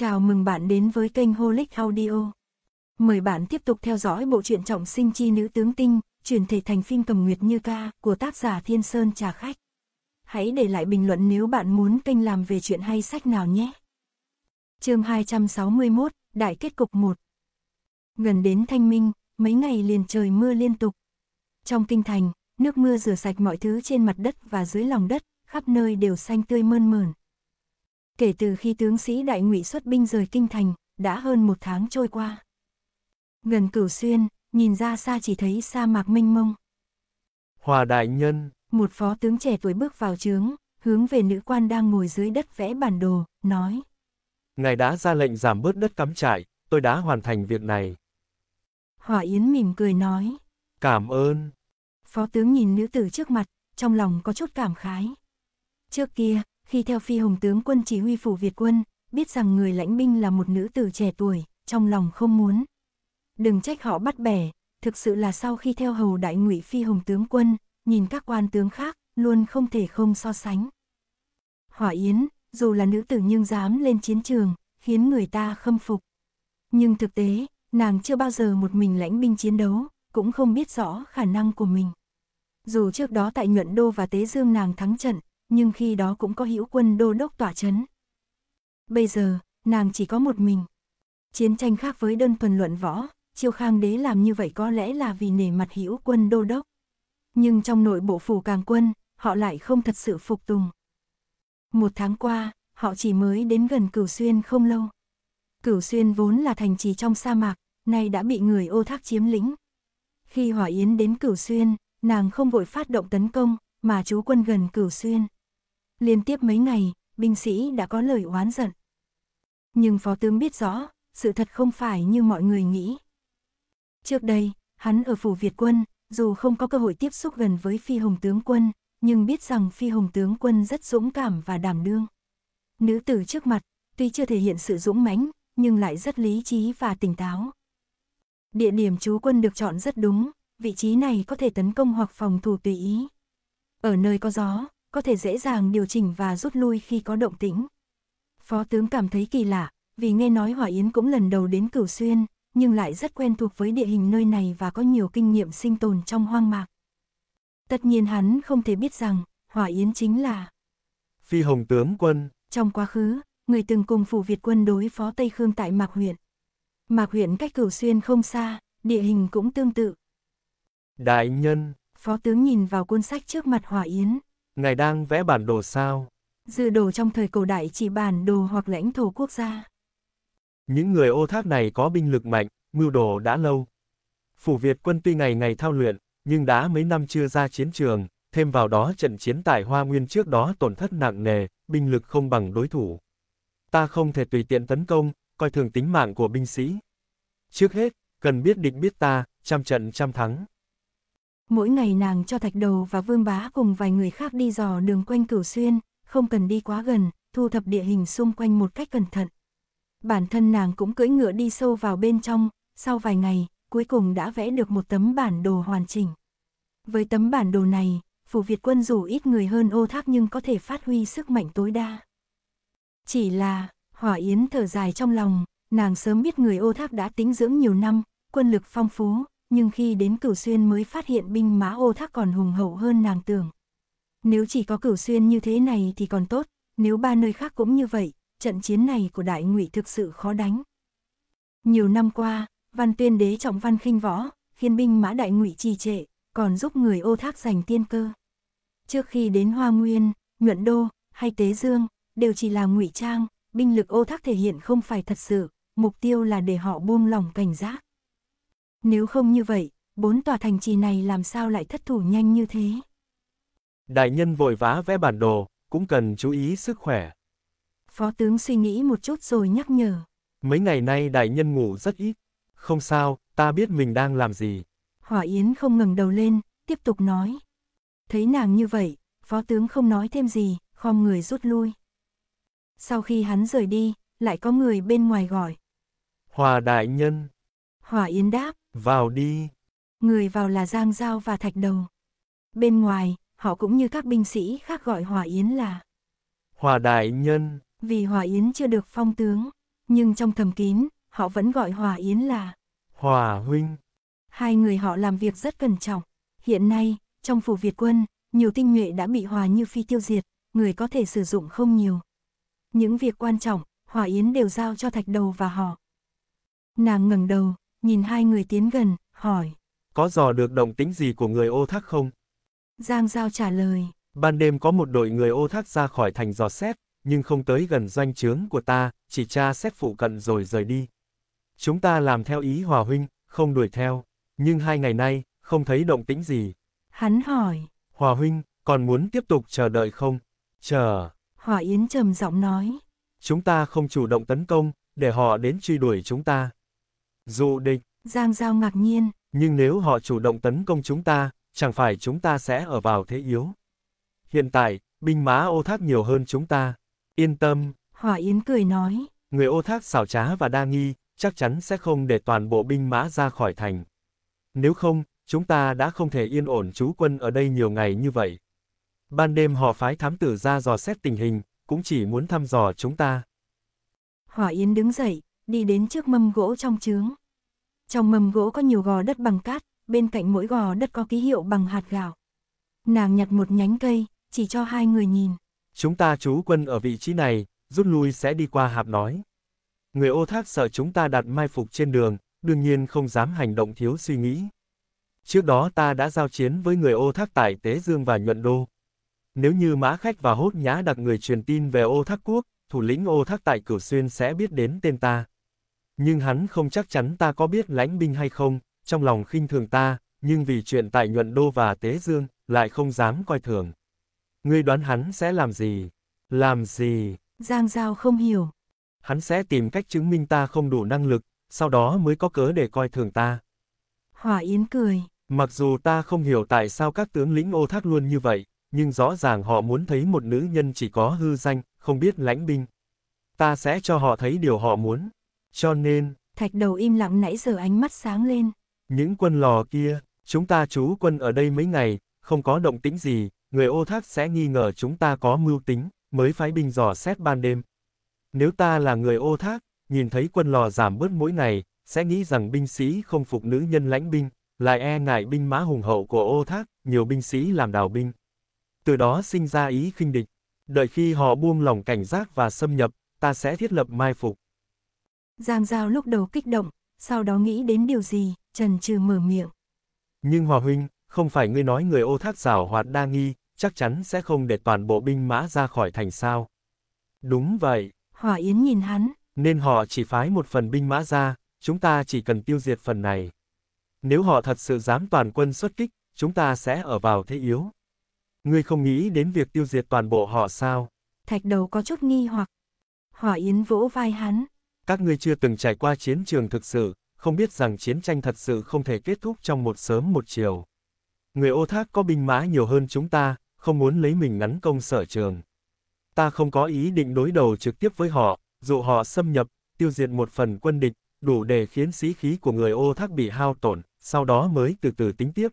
Chào mừng bạn đến với kênh Holic Audio. Mời bạn tiếp tục theo dõi bộ truyện trọng sinh chi nữ tướng tinh, chuyển thể thành phim cầm nguyệt như ca của tác giả Thiên Sơn Trà Khách. Hãy để lại bình luận nếu bạn muốn kênh làm về chuyện hay sách nào nhé. chương 261, Đại kết cục 1 Gần đến thanh minh, mấy ngày liền trời mưa liên tục. Trong kinh thành, nước mưa rửa sạch mọi thứ trên mặt đất và dưới lòng đất, khắp nơi đều xanh tươi mơn mởn kể từ khi tướng sĩ đại ngụy xuất binh rời kinh thành, đã hơn một tháng trôi qua. Gần cửu xuyên, nhìn ra xa chỉ thấy sa mạc mênh mông. Hòa đại nhân. Một phó tướng trẻ tuổi bước vào trướng, hướng về nữ quan đang ngồi dưới đất vẽ bản đồ, nói. Ngài đã ra lệnh giảm bớt đất cắm trại, tôi đã hoàn thành việc này. Hòa Yến mỉm cười nói. Cảm ơn. Phó tướng nhìn nữ tử trước mặt, trong lòng có chút cảm khái. Trước kia, khi theo phi hồng tướng quân chỉ huy phủ Việt quân, biết rằng người lãnh binh là một nữ tử trẻ tuổi, trong lòng không muốn. Đừng trách họ bắt bẻ, thực sự là sau khi theo hầu đại ngụy phi hồng tướng quân, nhìn các quan tướng khác, luôn không thể không so sánh. Hỏa Yến, dù là nữ tử nhưng dám lên chiến trường, khiến người ta khâm phục. Nhưng thực tế, nàng chưa bao giờ một mình lãnh binh chiến đấu, cũng không biết rõ khả năng của mình. Dù trước đó tại Nhuận Đô và Tế Dương nàng thắng trận, nhưng khi đó cũng có hữu quân đô đốc tỏa chấn. Bây giờ, nàng chỉ có một mình. Chiến tranh khác với đơn thuần luận võ, chiêu khang đế làm như vậy có lẽ là vì nể mặt hữu quân đô đốc. Nhưng trong nội bộ phủ càng quân, họ lại không thật sự phục tùng. Một tháng qua, họ chỉ mới đến gần Cửu Xuyên không lâu. Cửu Xuyên vốn là thành trì trong sa mạc, nay đã bị người ô thác chiếm lĩnh. Khi Hỏa Yến đến Cửu Xuyên, nàng không vội phát động tấn công, mà chú quân gần Cửu Xuyên. Liên tiếp mấy ngày, binh sĩ đã có lời oán giận. Nhưng phó tướng biết rõ, sự thật không phải như mọi người nghĩ. Trước đây, hắn ở phủ Việt quân, dù không có cơ hội tiếp xúc gần với phi hồng tướng quân, nhưng biết rằng phi hồng tướng quân rất dũng cảm và đảm đương. Nữ tử trước mặt, tuy chưa thể hiện sự dũng mãnh, nhưng lại rất lý trí và tỉnh táo. Địa điểm chú quân được chọn rất đúng, vị trí này có thể tấn công hoặc phòng thủ tùy ý. Ở nơi có gió, có thể dễ dàng điều chỉnh và rút lui khi có động tĩnh. Phó tướng cảm thấy kỳ lạ, vì nghe nói Hỏa Yến cũng lần đầu đến Cửu Xuyên, nhưng lại rất quen thuộc với địa hình nơi này và có nhiều kinh nghiệm sinh tồn trong hoang mạc. Tất nhiên hắn không thể biết rằng, Hỏa Yến chính là Phi Hồng Tướng Quân. Trong quá khứ, người từng cùng phủ Việt quân đối phó Tây Khương tại Mạc huyện. Mạc huyện cách Cửu Xuyên không xa, địa hình cũng tương tự. Đại nhân, phó tướng nhìn vào cuốn sách trước mặt Hỏa Yến. Ngài đang vẽ bản đồ sao? Dự đồ trong thời cổ đại chỉ bản đồ hoặc lãnh thổ quốc gia. Những người ô thác này có binh lực mạnh, mưu đồ đã lâu. Phủ Việt quân tuy ngày ngày thao luyện, nhưng đã mấy năm chưa ra chiến trường, thêm vào đó trận chiến tại Hoa Nguyên trước đó tổn thất nặng nề, binh lực không bằng đối thủ. Ta không thể tùy tiện tấn công, coi thường tính mạng của binh sĩ. Trước hết, cần biết địch biết ta, trăm trận trăm thắng. Mỗi ngày nàng cho Thạch Đầu và Vương Bá cùng vài người khác đi dò đường quanh Cửu Xuyên, không cần đi quá gần, thu thập địa hình xung quanh một cách cẩn thận. Bản thân nàng cũng cưỡi ngựa đi sâu vào bên trong, sau vài ngày, cuối cùng đã vẽ được một tấm bản đồ hoàn chỉnh. Với tấm bản đồ này, phủ Việt quân dù ít người hơn ô thác nhưng có thể phát huy sức mạnh tối đa. Chỉ là, Hỏa Yến thở dài trong lòng, nàng sớm biết người ô thác đã tính dưỡng nhiều năm, quân lực phong phú, nhưng khi đến Cửu Xuyên mới phát hiện binh mã ô thác còn hùng hậu hơn nàng tưởng. Nếu chỉ có Cửu Xuyên như thế này thì còn tốt, nếu ba nơi khác cũng như vậy, trận chiến này của Đại Ngụy thực sự khó đánh. Nhiều năm qua, Văn Tuyên Đế trọng văn khinh võ, khiến binh mã Đại Ngụy trì trệ, còn giúp người ô thác giành tiên cơ. Trước khi đến Hoa Nguyên, Nhuận Đô hay Tế Dương đều chỉ là ngụy trang, binh lực ô thác thể hiện không phải thật sự, mục tiêu là để họ buông lỏng cảnh giác. Nếu không như vậy, bốn tòa thành trì này làm sao lại thất thủ nhanh như thế? Đại nhân vội vã vẽ bản đồ, cũng cần chú ý sức khỏe. Phó tướng suy nghĩ một chút rồi nhắc nhở. Mấy ngày nay đại nhân ngủ rất ít. Không sao, ta biết mình đang làm gì. Hỏa Yến không ngừng đầu lên, tiếp tục nói. Thấy nàng như vậy, phó tướng không nói thêm gì, khom người rút lui. Sau khi hắn rời đi, lại có người bên ngoài gọi. Hòa đại nhân. Hòa Yến đáp. Vào đi. Người vào là Giang Giao và Thạch Đầu. Bên ngoài, họ cũng như các binh sĩ khác gọi Hòa Yến là Hòa Đại Nhân. Vì Hòa Yến chưa được phong tướng, nhưng trong thầm kín, họ vẫn gọi Hòa Yến là Hòa Huynh. Hai người họ làm việc rất cẩn trọng. Hiện nay, trong phủ Việt quân, nhiều tinh nhuệ đã bị Hòa Như Phi tiêu diệt, người có thể sử dụng không nhiều. Những việc quan trọng, Hòa Yến đều giao cho thạch đầu và họ. Nàng ngẩng đầu, nhìn hai người tiến gần, hỏi. Có dò được động tính gì của người ô thác không? Giang Giao trả lời. Ban đêm có một đội người ô thác ra khỏi thành dò xét, nhưng không tới gần doanh trướng của ta, chỉ tra xét phụ cận rồi rời đi. Chúng ta làm theo ý hòa huynh, không đuổi theo, nhưng hai ngày nay, không thấy động tĩnh gì. Hắn hỏi. Hòa huynh, còn muốn tiếp tục chờ đợi không? Chờ. Hòa Yến trầm giọng nói. Chúng ta không chủ động tấn công, để họ đến truy đuổi chúng ta. Dụ địch. Giang Giao ngạc nhiên. Nhưng nếu họ chủ động tấn công chúng ta, chẳng phải chúng ta sẽ ở vào thế yếu. Hiện tại, binh mã ô thác nhiều hơn chúng ta. Yên tâm. Hỏa Yến cười nói. Người ô thác xảo trá và đa nghi, chắc chắn sẽ không để toàn bộ binh mã ra khỏi thành. Nếu không, chúng ta đã không thể yên ổn trú quân ở đây nhiều ngày như vậy. Ban đêm họ phái thám tử ra dò xét tình hình, cũng chỉ muốn thăm dò chúng ta. Hỏa Yến đứng dậy, đi đến trước mâm gỗ trong trướng. Trong mầm gỗ có nhiều gò đất bằng cát, bên cạnh mỗi gò đất có ký hiệu bằng hạt gạo. Nàng nhặt một nhánh cây, chỉ cho hai người nhìn. Chúng ta trú quân ở vị trí này, rút lui sẽ đi qua hạp nói. Người ô thác sợ chúng ta đặt mai phục trên đường, đương nhiên không dám hành động thiếu suy nghĩ. Trước đó ta đã giao chiến với người ô thác tại Tế Dương và Nhuận Đô. Nếu như mã khách và hốt nhã đặt người truyền tin về ô thác quốc, thủ lĩnh ô thác tại Cửu Xuyên sẽ biết đến tên ta nhưng hắn không chắc chắn ta có biết lãnh binh hay không, trong lòng khinh thường ta, nhưng vì chuyện tại nhuận đô và tế dương, lại không dám coi thường. Ngươi đoán hắn sẽ làm gì? Làm gì? Giang Giao không hiểu. Hắn sẽ tìm cách chứng minh ta không đủ năng lực, sau đó mới có cớ để coi thường ta. Hỏa Yến cười. Mặc dù ta không hiểu tại sao các tướng lĩnh ô thác luôn như vậy, nhưng rõ ràng họ muốn thấy một nữ nhân chỉ có hư danh, không biết lãnh binh. Ta sẽ cho họ thấy điều họ muốn. Cho nên, thạch đầu im lặng nãy giờ ánh mắt sáng lên. Những quân lò kia, chúng ta trú quân ở đây mấy ngày, không có động tĩnh gì, người ô thác sẽ nghi ngờ chúng ta có mưu tính, mới phái binh dò xét ban đêm. Nếu ta là người ô thác, nhìn thấy quân lò giảm bớt mỗi ngày, sẽ nghĩ rằng binh sĩ không phục nữ nhân lãnh binh, lại e ngại binh mã hùng hậu của ô thác, nhiều binh sĩ làm đào binh. Từ đó sinh ra ý khinh địch. Đợi khi họ buông lỏng cảnh giác và xâm nhập, ta sẽ thiết lập mai phục. Giang Giao lúc đầu kích động, sau đó nghĩ đến điều gì, trần trừ mở miệng. Nhưng Hòa Huynh, không phải ngươi nói người ô thác giảo hoạt đa nghi, chắc chắn sẽ không để toàn bộ binh mã ra khỏi thành sao. Đúng vậy. Hòa Yến nhìn hắn. Nên họ chỉ phái một phần binh mã ra, chúng ta chỉ cần tiêu diệt phần này. Nếu họ thật sự dám toàn quân xuất kích, chúng ta sẽ ở vào thế yếu. Ngươi không nghĩ đến việc tiêu diệt toàn bộ họ sao? Thạch đầu có chút nghi hoặc. Hỏa Yến vỗ vai hắn, các ngươi chưa từng trải qua chiến trường thực sự, không biết rằng chiến tranh thật sự không thể kết thúc trong một sớm một chiều. Người ô thác có binh mã nhiều hơn chúng ta, không muốn lấy mình ngắn công sở trường. Ta không có ý định đối đầu trực tiếp với họ, dụ họ xâm nhập, tiêu diệt một phần quân địch, đủ để khiến sĩ khí của người ô thác bị hao tổn, sau đó mới từ từ tính tiếp.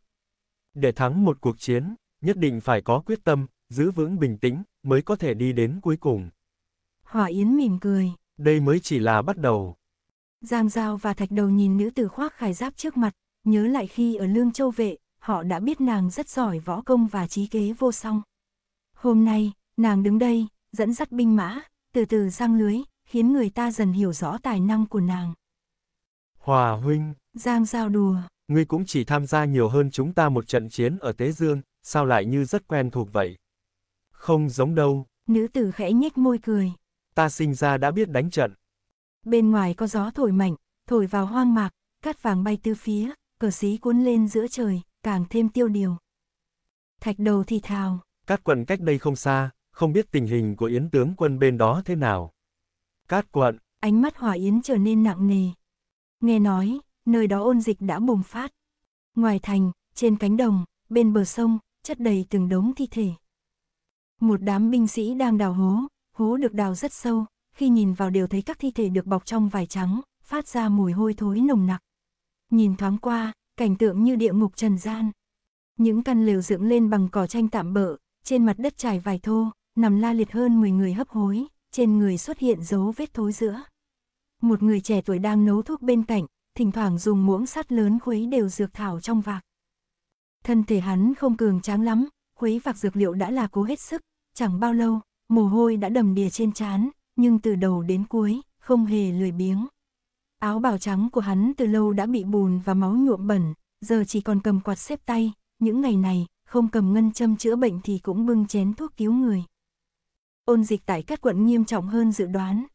Để thắng một cuộc chiến, nhất định phải có quyết tâm, giữ vững bình tĩnh, mới có thể đi đến cuối cùng. Hỏa Yến mỉm cười. Đây mới chỉ là bắt đầu. Giang Giao và Thạch Đầu nhìn nữ tử khoác khải giáp trước mặt, nhớ lại khi ở Lương Châu Vệ, họ đã biết nàng rất giỏi võ công và trí kế vô song. Hôm nay, nàng đứng đây, dẫn dắt binh mã, từ từ răng lưới, khiến người ta dần hiểu rõ tài năng của nàng. Hòa huynh. Giang Giao đùa. Ngươi cũng chỉ tham gia nhiều hơn chúng ta một trận chiến ở Tế Dương, sao lại như rất quen thuộc vậy? Không giống đâu. Nữ tử khẽ nhếch môi cười, ta sinh ra đã biết đánh trận. Bên ngoài có gió thổi mạnh, thổi vào hoang mạc, cát vàng bay tứ phía, cờ xí cuốn lên giữa trời, càng thêm tiêu điều. Thạch đầu thì thào. Cát quận cách đây không xa, không biết tình hình của yến tướng quân bên đó thế nào. Cát quận. Ánh mắt hỏa yến trở nên nặng nề. Nghe nói, nơi đó ôn dịch đã bùng phát. Ngoài thành, trên cánh đồng, bên bờ sông, chất đầy từng đống thi thể. Một đám binh sĩ đang đào hố, hố được đào rất sâu, khi nhìn vào đều thấy các thi thể được bọc trong vải trắng, phát ra mùi hôi thối nồng nặc. Nhìn thoáng qua, cảnh tượng như địa ngục trần gian. Những căn lều dựng lên bằng cỏ tranh tạm bỡ trên mặt đất trải vải thô, nằm la liệt hơn 10 người hấp hối, trên người xuất hiện dấu vết thối giữa. Một người trẻ tuổi đang nấu thuốc bên cạnh, thỉnh thoảng dùng muỗng sắt lớn khuấy đều dược thảo trong vạc. Thân thể hắn không cường tráng lắm, khuấy vạc dược liệu đã là cố hết sức, chẳng bao lâu, mồ hôi đã đầm đìa trên trán, nhưng từ đầu đến cuối, không hề lười biếng. Áo bào trắng của hắn từ lâu đã bị bùn và máu nhuộm bẩn, giờ chỉ còn cầm quạt xếp tay, những ngày này, không cầm ngân châm chữa bệnh thì cũng bưng chén thuốc cứu người. Ôn dịch tại các quận nghiêm trọng hơn dự đoán.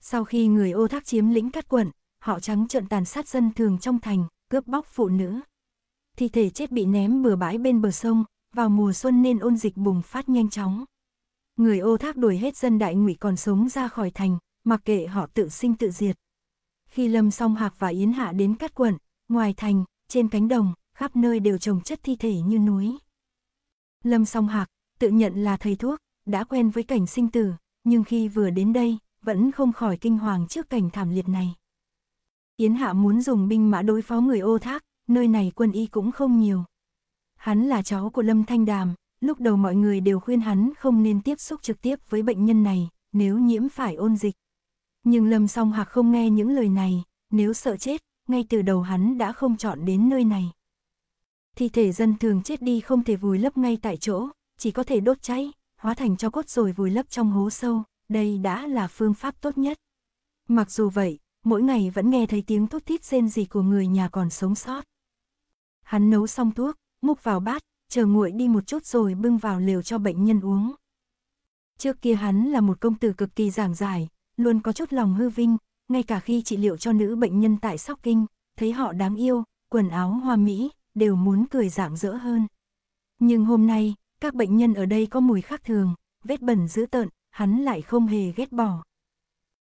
Sau khi người ô thác chiếm lĩnh các quận, họ trắng trợn tàn sát dân thường trong thành, cướp bóc phụ nữ. Thi thể chết bị ném bừa bãi bên bờ sông, vào mùa xuân nên ôn dịch bùng phát nhanh chóng người ô thác đuổi hết dân đại ngụy còn sống ra khỏi thành, mặc kệ họ tự sinh tự diệt. Khi Lâm Song Hạc và Yến Hạ đến cắt quận, ngoài thành, trên cánh đồng, khắp nơi đều trồng chất thi thể như núi. Lâm Song Hạc, tự nhận là thầy thuốc, đã quen với cảnh sinh tử, nhưng khi vừa đến đây, vẫn không khỏi kinh hoàng trước cảnh thảm liệt này. Yến Hạ muốn dùng binh mã đối phó người ô thác, nơi này quân y cũng không nhiều. Hắn là cháu của Lâm Thanh Đàm, lúc đầu mọi người đều khuyên hắn không nên tiếp xúc trực tiếp với bệnh nhân này, nếu nhiễm phải ôn dịch. Nhưng Lâm Song Hạc không nghe những lời này, nếu sợ chết, ngay từ đầu hắn đã không chọn đến nơi này. Thi thể dân thường chết đi không thể vùi lấp ngay tại chỗ, chỉ có thể đốt cháy, hóa thành cho cốt rồi vùi lấp trong hố sâu, đây đã là phương pháp tốt nhất. Mặc dù vậy, mỗi ngày vẫn nghe thấy tiếng thốt thít rên rỉ của người nhà còn sống sót. Hắn nấu xong thuốc, múc vào bát, chờ nguội đi một chút rồi bưng vào liều cho bệnh nhân uống. Trước kia hắn là một công tử cực kỳ giảng giải, luôn có chút lòng hư vinh, ngay cả khi trị liệu cho nữ bệnh nhân tại Sóc Kinh, thấy họ đáng yêu, quần áo hoa mỹ, đều muốn cười rạng rỡ hơn. Nhưng hôm nay, các bệnh nhân ở đây có mùi khác thường, vết bẩn dữ tợn, hắn lại không hề ghét bỏ.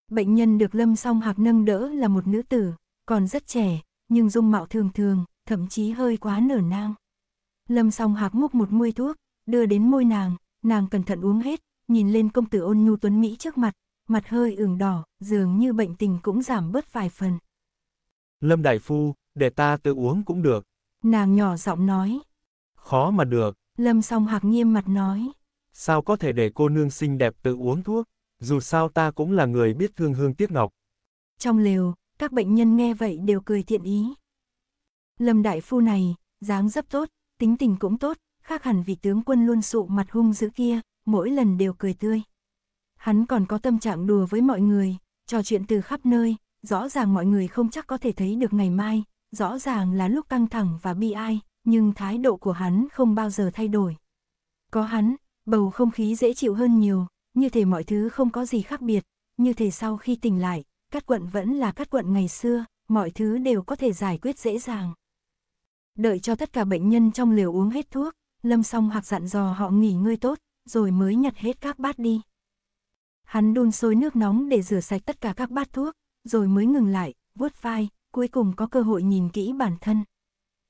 Bệnh nhân được Lâm Song Hạc nâng đỡ là một nữ tử, còn rất trẻ, nhưng dung mạo thường thường, thậm chí hơi quá nở nang. Lâm song hạc múc một muôi thuốc, đưa đến môi nàng, nàng cẩn thận uống hết, nhìn lên công tử ôn nhu tuấn Mỹ trước mặt, mặt hơi ửng đỏ, dường như bệnh tình cũng giảm bớt vài phần. Lâm Đại Phu, để ta tự uống cũng được. Nàng nhỏ giọng nói. Khó mà được. Lâm song hạc nghiêm mặt nói. Sao có thể để cô nương xinh đẹp tự uống thuốc, dù sao ta cũng là người biết thương hương tiếc ngọc. Trong lều, các bệnh nhân nghe vậy đều cười thiện ý. Lâm Đại Phu này, dáng dấp tốt, tính tình cũng tốt, khác hẳn vị tướng quân luôn sụ mặt hung dữ kia, mỗi lần đều cười tươi. Hắn còn có tâm trạng đùa với mọi người, trò chuyện từ khắp nơi, rõ ràng mọi người không chắc có thể thấy được ngày mai, rõ ràng là lúc căng thẳng và bi ai, nhưng thái độ của hắn không bao giờ thay đổi. Có hắn, bầu không khí dễ chịu hơn nhiều, như thể mọi thứ không có gì khác biệt, như thể sau khi tỉnh lại, cát quận vẫn là cát quận ngày xưa, mọi thứ đều có thể giải quyết dễ dàng đợi cho tất cả bệnh nhân trong liều uống hết thuốc, lâm xong hoặc dặn dò họ nghỉ ngơi tốt, rồi mới nhặt hết các bát đi. Hắn đun sôi nước nóng để rửa sạch tất cả các bát thuốc, rồi mới ngừng lại, vuốt vai, cuối cùng có cơ hội nhìn kỹ bản thân.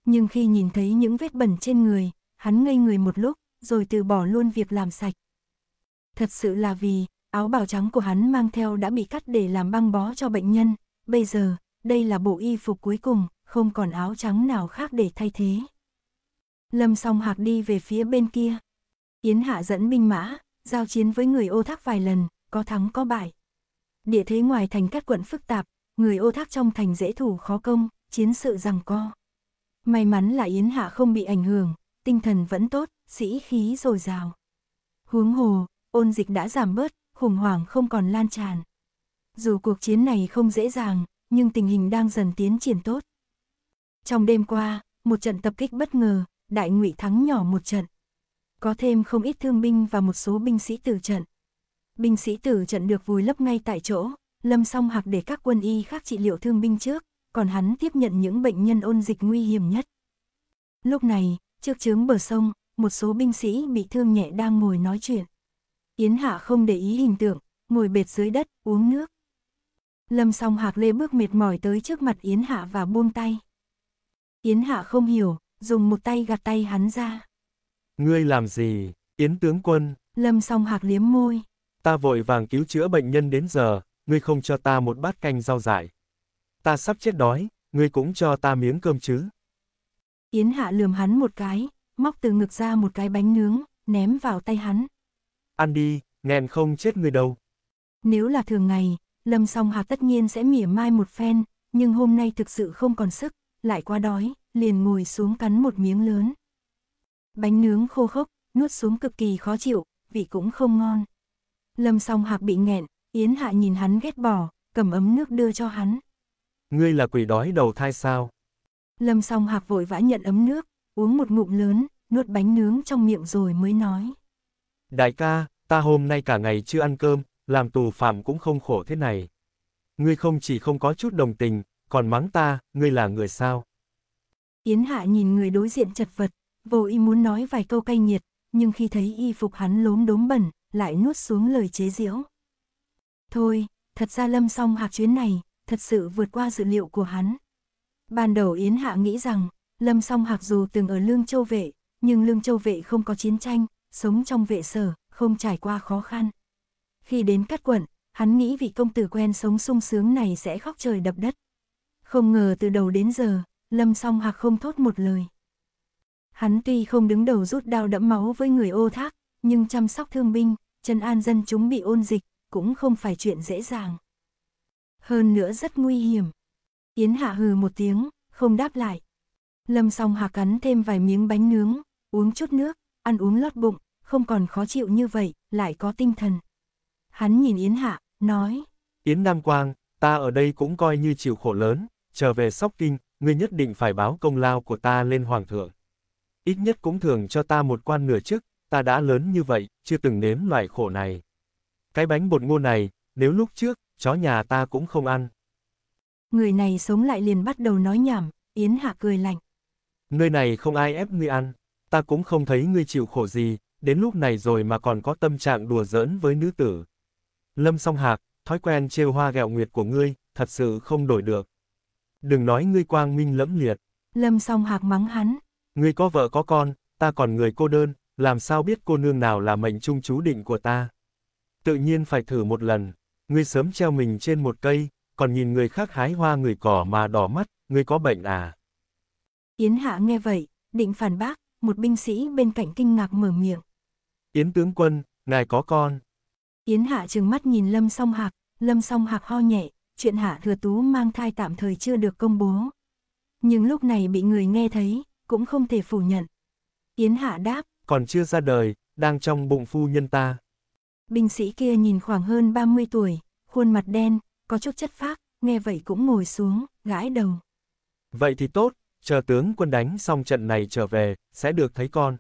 Nhưng khi nhìn thấy những vết bẩn trên người, hắn ngây người một lúc, rồi từ bỏ luôn việc làm sạch. Thật sự là vì, áo bào trắng của hắn mang theo đã bị cắt để làm băng bó cho bệnh nhân, bây giờ, đây là bộ y phục cuối cùng, không còn áo trắng nào khác để thay thế. Lâm song hạc đi về phía bên kia. Yến hạ dẫn binh mã, giao chiến với người ô thác vài lần, có thắng có bại. Địa thế ngoài thành các quận phức tạp, người ô thác trong thành dễ thủ khó công, chiến sự rằng co. May mắn là Yến hạ không bị ảnh hưởng, tinh thần vẫn tốt, sĩ khí dồi dào. Huống hồ, ôn dịch đã giảm bớt, khủng hoảng không còn lan tràn. Dù cuộc chiến này không dễ dàng, nhưng tình hình đang dần tiến triển tốt. Trong đêm qua, một trận tập kích bất ngờ, Đại Ngụy thắng nhỏ một trận. Có thêm không ít thương binh và một số binh sĩ tử trận. Binh sĩ tử trận được vùi lấp ngay tại chỗ, Lâm Song Hạc để các quân y khác trị liệu thương binh trước, còn hắn tiếp nhận những bệnh nhân ôn dịch nguy hiểm nhất. Lúc này, trước chướng bờ sông, một số binh sĩ bị thương nhẹ đang ngồi nói chuyện. Yến Hạ không để ý hình tượng, ngồi bệt dưới đất, uống nước. Lâm song Hạc Lê bước mệt mỏi tới trước mặt Yến Hạ và buông tay. Yến Hạ không hiểu, dùng một tay gạt tay hắn ra. Ngươi làm gì, Yến tướng quân? Lâm song hạc liếm môi. Ta vội vàng cứu chữa bệnh nhân đến giờ, ngươi không cho ta một bát canh rau dại. Ta sắp chết đói, ngươi cũng cho ta miếng cơm chứ. Yến Hạ lườm hắn một cái, móc từ ngực ra một cái bánh nướng, ném vào tay hắn. Ăn đi, nghẹn không chết người đâu. Nếu là thường ngày, Lâm Song Hạc tất nhiên sẽ mỉa mai một phen, nhưng hôm nay thực sự không còn sức, lại quá đói, liền ngồi xuống cắn một miếng lớn. Bánh nướng khô khốc, nuốt xuống cực kỳ khó chịu, vị cũng không ngon. Lâm song hạc bị nghẹn, Yến Hạ nhìn hắn ghét bỏ, cầm ấm nước đưa cho hắn. Ngươi là quỷ đói đầu thai sao? Lâm song hạc vội vã nhận ấm nước, uống một ngụm lớn, nuốt bánh nướng trong miệng rồi mới nói. Đại ca, ta hôm nay cả ngày chưa ăn cơm, làm tù phạm cũng không khổ thế này. Ngươi không chỉ không có chút đồng tình, còn mắng ta, ngươi là người sao? Yến Hạ nhìn người đối diện chật vật, vô ý muốn nói vài câu cay nghiệt, nhưng khi thấy y phục hắn lốm đốm bẩn, lại nuốt xuống lời chế giễu. Thôi, thật ra lâm song hạc chuyến này, thật sự vượt qua dự liệu của hắn. Ban đầu Yến Hạ nghĩ rằng, lâm song hạc dù từng ở Lương Châu Vệ, nhưng Lương Châu Vệ không có chiến tranh, sống trong vệ sở, không trải qua khó khăn. Khi đến cắt quận, hắn nghĩ vị công tử quen sống sung sướng này sẽ khóc trời đập đất. Không ngờ từ đầu đến giờ, Lâm Song Hạc không thốt một lời. Hắn tuy không đứng đầu rút đao đẫm máu với người ô thác, nhưng chăm sóc thương binh, chân an dân chúng bị ôn dịch, cũng không phải chuyện dễ dàng. Hơn nữa rất nguy hiểm. Yến Hạ hừ một tiếng, không đáp lại. Lâm Song Hạc cắn thêm vài miếng bánh nướng, uống chút nước, ăn uống lót bụng, không còn khó chịu như vậy, lại có tinh thần. Hắn nhìn Yến Hạ, nói. Yến Nam Quang, ta ở đây cũng coi như chịu khổ lớn. Trở về Sóc Kinh, ngươi nhất định phải báo công lao của ta lên Hoàng thượng. Ít nhất cũng thường cho ta một quan nửa chức, ta đã lớn như vậy, chưa từng nếm loại khổ này. Cái bánh bột ngô này, nếu lúc trước, chó nhà ta cũng không ăn. Người này sống lại liền bắt đầu nói nhảm, Yến Hạ cười lạnh. Nơi này không ai ép ngươi ăn, ta cũng không thấy ngươi chịu khổ gì, đến lúc này rồi mà còn có tâm trạng đùa giỡn với nữ tử. Lâm song hạc, thói quen trêu hoa gẹo nguyệt của ngươi, thật sự không đổi được. Đừng nói ngươi quang minh lẫm liệt. Lâm song hạc mắng hắn. Ngươi có vợ có con, ta còn người cô đơn, làm sao biết cô nương nào là mệnh trung chú định của ta. Tự nhiên phải thử một lần, ngươi sớm treo mình trên một cây, còn nhìn người khác hái hoa người cỏ mà đỏ mắt, ngươi có bệnh à. Yến Hạ nghe vậy, định phản bác, một binh sĩ bên cạnh kinh ngạc mở miệng. Yến tướng quân, ngài có con. Yến Hạ trừng mắt nhìn Lâm Song Hạc, Lâm Song Hạc ho nhẹ, chuyện Hạ Thừa Tú mang thai tạm thời chưa được công bố. Nhưng lúc này bị người nghe thấy, cũng không thể phủ nhận. Yến Hạ đáp, còn chưa ra đời, đang trong bụng phu nhân ta. Binh sĩ kia nhìn khoảng hơn 30 tuổi, khuôn mặt đen, có chút chất phác, nghe vậy cũng ngồi xuống, gãi đầu. Vậy thì tốt, chờ tướng quân đánh xong trận này trở về, sẽ được thấy con.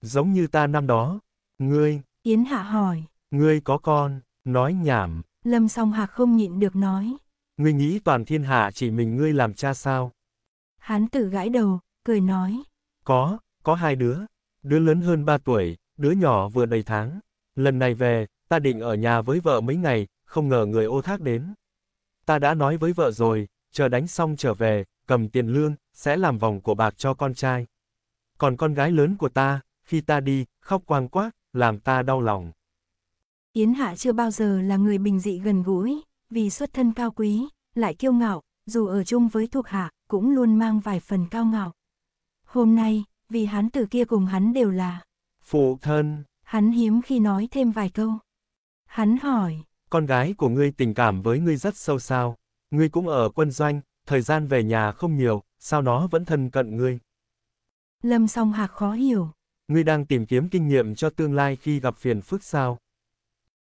Giống như ta năm đó, ngươi... Yến Hạ hỏi. Ngươi có con, nói nhảm, Lâm song hạc không nhịn được nói. Ngươi nghĩ toàn thiên hạ chỉ mình ngươi làm cha sao? Hán tử gãi đầu, cười nói. Có, có hai đứa. Đứa lớn hơn ba tuổi, đứa nhỏ vừa đầy tháng. Lần này về, ta định ở nhà với vợ mấy ngày, không ngờ người ô thác đến. Ta đã nói với vợ rồi, chờ đánh xong trở về, cầm tiền lương, sẽ làm vòng của bạc cho con trai. Còn con gái lớn của ta, khi ta đi, khóc quang quác, làm ta đau lòng. Yến Hạ chưa bao giờ là người bình dị gần gũi, vì xuất thân cao quý, lại kiêu ngạo, dù ở chung với thuộc hạ, cũng luôn mang vài phần cao ngạo. Hôm nay, vì Hán Tử kia cùng hắn đều là phụ thân, hắn hiếm khi nói thêm vài câu. Hắn hỏi, con gái của ngươi tình cảm với ngươi rất sâu sao, ngươi cũng ở quân doanh, thời gian về nhà không nhiều, sao nó vẫn thân cận ngươi. Lâm song hạc khó hiểu. Ngươi đang tìm kiếm kinh nghiệm cho tương lai khi gặp phiền phức sao?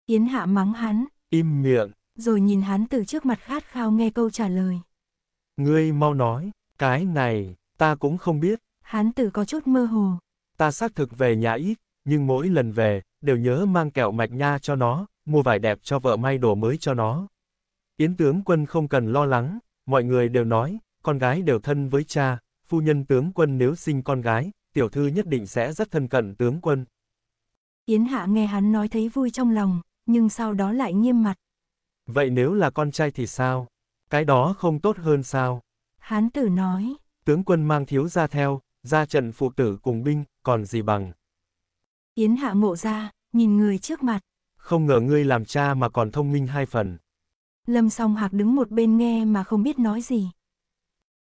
Yến Hạ mắng hắn. Im miệng. Rồi nhìn hắn từ trước mặt khát khao nghe câu trả lời. Ngươi mau nói, cái này, ta cũng không biết. Hán tử có chút mơ hồ. Ta xác thực về nhà ít, nhưng mỗi lần về, đều nhớ mang kẹo mạch nha cho nó, mua vải đẹp cho vợ may đồ mới cho nó. Yến tướng quân không cần lo lắng, mọi người đều nói, con gái đều thân với cha, phu nhân tướng quân nếu sinh con gái, tiểu thư nhất định sẽ rất thân cận tướng quân. Yến hạ nghe hắn nói thấy vui trong lòng, nhưng sau đó lại nghiêm mặt. Vậy nếu là con trai thì sao? Cái đó không tốt hơn sao? Hán tử nói. Tướng quân mang thiếu ra theo, ra trận phụ tử cùng binh, còn gì bằng. Yến hạ mộ ra, nhìn người trước mặt. Không ngờ ngươi làm cha mà còn thông minh hai phần. Lâm song hạc đứng một bên nghe mà không biết nói gì.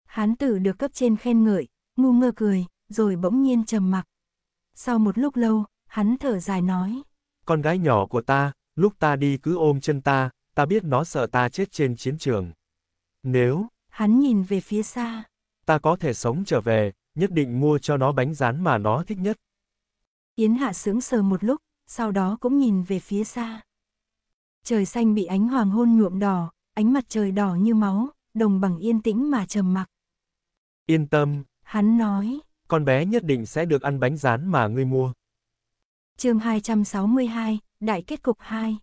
Hán tử được cấp trên khen ngợi, ngu ngơ cười, rồi bỗng nhiên trầm mặc. Sau một lúc lâu, hắn thở dài nói. Con gái nhỏ của ta, lúc ta đi cứ ôm chân ta, ta biết nó sợ ta chết trên chiến trường. Nếu, hắn nhìn về phía xa, ta có thể sống trở về, nhất định mua cho nó bánh rán mà nó thích nhất. Yến Hạ sững sờ một lúc, sau đó cũng nhìn về phía xa. Trời xanh bị ánh hoàng hôn nhuộm đỏ, ánh mặt trời đỏ như máu, đồng bằng yên tĩnh mà trầm mặc. Yên tâm, hắn nói, con bé nhất định sẽ được ăn bánh rán mà ngươi mua. Chương 262, Đại kết cục 2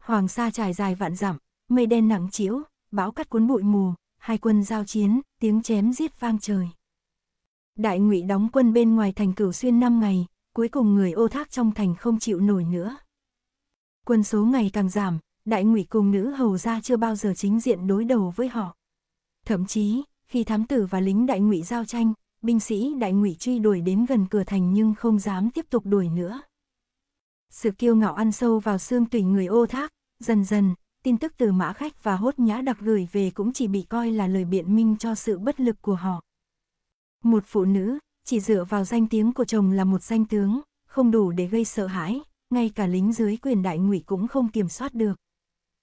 Hoàng sa trải dài vạn dặm, mây đen nặng chiếu, bão cắt cuốn bụi mù, hai quân giao chiến, tiếng chém giết vang trời. Đại ngụy đóng quân bên ngoài thành cửu xuyên 5 ngày, cuối cùng người ô thác trong thành không chịu nổi nữa. Quân số ngày càng giảm, đại ngụy cùng nữ hầu ra chưa bao giờ chính diện đối đầu với họ. Thậm chí, khi thám tử và lính đại ngụy giao tranh, binh sĩ đại ngụy truy đuổi đến gần cửa thành nhưng không dám tiếp tục đuổi nữa sự kiêu ngạo ăn sâu vào xương tủy người ô thác, dần dần, tin tức từ mã khách và hốt nhã đặc gửi về cũng chỉ bị coi là lời biện minh cho sự bất lực của họ. Một phụ nữ, chỉ dựa vào danh tiếng của chồng là một danh tướng, không đủ để gây sợ hãi, ngay cả lính dưới quyền đại ngụy cũng không kiểm soát được.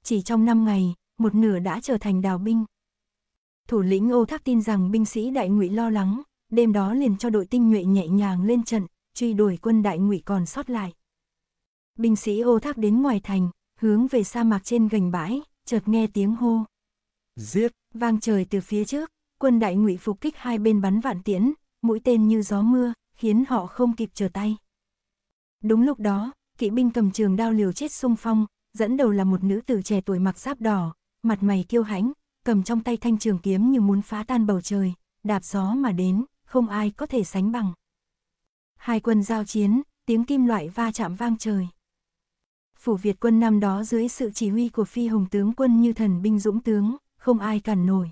Chỉ trong 5 ngày, một nửa đã trở thành đào binh. Thủ lĩnh Ô Thác tin rằng binh sĩ đại ngụy lo lắng, đêm đó liền cho đội tinh nhuệ nhẹ nhàng lên trận, truy đuổi quân đại ngụy còn sót lại binh sĩ ô thác đến ngoài thành, hướng về sa mạc trên gành bãi, chợt nghe tiếng hô. Giết! Vang trời từ phía trước, quân đại ngụy phục kích hai bên bắn vạn tiễn, mũi tên như gió mưa, khiến họ không kịp trở tay. Đúng lúc đó, kỵ binh cầm trường đao liều chết xung phong, dẫn đầu là một nữ tử trẻ tuổi mặc giáp đỏ, mặt mày kiêu hãnh, cầm trong tay thanh trường kiếm như muốn phá tan bầu trời, đạp gió mà đến, không ai có thể sánh bằng. Hai quân giao chiến, tiếng kim loại va chạm vang trời phủ Việt quân năm đó dưới sự chỉ huy của phi hồng tướng quân như thần binh dũng tướng, không ai cản nổi.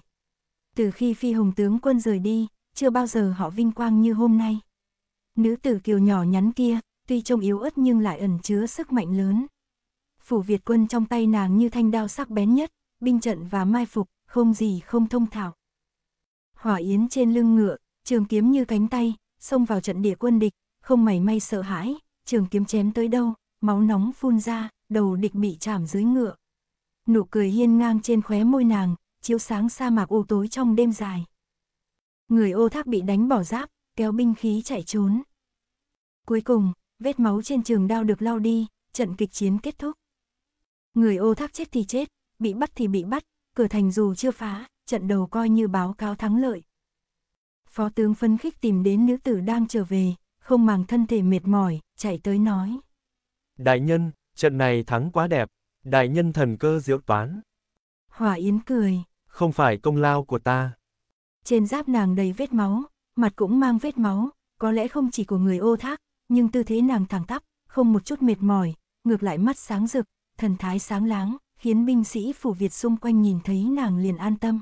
Từ khi phi hồng tướng quân rời đi, chưa bao giờ họ vinh quang như hôm nay. Nữ tử kiều nhỏ nhắn kia, tuy trông yếu ớt nhưng lại ẩn chứa sức mạnh lớn. Phủ Việt quân trong tay nàng như thanh đao sắc bén nhất, binh trận và mai phục, không gì không thông thảo. Hỏa yến trên lưng ngựa, trường kiếm như cánh tay, xông vào trận địa quân địch, không mảy may sợ hãi, trường kiếm chém tới đâu, máu nóng phun ra, đầu địch bị chạm dưới ngựa. Nụ cười hiên ngang trên khóe môi nàng, chiếu sáng sa mạc u tối trong đêm dài. Người ô thác bị đánh bỏ giáp, kéo binh khí chạy trốn. Cuối cùng, vết máu trên trường đao được lau đi, trận kịch chiến kết thúc. Người ô thác chết thì chết, bị bắt thì bị bắt, cửa thành dù chưa phá, trận đầu coi như báo cáo thắng lợi. Phó tướng phân khích tìm đến nữ tử đang trở về, không màng thân thể mệt mỏi, chạy tới nói. Đại nhân, trận này thắng quá đẹp, đại nhân thần cơ diệu toán. hòa Yến cười. Không phải công lao của ta. Trên giáp nàng đầy vết máu, mặt cũng mang vết máu, có lẽ không chỉ của người ô thác, nhưng tư thế nàng thẳng tắp, không một chút mệt mỏi, ngược lại mắt sáng rực, thần thái sáng láng, khiến binh sĩ phủ Việt xung quanh nhìn thấy nàng liền an tâm.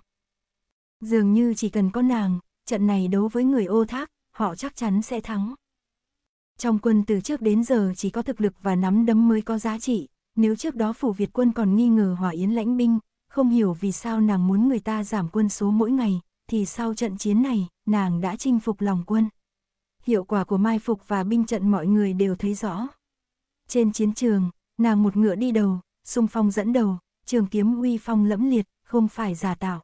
Dường như chỉ cần có nàng, trận này đấu với người ô thác, họ chắc chắn sẽ thắng. Trong quân từ trước đến giờ chỉ có thực lực và nắm đấm mới có giá trị, nếu trước đó phủ Việt quân còn nghi ngờ hỏa yến lãnh binh, không hiểu vì sao nàng muốn người ta giảm quân số mỗi ngày, thì sau trận chiến này, nàng đã chinh phục lòng quân. Hiệu quả của mai phục và binh trận mọi người đều thấy rõ. Trên chiến trường, nàng một ngựa đi đầu, xung phong dẫn đầu, trường kiếm uy phong lẫm liệt, không phải giả tạo.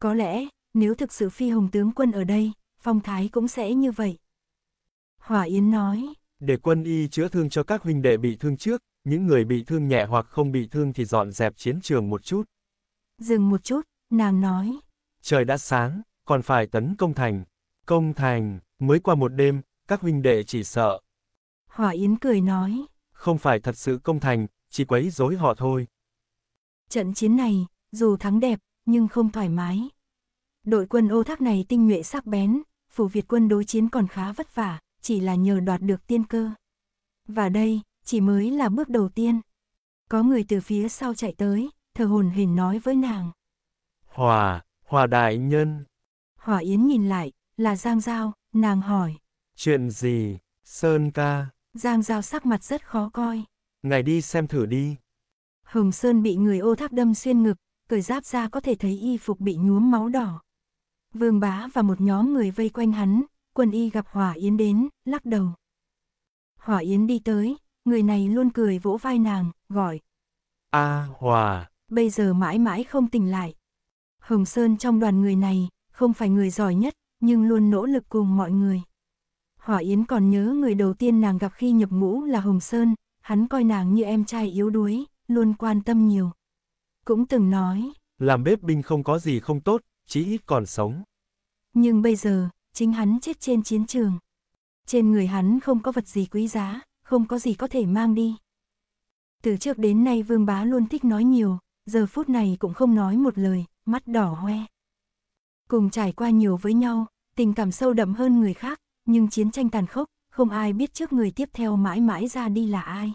Có lẽ, nếu thực sự phi hồng tướng quân ở đây, phong thái cũng sẽ như vậy. Hòa Yến nói. Để quân y chữa thương cho các huynh đệ bị thương trước, những người bị thương nhẹ hoặc không bị thương thì dọn dẹp chiến trường một chút. Dừng một chút, nàng nói. Trời đã sáng, còn phải tấn công thành. Công thành, mới qua một đêm, các huynh đệ chỉ sợ. Hòa Yến cười nói. Không phải thật sự công thành, chỉ quấy rối họ thôi. Trận chiến này, dù thắng đẹp, nhưng không thoải mái. Đội quân ô thác này tinh nhuệ sắc bén, phủ Việt quân đối chiến còn khá vất vả, chỉ là nhờ đoạt được tiên cơ. Và đây, chỉ mới là bước đầu tiên. Có người từ phía sau chạy tới, thờ hồn hển nói với nàng. Hòa, hòa đại nhân. Hòa Yến nhìn lại, là Giang Giao, nàng hỏi. Chuyện gì, Sơn ca? Giang Giao sắc mặt rất khó coi. Ngài đi xem thử đi. Hồng Sơn bị người ô tháp đâm xuyên ngực, cởi giáp ra có thể thấy y phục bị nhuốm máu đỏ. Vương Bá và một nhóm người vây quanh hắn, quần y gặp Hỏa Yến đến, lắc đầu. Hỏa Yến đi tới, người này luôn cười vỗ vai nàng, gọi. A à, Hòa. Bây giờ mãi mãi không tỉnh lại. Hồng Sơn trong đoàn người này, không phải người giỏi nhất, nhưng luôn nỗ lực cùng mọi người. Hỏa Yến còn nhớ người đầu tiên nàng gặp khi nhập ngũ là Hồng Sơn, hắn coi nàng như em trai yếu đuối, luôn quan tâm nhiều. Cũng từng nói, làm bếp binh không có gì không tốt, chỉ ít còn sống. Nhưng bây giờ, chính hắn chết trên chiến trường. Trên người hắn không có vật gì quý giá, không có gì có thể mang đi. Từ trước đến nay Vương Bá luôn thích nói nhiều, giờ phút này cũng không nói một lời, mắt đỏ hoe. Cùng trải qua nhiều với nhau, tình cảm sâu đậm hơn người khác, nhưng chiến tranh tàn khốc, không ai biết trước người tiếp theo mãi mãi ra đi là ai.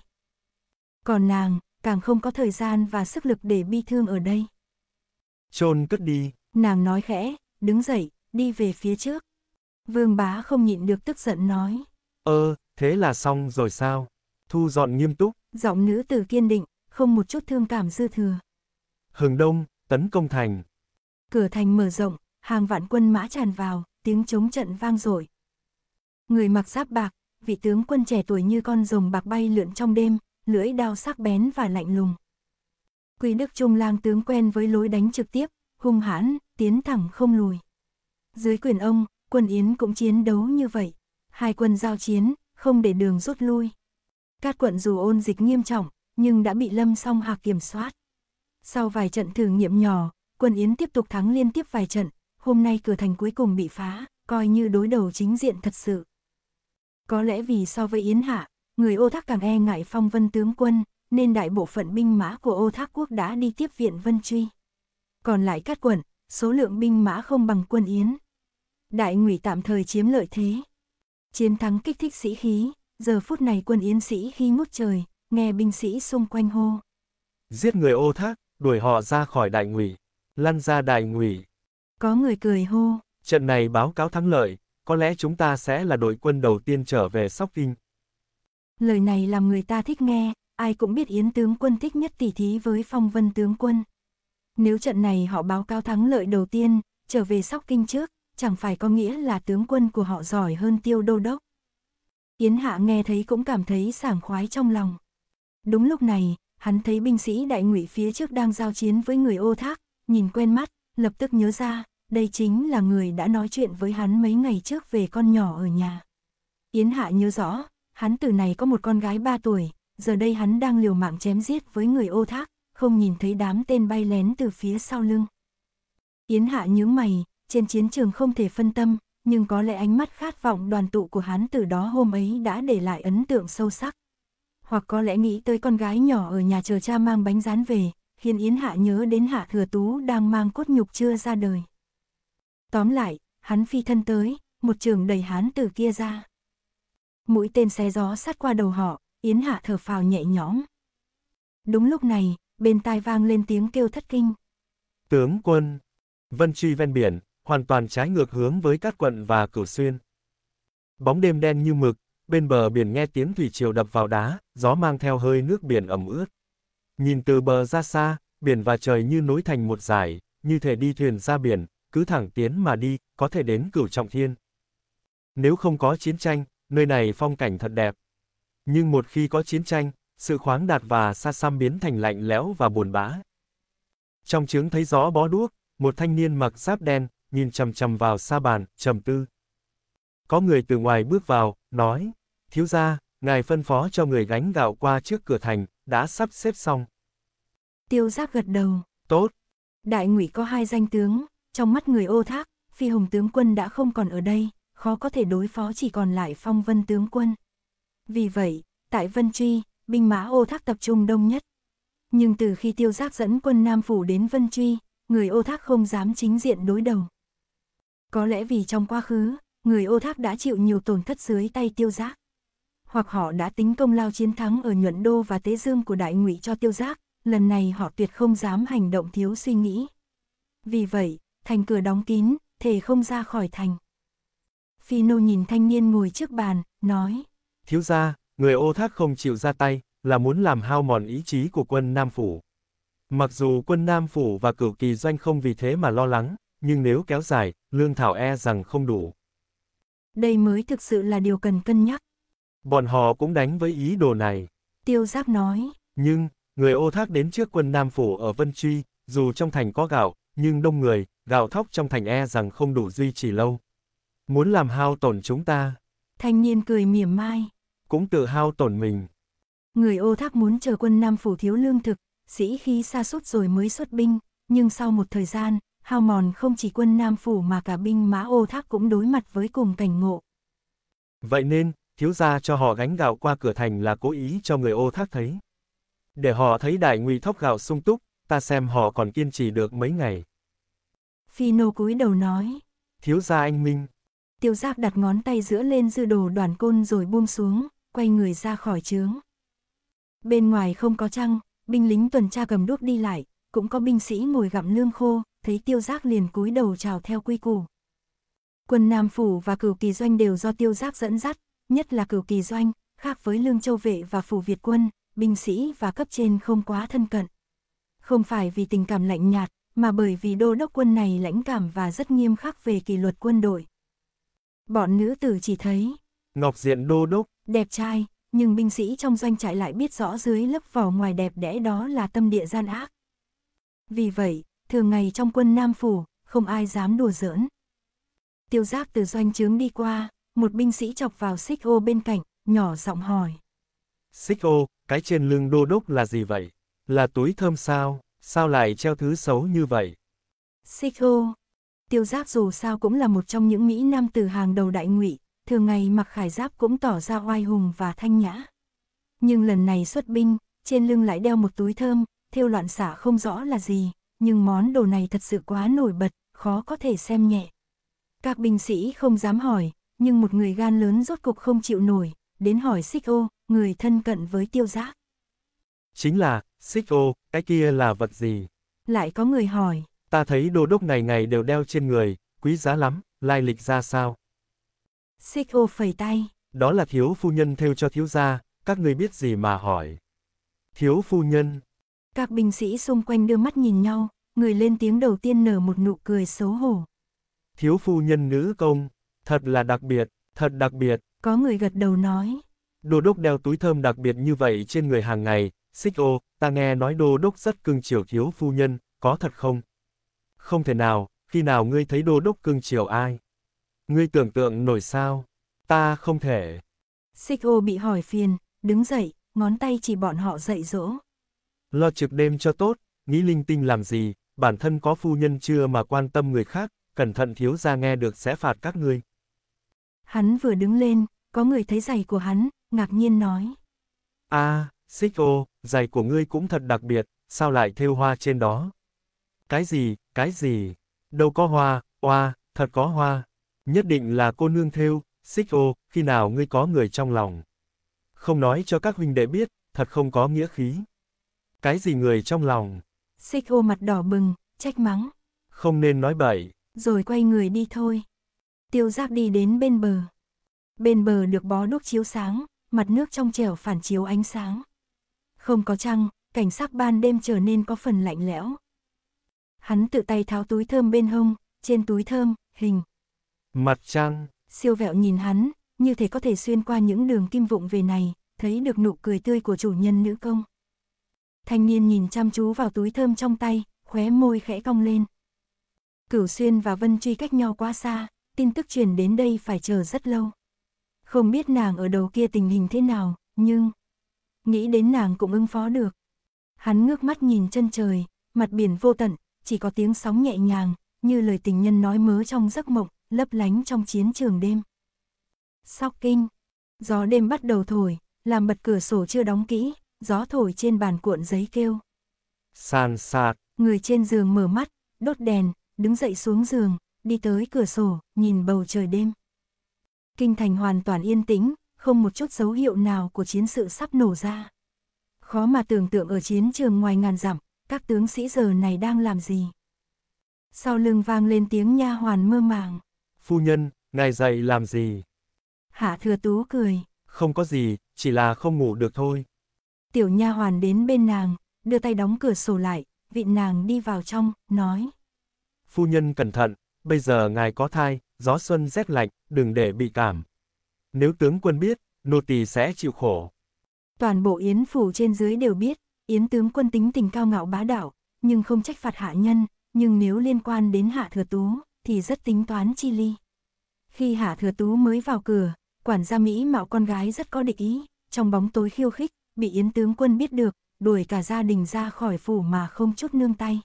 Còn nàng, càng không có thời gian và sức lực để bi thương ở đây. Chôn cất đi. Nàng nói khẽ, đứng dậy, đi về phía trước. Vương bá không nhịn được tức giận nói. Ơ, ờ, thế là xong rồi sao? Thu dọn nghiêm túc. Giọng nữ tử kiên định, không một chút thương cảm dư thừa. Hừng đông, tấn công thành. Cửa thành mở rộng, hàng vạn quân mã tràn vào, tiếng chống trận vang dội. Người mặc giáp bạc, vị tướng quân trẻ tuổi như con rồng bạc bay lượn trong đêm, lưỡi đao sắc bén và lạnh lùng. Quy Đức Trung lang tướng quen với lối đánh trực tiếp, hung hãn, tiến thẳng không lùi. Dưới quyền ông, quân Yến cũng chiến đấu như vậy. Hai quân giao chiến, không để đường rút lui. Cát quận dù ôn dịch nghiêm trọng, nhưng đã bị lâm song hạc kiểm soát. Sau vài trận thử nghiệm nhỏ, quân Yến tiếp tục thắng liên tiếp vài trận, hôm nay cửa thành cuối cùng bị phá, coi như đối đầu chính diện thật sự. Có lẽ vì so với Yến Hạ, người ô thác càng e ngại phong vân tướng quân, nên đại bộ phận binh mã của ô thác quốc đã đi tiếp viện vân truy. Còn lại cát quận, số lượng binh mã không bằng quân Yến đại ngụy tạm thời chiếm lợi thế. Chiến thắng kích thích sĩ khí, giờ phút này quân yến sĩ khi ngút trời, nghe binh sĩ xung quanh hô. Giết người ô thác, đuổi họ ra khỏi đại ngụy, lăn ra đại ngụy. Có người cười hô. Trận này báo cáo thắng lợi, có lẽ chúng ta sẽ là đội quân đầu tiên trở về Sóc Kinh. Lời này làm người ta thích nghe, ai cũng biết Yến tướng quân thích nhất tỉ thí với phong vân tướng quân. Nếu trận này họ báo cáo thắng lợi đầu tiên, trở về Sóc Kinh trước, chẳng phải có nghĩa là tướng quân của họ giỏi hơn tiêu đô đốc. Yến Hạ nghe thấy cũng cảm thấy sảng khoái trong lòng. Đúng lúc này, hắn thấy binh sĩ đại ngụy phía trước đang giao chiến với người ô thác, nhìn quen mắt, lập tức nhớ ra, đây chính là người đã nói chuyện với hắn mấy ngày trước về con nhỏ ở nhà. Yến Hạ nhớ rõ, hắn từ này có một con gái 3 tuổi, giờ đây hắn đang liều mạng chém giết với người ô thác, không nhìn thấy đám tên bay lén từ phía sau lưng. Yến Hạ nhớ mày, trên chiến trường không thể phân tâm, nhưng có lẽ ánh mắt khát vọng đoàn tụ của hắn từ đó hôm ấy đã để lại ấn tượng sâu sắc. Hoặc có lẽ nghĩ tới con gái nhỏ ở nhà chờ cha mang bánh rán về, khiến Yến Hạ nhớ đến Hạ Thừa Tú đang mang cốt nhục chưa ra đời. Tóm lại, hắn phi thân tới, một trường đầy hán từ kia ra. Mũi tên xé gió sát qua đầu họ, Yến Hạ thở phào nhẹ nhõm. Đúng lúc này, bên tai vang lên tiếng kêu thất kinh. Tướng quân, Vân Truy ven biển, hoàn toàn trái ngược hướng với các quận và cửu xuyên. Bóng đêm đen như mực, bên bờ biển nghe tiếng thủy triều đập vào đá, gió mang theo hơi nước biển ẩm ướt. Nhìn từ bờ ra xa, biển và trời như nối thành một dải, như thể đi thuyền ra biển, cứ thẳng tiến mà đi, có thể đến cửu trọng thiên. Nếu không có chiến tranh, nơi này phong cảnh thật đẹp. Nhưng một khi có chiến tranh, sự khoáng đạt và xa xăm biến thành lạnh lẽo và buồn bã. Trong chướng thấy gió bó đuốc, một thanh niên mặc giáp đen, nhìn chầm chầm vào sa bàn, trầm tư. Có người từ ngoài bước vào, nói, thiếu gia, ngài phân phó cho người gánh gạo qua trước cửa thành, đã sắp xếp xong. Tiêu giác gật đầu. Tốt. Đại ngụy có hai danh tướng, trong mắt người ô thác, phi hồng tướng quân đã không còn ở đây, khó có thể đối phó chỉ còn lại phong vân tướng quân. Vì vậy, tại Vân Truy, binh mã ô thác tập trung đông nhất. Nhưng từ khi tiêu giác dẫn quân Nam Phủ đến Vân Truy, người ô thác không dám chính diện đối đầu. Có lẽ vì trong quá khứ, người ô thác đã chịu nhiều tổn thất dưới tay tiêu giác. Hoặc họ đã tính công lao chiến thắng ở nhuận đô và tế dương của đại ngụy cho tiêu giác, lần này họ tuyệt không dám hành động thiếu suy nghĩ. Vì vậy, thành cửa đóng kín, thề không ra khỏi thành. Phi nô nhìn thanh niên ngồi trước bàn, nói. Thiếu gia, người ô thác không chịu ra tay, là muốn làm hao mòn ý chí của quân Nam Phủ. Mặc dù quân Nam Phủ và cửu kỳ doanh không vì thế mà lo lắng, nhưng nếu kéo dài, lương thảo e rằng không đủ. Đây mới thực sự là điều cần cân nhắc. Bọn họ cũng đánh với ý đồ này. Tiêu Giáp nói. Nhưng, người ô thác đến trước quân Nam Phủ ở Vân Truy, dù trong thành có gạo, nhưng đông người, gạo thóc trong thành e rằng không đủ duy trì lâu. Muốn làm hao tổn chúng ta. Thanh niên cười mỉa mai. Cũng tự hao tổn mình. Người ô thác muốn chờ quân Nam Phủ thiếu lương thực, sĩ khí xa sút rồi mới xuất binh, nhưng sau một thời gian, hao mòn không chỉ quân Nam Phủ mà cả binh mã ô thác cũng đối mặt với cùng cảnh ngộ. Vậy nên, thiếu gia cho họ gánh gạo qua cửa thành là cố ý cho người ô thác thấy. Để họ thấy đại nguy thóc gạo sung túc, ta xem họ còn kiên trì được mấy ngày. Phi nô cúi đầu nói. Thiếu gia anh Minh. Tiêu giác đặt ngón tay giữa lên dư đồ đoàn côn rồi buông xuống, quay người ra khỏi trướng. Bên ngoài không có trăng, binh lính tuần tra cầm đuốc đi lại, cũng có binh sĩ ngồi gặm lương khô, thấy tiêu giác liền cúi đầu chào theo quy củ. Quân Nam Phủ và cửu kỳ doanh đều do tiêu giác dẫn dắt, nhất là cửu kỳ doanh, khác với lương châu vệ và phủ Việt quân, binh sĩ và cấp trên không quá thân cận. Không phải vì tình cảm lạnh nhạt, mà bởi vì đô đốc quân này lãnh cảm và rất nghiêm khắc về kỷ luật quân đội. Bọn nữ tử chỉ thấy Ngọc Diện đô đốc, đẹp trai, nhưng binh sĩ trong doanh trại lại biết rõ dưới lớp vỏ ngoài đẹp đẽ đó là tâm địa gian ác. Vì vậy, thường ngày trong quân Nam Phủ, không ai dám đùa giỡn. Tiêu giác từ doanh trướng đi qua, một binh sĩ chọc vào xích ô bên cạnh, nhỏ giọng hỏi. Xích ô, cái trên lưng đô đốc là gì vậy? Là túi thơm sao? Sao lại treo thứ xấu như vậy? Xích ô. Tiêu giáp dù sao cũng là một trong những Mỹ Nam từ hàng đầu đại ngụy, thường ngày mặc khải giáp cũng tỏ ra oai hùng và thanh nhã. Nhưng lần này xuất binh, trên lưng lại đeo một túi thơm, theo loạn xả không rõ là gì, nhưng món đồ này thật sự quá nổi bật, khó có thể xem nhẹ. Các binh sĩ không dám hỏi, nhưng một người gan lớn rốt cục không chịu nổi, đến hỏi xích ô, người thân cận với tiêu giác. Chính là, xích ô, cái kia là vật gì? Lại có người hỏi. Ta thấy đồ đốc này ngày đều đeo trên người, quý giá lắm, lai lịch ra sao? Xích ô phẩy tay. Đó là thiếu phu nhân theo cho thiếu gia, các người biết gì mà hỏi. Thiếu phu nhân, các binh sĩ xung quanh đưa mắt nhìn nhau, người lên tiếng đầu tiên nở một nụ cười xấu hổ. Thiếu phu nhân nữ công, thật là đặc biệt, thật đặc biệt. Có người gật đầu nói. đồ đốc đeo túi thơm đặc biệt như vậy trên người hàng ngày, xích ô, ta nghe nói đồ đốc rất cưng chiều thiếu phu nhân, có thật không? Không thể nào, khi nào ngươi thấy đồ đốc cưng chiều ai? Ngươi tưởng tượng nổi sao? Ta không thể. Xích ô bị hỏi phiền, đứng dậy, ngón tay chỉ bọn họ dậy dỗ. Lo trực đêm cho tốt, nghĩ linh tinh làm gì, bản thân có phu nhân chưa mà quan tâm người khác, cẩn thận thiếu gia nghe được sẽ phạt các ngươi. Hắn vừa đứng lên, có người thấy giày của hắn, ngạc nhiên nói. a à, xích ô, giày của ngươi cũng thật đặc biệt, sao lại thêu hoa trên đó? Cái gì, cái gì? Đâu có hoa, hoa, thật có hoa. Nhất định là cô nương thêu, xích ô, khi nào ngươi có người trong lòng. Không nói cho các huynh đệ biết, thật không có nghĩa khí. Cái gì người trong lòng? Xích ô mặt đỏ bừng, trách mắng. Không nên nói bậy. Rồi quay người đi thôi. Tiêu giác đi đến bên bờ. Bên bờ được bó đuốc chiếu sáng, mặt nước trong trẻo phản chiếu ánh sáng. Không có trăng, cảnh sắc ban đêm trở nên có phần lạnh lẽo. Hắn tự tay tháo túi thơm bên hông, trên túi thơm, hình. Mặt trăng. Siêu vẹo nhìn hắn, như thể có thể xuyên qua những đường kim vụng về này, thấy được nụ cười tươi của chủ nhân nữ công thanh niên nhìn chăm chú vào túi thơm trong tay, khóe môi khẽ cong lên. Cửu Xuyên và Vân Truy cách nhau quá xa, tin tức truyền đến đây phải chờ rất lâu. Không biết nàng ở đầu kia tình hình thế nào, nhưng... Nghĩ đến nàng cũng ứng phó được. Hắn ngước mắt nhìn chân trời, mặt biển vô tận, chỉ có tiếng sóng nhẹ nhàng, như lời tình nhân nói mớ trong giấc mộng, lấp lánh trong chiến trường đêm. Sóc kinh, gió đêm bắt đầu thổi, làm bật cửa sổ chưa đóng kỹ, gió thổi trên bàn cuộn giấy kêu. Sàn sạt. Người trên giường mở mắt, đốt đèn, đứng dậy xuống giường, đi tới cửa sổ, nhìn bầu trời đêm. Kinh thành hoàn toàn yên tĩnh, không một chút dấu hiệu nào của chiến sự sắp nổ ra. Khó mà tưởng tượng ở chiến trường ngoài ngàn dặm, các tướng sĩ giờ này đang làm gì. Sau lưng vang lên tiếng nha hoàn mơ màng. Phu nhân, ngài dậy làm gì? Hạ thừa tú cười. Không có gì, chỉ là không ngủ được thôi. Tiểu nha hoàn đến bên nàng, đưa tay đóng cửa sổ lại, vịn nàng đi vào trong, nói. Phu nhân cẩn thận, bây giờ ngài có thai, gió xuân rét lạnh, đừng để bị cảm. Nếu tướng quân biết, nô tỳ sẽ chịu khổ. Toàn bộ yến phủ trên dưới đều biết, yến tướng quân tính tình cao ngạo bá đạo, nhưng không trách phạt hạ nhân, nhưng nếu liên quan đến hạ thừa tú, thì rất tính toán chi ly. Khi hạ thừa tú mới vào cửa, quản gia Mỹ mạo con gái rất có địch ý, trong bóng tối khiêu khích, bị Yến tướng quân biết được, đuổi cả gia đình ra khỏi phủ mà không chút nương tay.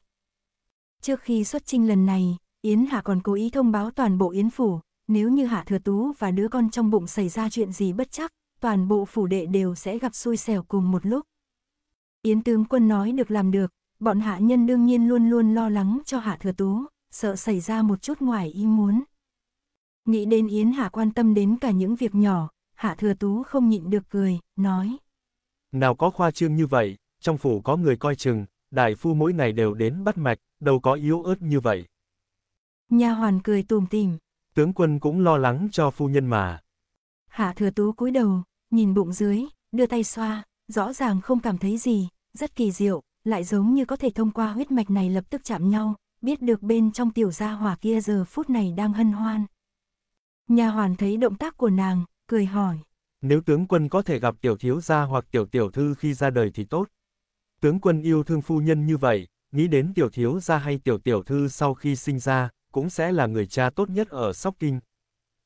Trước khi xuất chinh lần này, Yến Hạ còn cố ý thông báo toàn bộ Yến phủ, nếu như Hạ Thừa Tú và đứa con trong bụng xảy ra chuyện gì bất chắc, toàn bộ phủ đệ đều sẽ gặp xui xẻo cùng một lúc. Yến tướng quân nói được làm được, bọn hạ nhân đương nhiên luôn luôn lo lắng cho Hạ Thừa Tú, sợ xảy ra một chút ngoài ý muốn. Nghĩ đến Yến Hạ quan tâm đến cả những việc nhỏ, Hạ Thừa Tú không nhịn được cười, nói. Nào có khoa trương như vậy, trong phủ có người coi chừng, đại phu mỗi ngày đều đến bắt mạch, đâu có yếu ớt như vậy. Nha hoàn cười tùm tìm. Tướng quân cũng lo lắng cho phu nhân mà. Hạ thừa tú cúi đầu, nhìn bụng dưới, đưa tay xoa, rõ ràng không cảm thấy gì, rất kỳ diệu, lại giống như có thể thông qua huyết mạch này lập tức chạm nhau, biết được bên trong tiểu gia hỏa kia giờ phút này đang hân hoan. Nhà hoàn thấy động tác của nàng, cười hỏi. Nếu tướng quân có thể gặp tiểu thiếu gia hoặc tiểu tiểu thư khi ra đời thì tốt. Tướng quân yêu thương phu nhân như vậy, nghĩ đến tiểu thiếu gia hay tiểu tiểu thư sau khi sinh ra, cũng sẽ là người cha tốt nhất ở Sóc Kinh.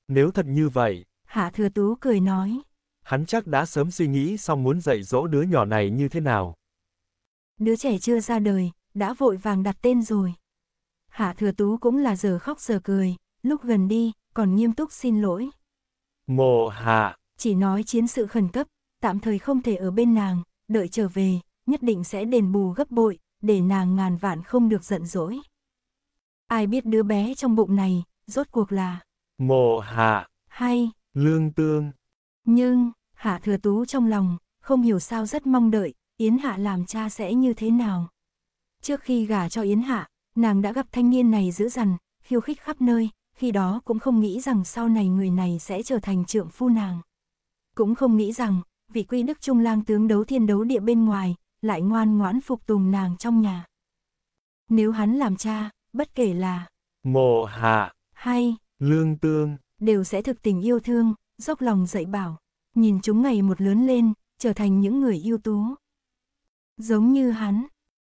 Nếu thật như vậy, Hạ Thừa Tú cười nói. Hắn chắc đã sớm suy nghĩ xong muốn dạy dỗ đứa nhỏ này như thế nào. Đứa trẻ chưa ra đời, đã vội vàng đặt tên rồi. Hạ Thừa Tú cũng là giờ khóc giờ cười, lúc gần đi, còn nghiêm túc xin lỗi. Mộ Hạ, chỉ nói chiến sự khẩn cấp, tạm thời không thể ở bên nàng, đợi trở về, nhất định sẽ đền bù gấp bội, để nàng ngàn vạn không được giận dỗi. Ai biết đứa bé trong bụng này, rốt cuộc là mộ hạ hay lương tương. Nhưng, hạ thừa tú trong lòng, không hiểu sao rất mong đợi, Yến Hạ làm cha sẽ như thế nào. Trước khi gả cho Yến Hạ, nàng đã gặp thanh niên này dữ dằn, khiêu khích khắp nơi, khi đó cũng không nghĩ rằng sau này người này sẽ trở thành trượng phu nàng cũng không nghĩ rằng, vị quy đức trung lang tướng đấu thiên đấu địa bên ngoài, lại ngoan ngoãn phục tùng nàng trong nhà. Nếu hắn làm cha, bất kể là mộ hạ hay lương tương, đều sẽ thực tình yêu thương, dốc lòng dạy bảo, nhìn chúng ngày một lớn lên, trở thành những người ưu tú. Giống như hắn.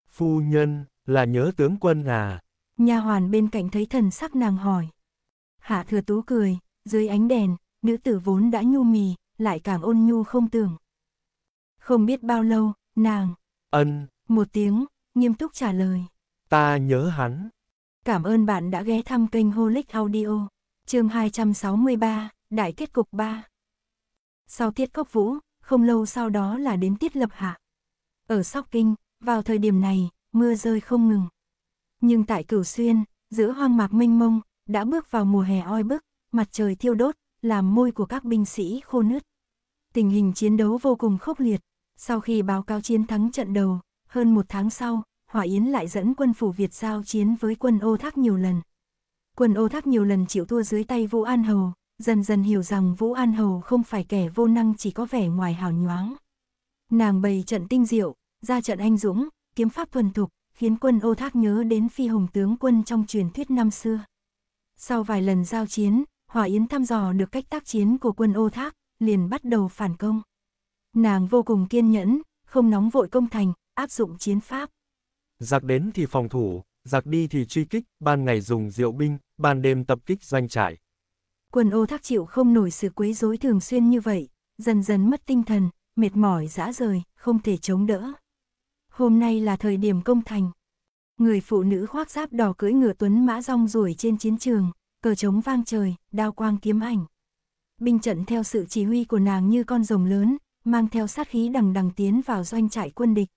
Phu nhân, là nhớ tướng quân à? Nhà hoàn bên cạnh thấy thần sắc nàng hỏi. Hạ thừa tú cười, dưới ánh đèn, nữ tử vốn đã nhu mì, lại càng ôn nhu không tưởng. Không biết bao lâu, nàng, ân, một tiếng, nghiêm túc trả lời. Ta nhớ hắn. Cảm ơn bạn đã ghé thăm kênh Holic Audio, chương 263, Đại kết cục 3. Sau tiết cốc vũ, không lâu sau đó là đến tiết lập hạ. Ở Sóc Kinh, vào thời điểm này, mưa rơi không ngừng. Nhưng tại Cửu Xuyên, giữa hoang mạc mênh mông, đã bước vào mùa hè oi bức, mặt trời thiêu đốt, làm môi của các binh sĩ khô nứt. Tình hình chiến đấu vô cùng khốc liệt. Sau khi báo cáo chiến thắng trận đầu, hơn một tháng sau, Hỏa Yến lại dẫn quân phủ Việt giao chiến với quân Ô Thác nhiều lần. Quân Ô Thác nhiều lần chịu thua dưới tay Vũ An Hầu, dần dần hiểu rằng Vũ An Hầu không phải kẻ vô năng chỉ có vẻ ngoài hào nhoáng. Nàng bày trận tinh diệu, ra trận anh dũng, kiếm pháp thuần thục, khiến quân Ô Thác nhớ đến phi hùng tướng quân trong truyền thuyết năm xưa. Sau vài lần giao chiến, Hỏa Yến thăm dò được cách tác chiến của quân Ô Thác, liền bắt đầu phản công. Nàng vô cùng kiên nhẫn, không nóng vội công thành, áp dụng chiến pháp. Giặc đến thì phòng thủ, giặc đi thì truy kích, ban ngày dùng diệu binh, ban đêm tập kích doanh trại. Quần ô thác chịu không nổi sự quấy rối thường xuyên như vậy, dần dần mất tinh thần, mệt mỏi dã rời, không thể chống đỡ. Hôm nay là thời điểm công thành. Người phụ nữ khoác giáp đỏ cưỡi ngựa tuấn mã rong ruổi trên chiến trường, cờ trống vang trời, đao quang kiếm ảnh binh trận theo sự chỉ huy của nàng như con rồng lớn, mang theo sát khí đằng đằng tiến vào doanh trại quân địch.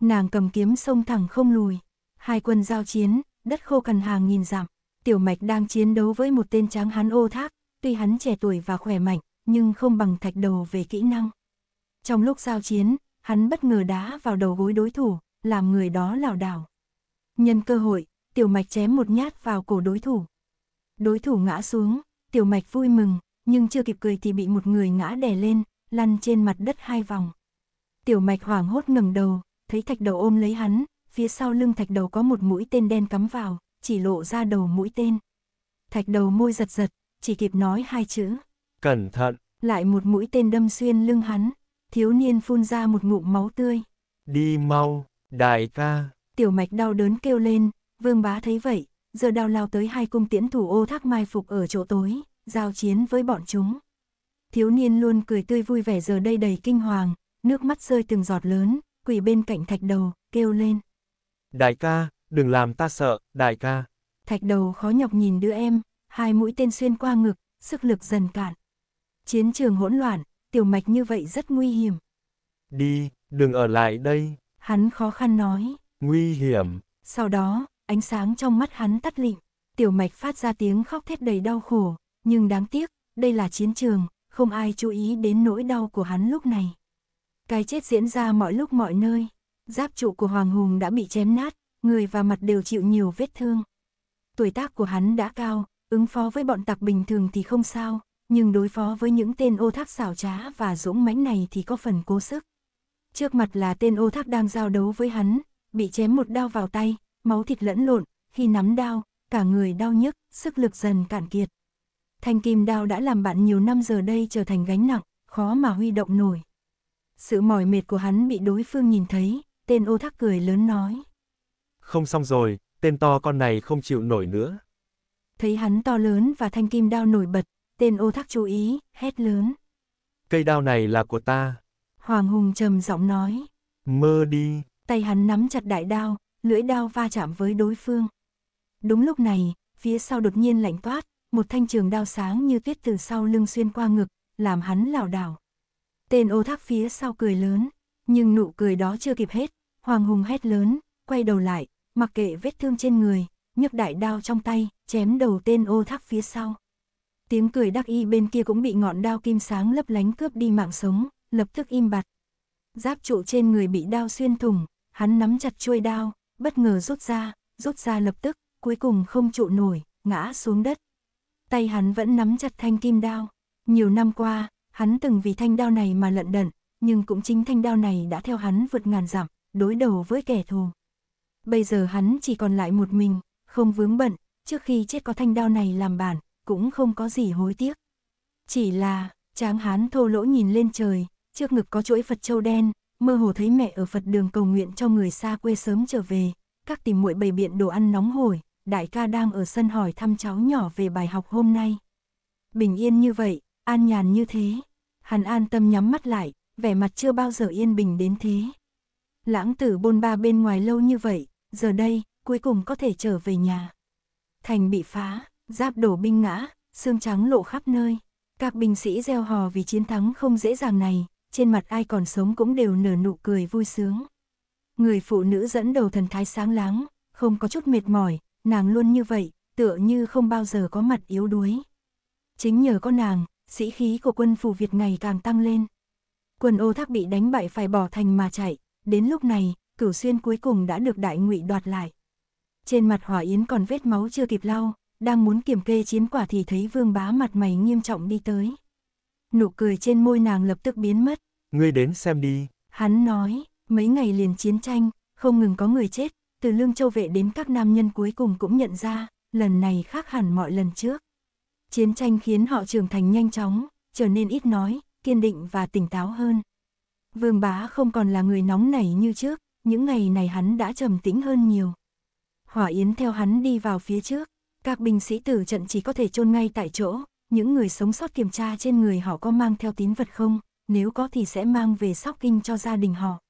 Nàng cầm kiếm sông thẳng không lùi, hai quân giao chiến, đất khô cằn hàng nghìn dặm, tiểu mạch đang chiến đấu với một tên tráng hán ô thác, tuy hắn trẻ tuổi và khỏe mạnh, nhưng không bằng thạch đầu về kỹ năng. Trong lúc giao chiến, hắn bất ngờ đá vào đầu gối đối thủ, làm người đó lảo đảo. Nhân cơ hội, tiểu mạch chém một nhát vào cổ đối thủ. Đối thủ ngã xuống, tiểu mạch vui mừng, nhưng chưa kịp cười thì bị một người ngã đè lên, lăn trên mặt đất hai vòng. Tiểu mạch hoảng hốt ngẩng đầu, thấy thạch đầu ôm lấy hắn, phía sau lưng thạch đầu có một mũi tên đen cắm vào, chỉ lộ ra đầu mũi tên. Thạch đầu môi giật giật, chỉ kịp nói hai chữ. Cẩn thận. Lại một mũi tên đâm xuyên lưng hắn, thiếu niên phun ra một ngụm máu tươi. Đi mau, đại ca. Tiểu mạch đau đớn kêu lên, vương bá thấy vậy, giờ đau lao tới hai cung tiễn thủ ô thác mai phục ở chỗ tối giao chiến với bọn chúng. Thiếu niên luôn cười tươi vui vẻ giờ đây đầy kinh hoàng, nước mắt rơi từng giọt lớn, quỳ bên cạnh thạch đầu, kêu lên. Đại ca, đừng làm ta sợ, đại ca. Thạch đầu khó nhọc nhìn đứa em, hai mũi tên xuyên qua ngực, sức lực dần cạn. Chiến trường hỗn loạn, tiểu mạch như vậy rất nguy hiểm. Đi, đừng ở lại đây. Hắn khó khăn nói. Nguy hiểm. Sau đó, ánh sáng trong mắt hắn tắt lịm, tiểu mạch phát ra tiếng khóc thét đầy đau khổ, nhưng đáng tiếc, đây là chiến trường, không ai chú ý đến nỗi đau của hắn lúc này. Cái chết diễn ra mọi lúc mọi nơi, giáp trụ của Hoàng Hùng đã bị chém nát, người và mặt đều chịu nhiều vết thương. Tuổi tác của hắn đã cao, ứng phó với bọn tặc bình thường thì không sao, nhưng đối phó với những tên ô thác xảo trá và dũng mãnh này thì có phần cố sức. Trước mặt là tên ô thác đang giao đấu với hắn, bị chém một đao vào tay, máu thịt lẫn lộn, khi nắm đao, cả người đau nhức, sức lực dần cạn kiệt thanh kim đao đã làm bạn nhiều năm giờ đây trở thành gánh nặng, khó mà huy động nổi. Sự mỏi mệt của hắn bị đối phương nhìn thấy, tên ô thác cười lớn nói. Không xong rồi, tên to con này không chịu nổi nữa. Thấy hắn to lớn và thanh kim đao nổi bật, tên ô thác chú ý, hét lớn. Cây đao này là của ta. Hoàng Hùng trầm giọng nói. Mơ đi. Tay hắn nắm chặt đại đao, lưỡi đao va chạm với đối phương. Đúng lúc này, phía sau đột nhiên lạnh toát, một thanh trường đao sáng như tuyết từ sau lưng xuyên qua ngực, làm hắn lảo đảo. Tên ô thác phía sau cười lớn, nhưng nụ cười đó chưa kịp hết, Hoàng Hùng hét lớn, quay đầu lại, mặc kệ vết thương trên người, nhấc đại đao trong tay, chém đầu tên ô thác phía sau. Tiếng cười đắc y bên kia cũng bị ngọn đao kim sáng lấp lánh cướp đi mạng sống, lập tức im bặt. Giáp trụ trên người bị đao xuyên thủng, hắn nắm chặt chuôi đao, bất ngờ rút ra, rút ra lập tức, cuối cùng không trụ nổi, ngã xuống đất tay hắn vẫn nắm chặt thanh kim đao. Nhiều năm qua, hắn từng vì thanh đao này mà lận đận, nhưng cũng chính thanh đao này đã theo hắn vượt ngàn dặm, đối đầu với kẻ thù. Bây giờ hắn chỉ còn lại một mình, không vướng bận, trước khi chết có thanh đao này làm bản, cũng không có gì hối tiếc. Chỉ là, tráng hán thô lỗ nhìn lên trời, trước ngực có chuỗi Phật châu đen, mơ hồ thấy mẹ ở Phật đường cầu nguyện cho người xa quê sớm trở về, các tìm muội bày biện đồ ăn nóng hổi, đại ca đang ở sân hỏi thăm cháu nhỏ về bài học hôm nay. Bình yên như vậy, an nhàn như thế. Hắn an tâm nhắm mắt lại, vẻ mặt chưa bao giờ yên bình đến thế. Lãng tử bôn ba bên ngoài lâu như vậy, giờ đây, cuối cùng có thể trở về nhà. Thành bị phá, giáp đổ binh ngã, xương trắng lộ khắp nơi. Các binh sĩ gieo hò vì chiến thắng không dễ dàng này, trên mặt ai còn sống cũng đều nở nụ cười vui sướng. Người phụ nữ dẫn đầu thần thái sáng láng, không có chút mệt mỏi, nàng luôn như vậy, tựa như không bao giờ có mặt yếu đuối. Chính nhờ có nàng, sĩ khí của quân phù Việt ngày càng tăng lên. Quân ô thác bị đánh bại phải bỏ thành mà chạy, đến lúc này, cửu xuyên cuối cùng đã được đại ngụy đoạt lại. Trên mặt hỏa yến còn vết máu chưa kịp lau, đang muốn kiểm kê chiến quả thì thấy vương bá mặt mày nghiêm trọng đi tới. Nụ cười trên môi nàng lập tức biến mất. Ngươi đến xem đi. Hắn nói, mấy ngày liền chiến tranh, không ngừng có người chết, từ lương châu vệ đến các nam nhân cuối cùng cũng nhận ra, lần này khác hẳn mọi lần trước. Chiến tranh khiến họ trưởng thành nhanh chóng, trở nên ít nói, kiên định và tỉnh táo hơn. Vương bá không còn là người nóng nảy như trước, những ngày này hắn đã trầm tĩnh hơn nhiều. Hỏa Yến theo hắn đi vào phía trước, các binh sĩ tử trận chỉ có thể chôn ngay tại chỗ, những người sống sót kiểm tra trên người họ có mang theo tín vật không, nếu có thì sẽ mang về sóc kinh cho gia đình họ.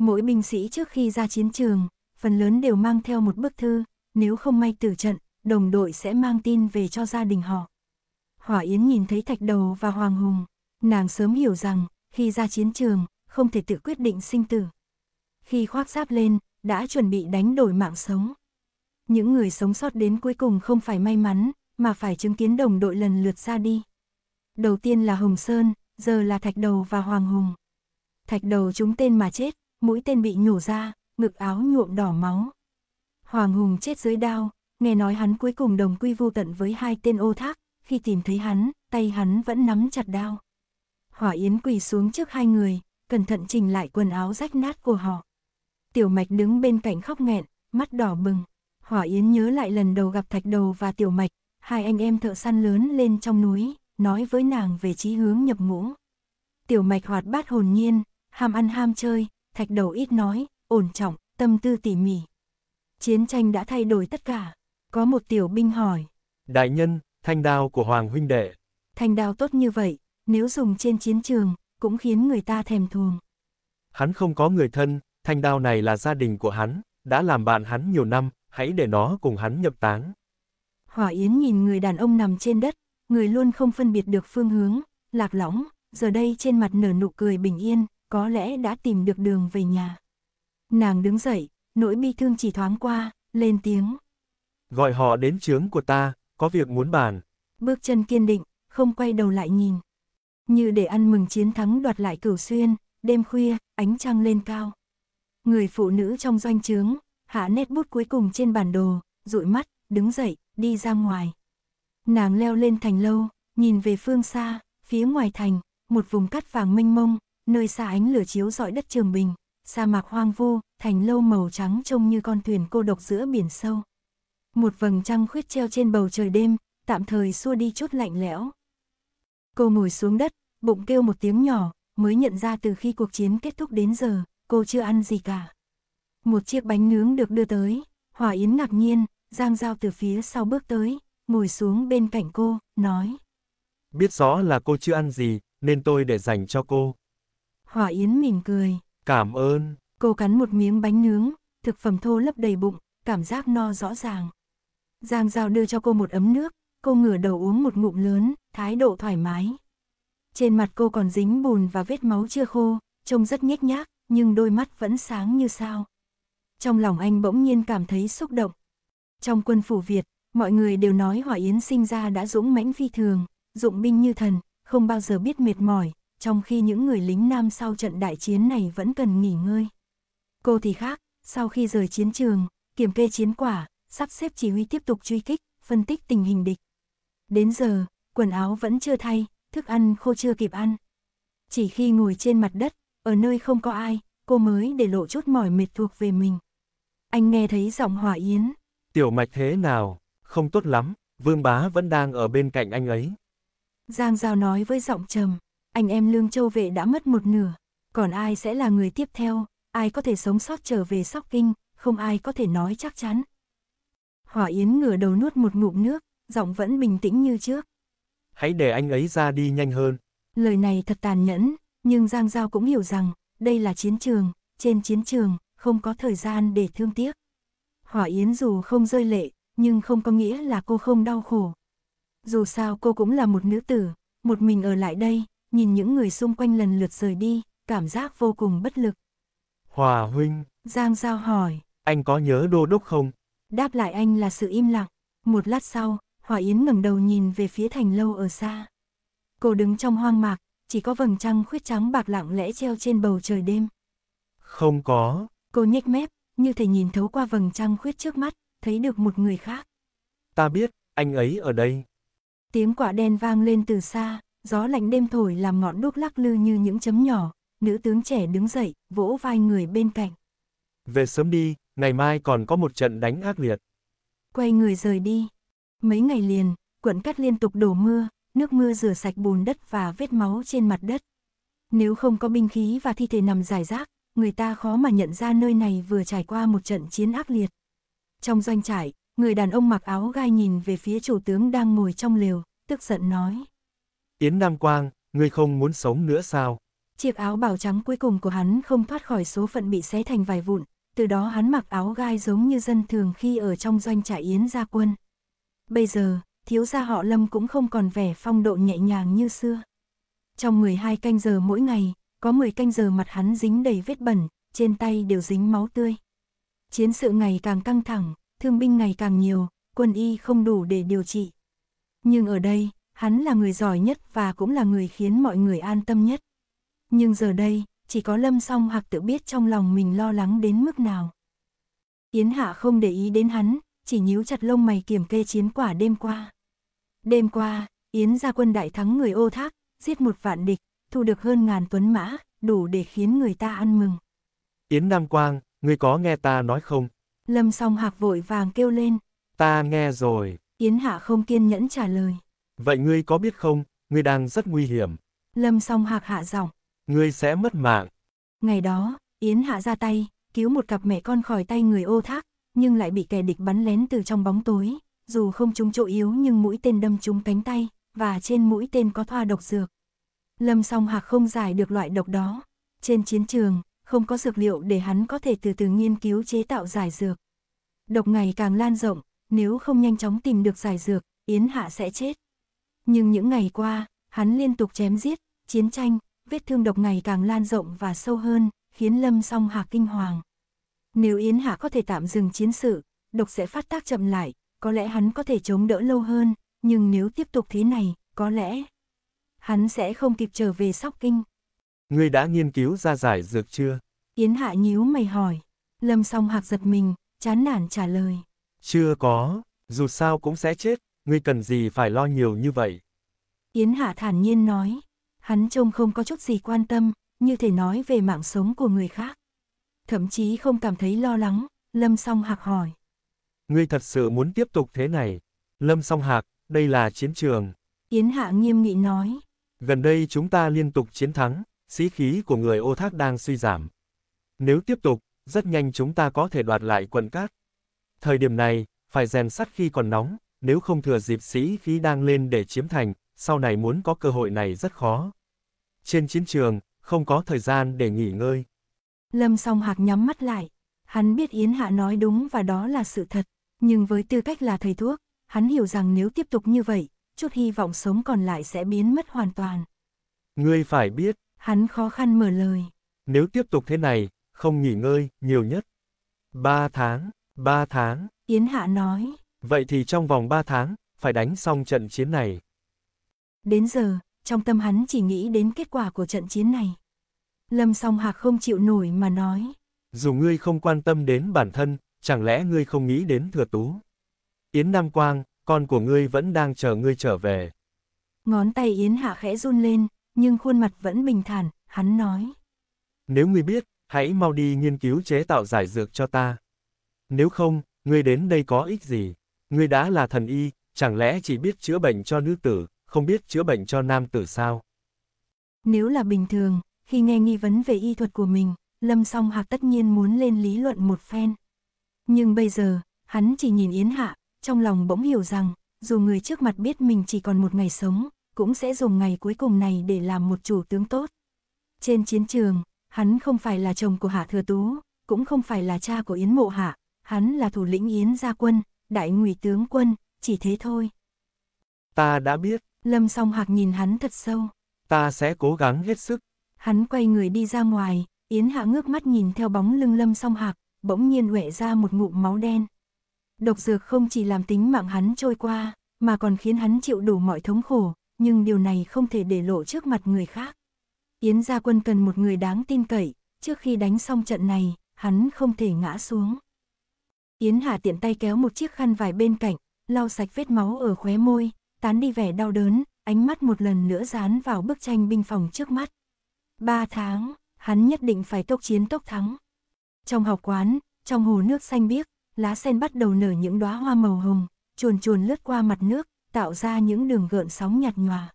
Mỗi binh sĩ trước khi ra chiến trường, phần lớn đều mang theo một bức thư, nếu không may tử trận, đồng đội sẽ mang tin về cho gia đình họ. Hỏa Yến nhìn thấy Thạch Đầu và Hoàng Hùng, nàng sớm hiểu rằng, khi ra chiến trường, không thể tự quyết định sinh tử. Khi khoác giáp lên, đã chuẩn bị đánh đổi mạng sống. Những người sống sót đến cuối cùng không phải may mắn, mà phải chứng kiến đồng đội lần lượt ra đi. Đầu tiên là Hồng Sơn, giờ là Thạch Đầu và Hoàng Hùng. Thạch Đầu trúng tên mà chết, mũi tên bị nhổ ra, ngực áo nhuộm đỏ máu. Hoàng Hùng chết dưới đao, nghe nói hắn cuối cùng đồng quy vu tận với hai tên ô thác, khi tìm thấy hắn, tay hắn vẫn nắm chặt đao. Hỏa Yến quỳ xuống trước hai người, cẩn thận chỉnh lại quần áo rách nát của họ. Tiểu Mạch đứng bên cạnh khóc nghẹn, mắt đỏ bừng. Hỏa Yến nhớ lại lần đầu gặp Thạch Đầu và Tiểu Mạch, hai anh em thợ săn lớn lên trong núi, nói với nàng về chí hướng nhập ngũ. Tiểu Mạch hoạt bát hồn nhiên, ham ăn ham chơi, Thạch Đầu ít nói, ổn trọng, tâm tư tỉ mỉ. Chiến tranh đã thay đổi tất cả. Có một tiểu binh hỏi. Đại nhân, thanh đao của Hoàng huynh đệ. Thanh đao tốt như vậy, nếu dùng trên chiến trường, cũng khiến người ta thèm thuồng. Hắn không có người thân, thanh đao này là gia đình của hắn, đã làm bạn hắn nhiều năm, hãy để nó cùng hắn nhập táng. Hỏa Yến nhìn người đàn ông nằm trên đất, người luôn không phân biệt được phương hướng, lạc lõng, giờ đây trên mặt nở nụ cười bình yên, có lẽ đã tìm được đường về nhà. Nàng đứng dậy, nỗi bi thương chỉ thoáng qua, lên tiếng. Gọi họ đến trướng của ta, có việc muốn bàn. Bước chân kiên định, không quay đầu lại nhìn. Như để ăn mừng chiến thắng đoạt lại cửu xuyên, đêm khuya, ánh trăng lên cao. Người phụ nữ trong doanh trướng, hạ nét bút cuối cùng trên bản đồ, dụi mắt, đứng dậy, đi ra ngoài. Nàng leo lên thành lâu, nhìn về phương xa, phía ngoài thành, một vùng cắt vàng mênh mông, nơi xa ánh lửa chiếu rọi đất Trường Bình sa mạc hoang vu, thành lâu màu trắng trông như con thuyền cô độc giữa biển sâu. Một vầng trăng khuyết treo trên bầu trời đêm, tạm thời xua đi chút lạnh lẽo. Cô ngồi xuống đất, bụng kêu một tiếng nhỏ, mới nhận ra từ khi cuộc chiến kết thúc đến giờ, cô chưa ăn gì cả. Một chiếc bánh nướng được đưa tới, Hòa Yến ngạc nhiên, Giang Giao từ phía sau bước tới, ngồi xuống bên cạnh cô, nói. Biết rõ là cô chưa ăn gì, nên tôi để dành cho cô. Hòa Yến mỉm cười, Cảm ơn. Cô cắn một miếng bánh nướng, thực phẩm thô lấp đầy bụng, cảm giác no rõ ràng. Giang Giao đưa cho cô một ấm nước, cô ngửa đầu uống một ngụm lớn, thái độ thoải mái. Trên mặt cô còn dính bùn và vết máu chưa khô, trông rất nhếch nhác, nhưng đôi mắt vẫn sáng như sao. Trong lòng anh bỗng nhiên cảm thấy xúc động. Trong quân phủ Việt, mọi người đều nói Hỏa Yến sinh ra đã dũng mãnh phi thường, dụng binh như thần, không bao giờ biết mệt mỏi, trong khi những người lính Nam sau trận đại chiến này vẫn cần nghỉ ngơi. Cô thì khác, sau khi rời chiến trường, kiểm kê chiến quả, sắp xếp chỉ huy tiếp tục truy kích, phân tích tình hình địch. Đến giờ, quần áo vẫn chưa thay, thức ăn khô chưa kịp ăn. Chỉ khi ngồi trên mặt đất, ở nơi không có ai, cô mới để lộ chút mỏi mệt thuộc về mình. Anh nghe thấy giọng hỏa yến. Tiểu mạch thế nào, không tốt lắm, vương bá vẫn đang ở bên cạnh anh ấy. Giang Giao nói với giọng trầm anh em Lương Châu Vệ đã mất một nửa, còn ai sẽ là người tiếp theo, ai có thể sống sót trở về Sóc Kinh, không ai có thể nói chắc chắn. Hỏa Yến ngửa đầu nuốt một ngụm nước, giọng vẫn bình tĩnh như trước. Hãy để anh ấy ra đi nhanh hơn. Lời này thật tàn nhẫn, nhưng Giang Giao cũng hiểu rằng, đây là chiến trường, trên chiến trường, không có thời gian để thương tiếc. Hỏa Yến dù không rơi lệ, nhưng không có nghĩa là cô không đau khổ. Dù sao cô cũng là một nữ tử, một mình ở lại đây, nhìn những người xung quanh lần lượt rời đi, cảm giác vô cùng bất lực. Hòa huynh. Giang Giao hỏi. Anh có nhớ đô đốc không? Đáp lại anh là sự im lặng. Một lát sau, Hòa Yến ngẩng đầu nhìn về phía thành lâu ở xa. Cô đứng trong hoang mạc, chỉ có vầng trăng khuyết trắng bạc lặng lẽ treo trên bầu trời đêm. Không có. Cô nhếch mép, như thể nhìn thấu qua vầng trăng khuyết trước mắt, thấy được một người khác. Ta biết, anh ấy ở đây. Tiếng quả đen vang lên từ xa, gió lạnh đêm thổi làm ngọn đuốc lắc lư như những chấm nhỏ, nữ tướng trẻ đứng dậy, vỗ vai người bên cạnh. Về sớm đi, ngày mai còn có một trận đánh ác liệt. Quay người rời đi. Mấy ngày liền, quận cắt liên tục đổ mưa, nước mưa rửa sạch bùn đất và vết máu trên mặt đất. Nếu không có binh khí và thi thể nằm rải rác, người ta khó mà nhận ra nơi này vừa trải qua một trận chiến ác liệt. Trong doanh trại, người đàn ông mặc áo gai nhìn về phía chủ tướng đang ngồi trong lều, tức giận nói. Yến Nam Quang, ngươi không muốn sống nữa sao? Chiếc áo bào trắng cuối cùng của hắn không thoát khỏi số phận bị xé thành vài vụn, từ đó hắn mặc áo gai giống như dân thường khi ở trong doanh trại Yến gia quân. Bây giờ, thiếu gia họ Lâm cũng không còn vẻ phong độ nhẹ nhàng như xưa. Trong 12 canh giờ mỗi ngày, có 10 canh giờ mặt hắn dính đầy vết bẩn, trên tay đều dính máu tươi. Chiến sự ngày càng căng thẳng, thương binh ngày càng nhiều, quân y không đủ để điều trị. Nhưng ở đây, hắn là người giỏi nhất và cũng là người khiến mọi người an tâm nhất. Nhưng giờ đây, chỉ có lâm song hoặc tự biết trong lòng mình lo lắng đến mức nào. Yến Hạ không để ý đến hắn, chỉ nhíu chặt lông mày kiểm kê chiến quả đêm qua. Đêm qua, Yến gia quân đại thắng người ô thác, giết một vạn địch, thu được hơn ngàn tuấn mã, đủ để khiến người ta ăn mừng. Yến Nam Quang, ngươi có nghe ta nói không? Lâm song hạc vội vàng kêu lên. Ta nghe rồi. Yến Hạ không kiên nhẫn trả lời. Vậy ngươi có biết không, ngươi đang rất nguy hiểm. Lâm song hạc hạ giọng. Ngươi sẽ mất mạng. Ngày đó, Yến hạ ra tay, cứu một cặp mẹ con khỏi tay người ô thác, nhưng lại bị kẻ địch bắn lén từ trong bóng tối. Dù không trúng chỗ yếu nhưng mũi tên đâm trúng cánh tay, và trên mũi tên có thoa độc dược. Lâm song hạc không giải được loại độc đó. Trên chiến trường, không có dược liệu để hắn có thể từ từ nghiên cứu chế tạo giải dược. Độc ngày càng lan rộng, nếu không nhanh chóng tìm được giải dược, Yến Hạ sẽ chết. Nhưng những ngày qua, hắn liên tục chém giết, chiến tranh, vết thương độc ngày càng lan rộng và sâu hơn, khiến Lâm Song hạc kinh hoàng. Nếu Yến Hạ có thể tạm dừng chiến sự, độc sẽ phát tác chậm lại, có lẽ hắn có thể chống đỡ lâu hơn, nhưng nếu tiếp tục thế này, có lẽ hắn sẽ không kịp trở về Sóc Kinh. Ngươi đã nghiên cứu ra giải dược chưa? Yến Hạ nhíu mày hỏi. Lâm Song Hạc giật mình, chán nản trả lời. Chưa có, dù sao cũng sẽ chết ngươi cần gì phải lo nhiều như vậy? Yến Hạ thản nhiên nói, hắn trông không có chút gì quan tâm, như thể nói về mạng sống của người khác. Thậm chí không cảm thấy lo lắng, Lâm Song Hạc hỏi. Ngươi thật sự muốn tiếp tục thế này? Lâm Song Hạc, đây là chiến trường. Yến Hạ nghiêm nghị nói. Gần đây chúng ta liên tục chiến thắng, sĩ khí của người ô thác đang suy giảm. Nếu tiếp tục, rất nhanh chúng ta có thể đoạt lại quận cát. Thời điểm này, phải rèn sắt khi còn nóng, nếu không thừa dịp sĩ khí đang lên để chiếm thành, sau này muốn có cơ hội này rất khó. Trên chiến trường, không có thời gian để nghỉ ngơi. Lâm song hạc nhắm mắt lại, hắn biết Yến Hạ nói đúng và đó là sự thật, nhưng với tư cách là thầy thuốc, hắn hiểu rằng nếu tiếp tục như vậy, chút hy vọng sống còn lại sẽ biến mất hoàn toàn. Ngươi phải biết, hắn khó khăn mở lời. Nếu tiếp tục thế này, không nghỉ ngơi, nhiều nhất. Ba tháng, ba tháng. Yến Hạ nói, Vậy thì trong vòng 3 tháng, phải đánh xong trận chiến này. Đến giờ, trong tâm hắn chỉ nghĩ đến kết quả của trận chiến này. Lâm song hạc không chịu nổi mà nói. Dù ngươi không quan tâm đến bản thân, chẳng lẽ ngươi không nghĩ đến thừa tú? Yến Nam Quang, con của ngươi vẫn đang chờ ngươi trở về. Ngón tay Yến Hạ khẽ run lên, nhưng khuôn mặt vẫn bình thản, hắn nói. Nếu ngươi biết, hãy mau đi nghiên cứu chế tạo giải dược cho ta. Nếu không, ngươi đến đây có ích gì? Ngươi đã là thần y, chẳng lẽ chỉ biết chữa bệnh cho nữ tử, không biết chữa bệnh cho nam tử sao? Nếu là bình thường, khi nghe nghi vấn về y thuật của mình, Lâm Song Hạc tất nhiên muốn lên lý luận một phen. Nhưng bây giờ, hắn chỉ nhìn Yến Hạ, trong lòng bỗng hiểu rằng, dù người trước mặt biết mình chỉ còn một ngày sống, cũng sẽ dùng ngày cuối cùng này để làm một chủ tướng tốt. Trên chiến trường, hắn không phải là chồng của Hạ Thừa Tú, cũng không phải là cha của Yến Mộ Hạ, hắn là thủ lĩnh Yến Gia Quân, đại ngụy tướng quân, chỉ thế thôi. Ta đã biết. Lâm song hạc nhìn hắn thật sâu. Ta sẽ cố gắng hết sức. Hắn quay người đi ra ngoài, Yến Hạ ngước mắt nhìn theo bóng lưng lâm song hạc, bỗng nhiên huệ ra một ngụm máu đen. Độc dược không chỉ làm tính mạng hắn trôi qua, mà còn khiến hắn chịu đủ mọi thống khổ, nhưng điều này không thể để lộ trước mặt người khác. Yến gia quân cần một người đáng tin cậy, trước khi đánh xong trận này, hắn không thể ngã xuống. Yến Hà tiện tay kéo một chiếc khăn vải bên cạnh, lau sạch vết máu ở khóe môi, tán đi vẻ đau đớn, ánh mắt một lần nữa dán vào bức tranh binh phòng trước mắt. Ba tháng, hắn nhất định phải tốc chiến tốc thắng. Trong học quán, trong hồ nước xanh biếc, lá sen bắt đầu nở những đóa hoa màu hồng, chuồn chuồn lướt qua mặt nước, tạo ra những đường gợn sóng nhạt nhòa.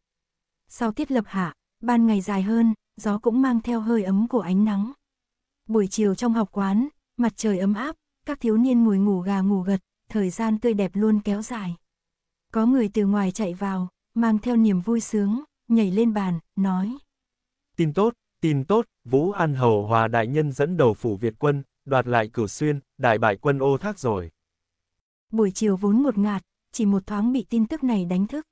Sau tiết lập hạ, ban ngày dài hơn, gió cũng mang theo hơi ấm của ánh nắng. Buổi chiều trong học quán, mặt trời ấm áp, các thiếu niên ngồi ngủ gà ngủ gật, thời gian tươi đẹp luôn kéo dài. Có người từ ngoài chạy vào, mang theo niềm vui sướng, nhảy lên bàn, nói. Tin tốt, tin tốt, Vũ An Hầu Hòa Đại Nhân dẫn đầu phủ Việt quân, đoạt lại cửu xuyên, đại bại quân ô thác rồi. Buổi chiều vốn một ngạt, chỉ một thoáng bị tin tức này đánh thức.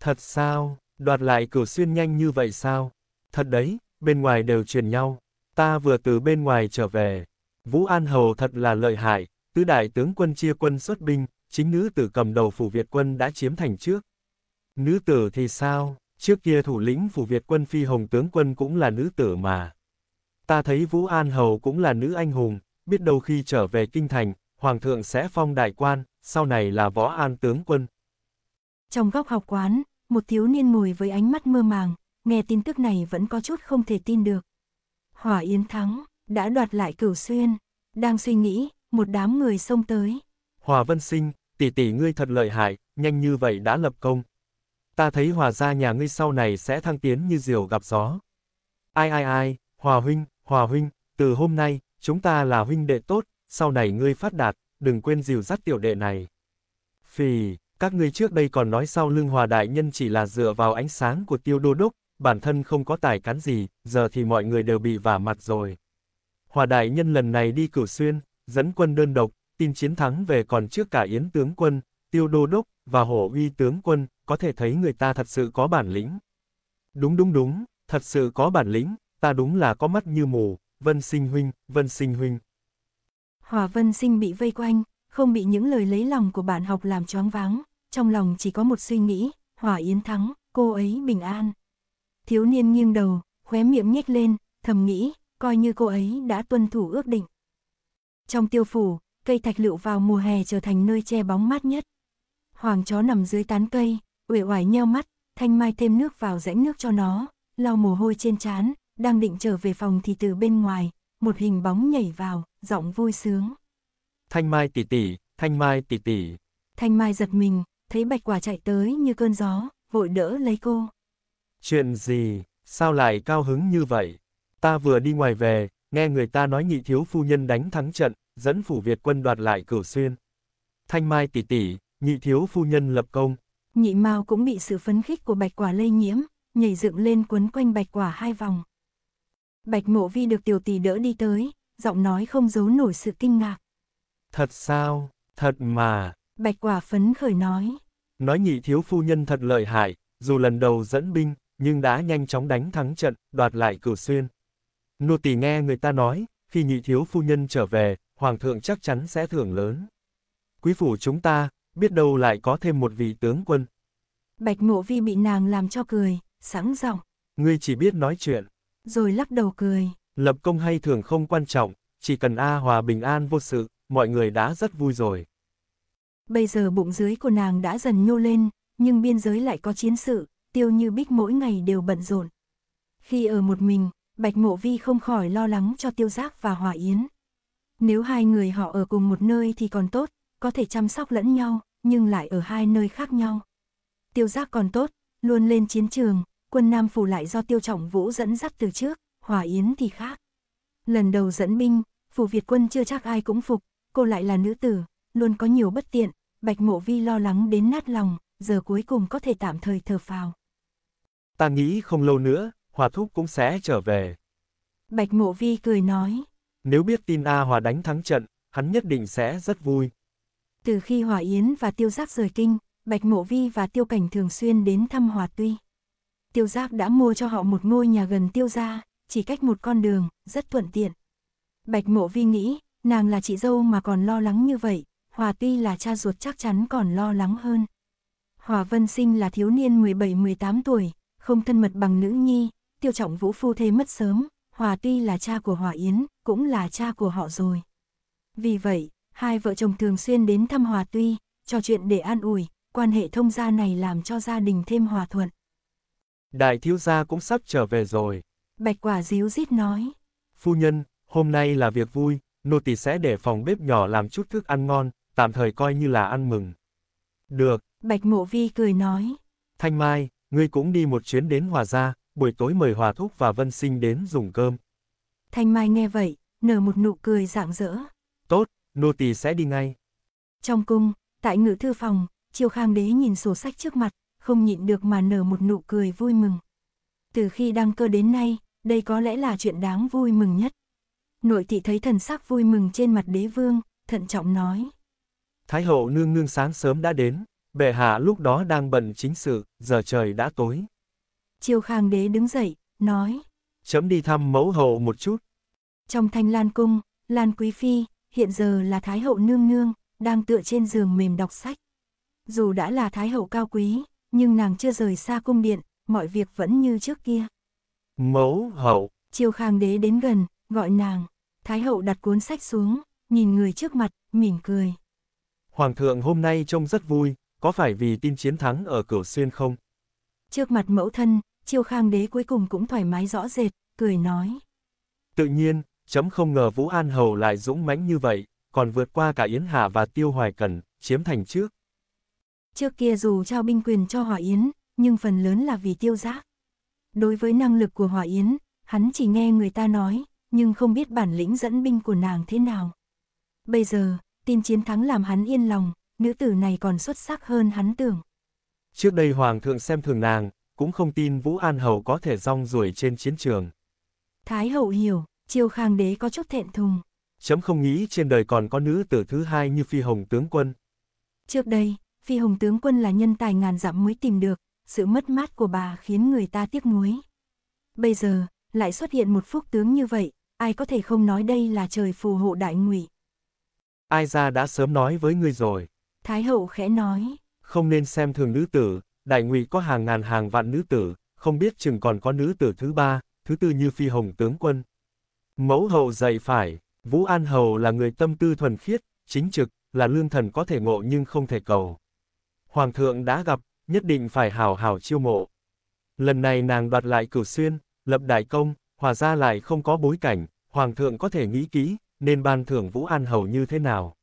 Thật sao, đoạt lại cửu xuyên nhanh như vậy sao? Thật đấy, bên ngoài đều truyền nhau. Ta vừa từ bên ngoài trở về, Vũ An Hầu thật là lợi hại, tứ đại tướng quân chia quân xuất binh, chính nữ tử cầm đầu phủ Việt quân đã chiếm thành trước. Nữ tử thì sao, trước kia thủ lĩnh phủ Việt quân phi hồng tướng quân cũng là nữ tử mà. Ta thấy Vũ An Hầu cũng là nữ anh hùng, biết đâu khi trở về kinh thành, Hoàng thượng sẽ phong đại quan, sau này là võ an tướng quân. Trong góc học quán, một thiếu niên ngồi với ánh mắt mơ màng, nghe tin tức này vẫn có chút không thể tin được. Hỏa Yến thắng đã đoạt lại cửu xuyên. Đang suy nghĩ, một đám người xông tới. Hòa Vân Sinh, tỷ tỷ ngươi thật lợi hại, nhanh như vậy đã lập công. Ta thấy hòa gia nhà ngươi sau này sẽ thăng tiến như diều gặp gió. Ai ai ai, hòa huynh, hòa huynh, từ hôm nay, chúng ta là huynh đệ tốt, sau này ngươi phát đạt, đừng quên dìu dắt tiểu đệ này. Phì, các ngươi trước đây còn nói sau lưng hòa đại nhân chỉ là dựa vào ánh sáng của tiêu đô đốc, bản thân không có tài cán gì, giờ thì mọi người đều bị vả mặt rồi. Hòa đại nhân lần này đi cửu xuyên, dẫn quân đơn độc, tin chiến thắng về còn trước cả yến tướng quân, tiêu đô đốc, và hổ uy tướng quân, có thể thấy người ta thật sự có bản lĩnh. Đúng đúng đúng, thật sự có bản lĩnh, ta đúng là có mắt như mù, vân sinh huynh, vân sinh huynh. Hòa vân sinh bị vây quanh, không bị những lời lấy lòng của bạn học làm choáng váng, trong lòng chỉ có một suy nghĩ, Hòa Yến thắng, cô ấy bình an. Thiếu niên nghiêng đầu, khóe miệng nhếch lên, thầm nghĩ, coi như cô ấy đã tuân thủ ước định. Trong tiêu phủ, cây thạch lựu vào mùa hè trở thành nơi che bóng mát nhất. Hoàng chó nằm dưới tán cây, uể oải nheo mắt, Thanh Mai thêm nước vào rãnh nước cho nó, lau mồ hôi trên trán, đang định trở về phòng thì từ bên ngoài, một hình bóng nhảy vào, giọng vui sướng. Thanh Mai tỷ tỉ Thanh Mai tỷ tỉ Thanh Mai giật mình, thấy Bạch Quả chạy tới như cơn gió, vội đỡ lấy cô. Chuyện gì, sao lại cao hứng như vậy? Ta vừa đi ngoài về, nghe người ta nói nhị thiếu phu nhân đánh thắng trận, dẫn phủ Việt quân đoạt lại cửu xuyên. Thanh Mai tỷ tỷ, nhị thiếu phu nhân lập công. Nhị Mao cũng bị sự phấn khích của bạch quả lây nhiễm, nhảy dựng lên quấn quanh bạch quả hai vòng. Bạch mộ vi được tiểu tỷ đỡ đi tới, giọng nói không giấu nổi sự kinh ngạc. Thật sao, thật mà. Bạch quả phấn khởi nói. Nói nhị thiếu phu nhân thật lợi hại, dù lần đầu dẫn binh, nhưng đã nhanh chóng đánh thắng trận, đoạt lại cửu xuyên. Nô tỳ nghe người ta nói, khi nhị thiếu phu nhân trở về, hoàng thượng chắc chắn sẽ thưởng lớn. Quý phủ chúng ta, biết đâu lại có thêm một vị tướng quân. Bạch mộ vi bị nàng làm cho cười, sẵn giọng. Ngươi chỉ biết nói chuyện. Rồi lắc đầu cười. Lập công hay thường không quan trọng, chỉ cần A hòa bình an vô sự, mọi người đã rất vui rồi. Bây giờ bụng dưới của nàng đã dần nhô lên, nhưng biên giới lại có chiến sự, tiêu như bích mỗi ngày đều bận rộn. Khi ở một mình, Bạch Mộ Vi không khỏi lo lắng cho Tiêu Giác và Hòa Yến. Nếu hai người họ ở cùng một nơi thì còn tốt, có thể chăm sóc lẫn nhau, nhưng lại ở hai nơi khác nhau. Tiêu Giác còn tốt, luôn lên chiến trường, quân Nam Phủ lại do Tiêu Trọng Vũ dẫn dắt từ trước, Hòa Yến thì khác. Lần đầu dẫn binh, Phủ Việt quân chưa chắc ai cũng phục, cô lại là nữ tử, luôn có nhiều bất tiện, Bạch Mộ Vi lo lắng đến nát lòng, giờ cuối cùng có thể tạm thời thở phào. Ta nghĩ không lâu nữa, Hòa Thúc cũng sẽ trở về. Bạch Mộ Vi cười nói. Nếu biết tin A Hòa đánh thắng trận, hắn nhất định sẽ rất vui. Từ khi Hòa Yến và Tiêu Giác rời kinh, Bạch Mộ Vi và Tiêu Cảnh thường xuyên đến thăm Hòa Tuy. Tiêu Giác đã mua cho họ một ngôi nhà gần Tiêu Gia, chỉ cách một con đường, rất thuận tiện. Bạch Mộ Vi nghĩ, nàng là chị dâu mà còn lo lắng như vậy, Hòa Tuy là cha ruột chắc chắn còn lo lắng hơn. Hòa Vân Sinh là thiếu niên 17-18 tuổi, không thân mật bằng nữ nhi, tiêu trọng vũ phu thê mất sớm, Hòa tuy là cha của Hòa Yến, cũng là cha của họ rồi. Vì vậy, hai vợ chồng thường xuyên đến thăm Hòa tuy, trò chuyện để an ủi, quan hệ thông gia này làm cho gia đình thêm hòa thuận. Đại thiếu gia cũng sắp trở về rồi. Bạch quả díu dít nói. Phu nhân, hôm nay là việc vui, nô tỳ sẽ để phòng bếp nhỏ làm chút thức ăn ngon, tạm thời coi như là ăn mừng. Được. Bạch mộ vi cười nói. Thanh Mai, ngươi cũng đi một chuyến đến Hòa Gia, buổi tối mời Hòa Thúc và Vân Sinh đến dùng cơm. Thanh Mai nghe vậy, nở một nụ cười rạng rỡ. Tốt, nô tỳ sẽ đi ngay. Trong cung, tại ngự thư phòng, Triều Khang Đế nhìn sổ sách trước mặt, không nhịn được mà nở một nụ cười vui mừng. Từ khi đăng cơ đến nay, đây có lẽ là chuyện đáng vui mừng nhất. Nội thị thấy thần sắc vui mừng trên mặt đế vương, thận trọng nói. Thái hậu nương nương sáng sớm đã đến, bệ hạ lúc đó đang bận chính sự, giờ trời đã tối. Chiêu khang đế đứng dậy, nói. Chấm đi thăm mẫu hậu một chút. Trong thanh lan cung, Lan Quý Phi, hiện giờ là Thái hậu nương nương, đang tựa trên giường mềm đọc sách. Dù đã là Thái hậu cao quý, nhưng nàng chưa rời xa cung điện, mọi việc vẫn như trước kia. Mẫu hậu. Chiêu khang đế đến gần, gọi nàng. Thái hậu đặt cuốn sách xuống, nhìn người trước mặt, mỉm cười. Hoàng thượng hôm nay trông rất vui, có phải vì tin chiến thắng ở Cửu Xuyên không? Trước mặt mẫu thân, chiêu khang đế cuối cùng cũng thoải mái rõ rệt, cười nói. Tự nhiên, chấm không ngờ Vũ An Hầu lại dũng mãnh như vậy, còn vượt qua cả Yến Hạ và Tiêu Hoài Cần, chiếm thành trước. Trước kia dù trao binh quyền cho Hòa Yến, nhưng phần lớn là vì tiêu giác. Đối với năng lực của Hòa Yến, hắn chỉ nghe người ta nói, nhưng không biết bản lĩnh dẫn binh của nàng thế nào. Bây giờ, tin chiến thắng làm hắn yên lòng, nữ tử này còn xuất sắc hơn hắn tưởng. Trước đây Hoàng thượng xem thường nàng, cũng không tin Vũ An Hầu có thể rong ruổi trên chiến trường. Thái hậu hiểu, triều khang đế có chút thẹn thùng. Chấm không nghĩ trên đời còn có nữ tử thứ hai như Phi Hồng tướng quân. Trước đây, Phi Hồng tướng quân là nhân tài ngàn dặm mới tìm được, sự mất mát của bà khiến người ta tiếc nuối. Bây giờ, lại xuất hiện một phúc tướng như vậy, ai có thể không nói đây là trời phù hộ đại ngụy. Ai ra đã sớm nói với ngươi rồi. Thái hậu khẽ nói. Không nên xem thường nữ tử, đại ngụy có hàng ngàn hàng vạn nữ tử, không biết chừng còn có nữ tử thứ ba, thứ tư như phi hồng tướng quân. Mẫu hậu dạy phải, Vũ An Hầu là người tâm tư thuần khiết, chính trực, là lương thần có thể ngộ nhưng không thể cầu. Hoàng thượng đã gặp, nhất định phải hào hào chiêu mộ. Lần này nàng đoạt lại cửu xuyên, lập đại công, hòa ra lại không có bối cảnh, Hoàng thượng có thể nghĩ kỹ, nên ban thưởng Vũ An Hầu như thế nào.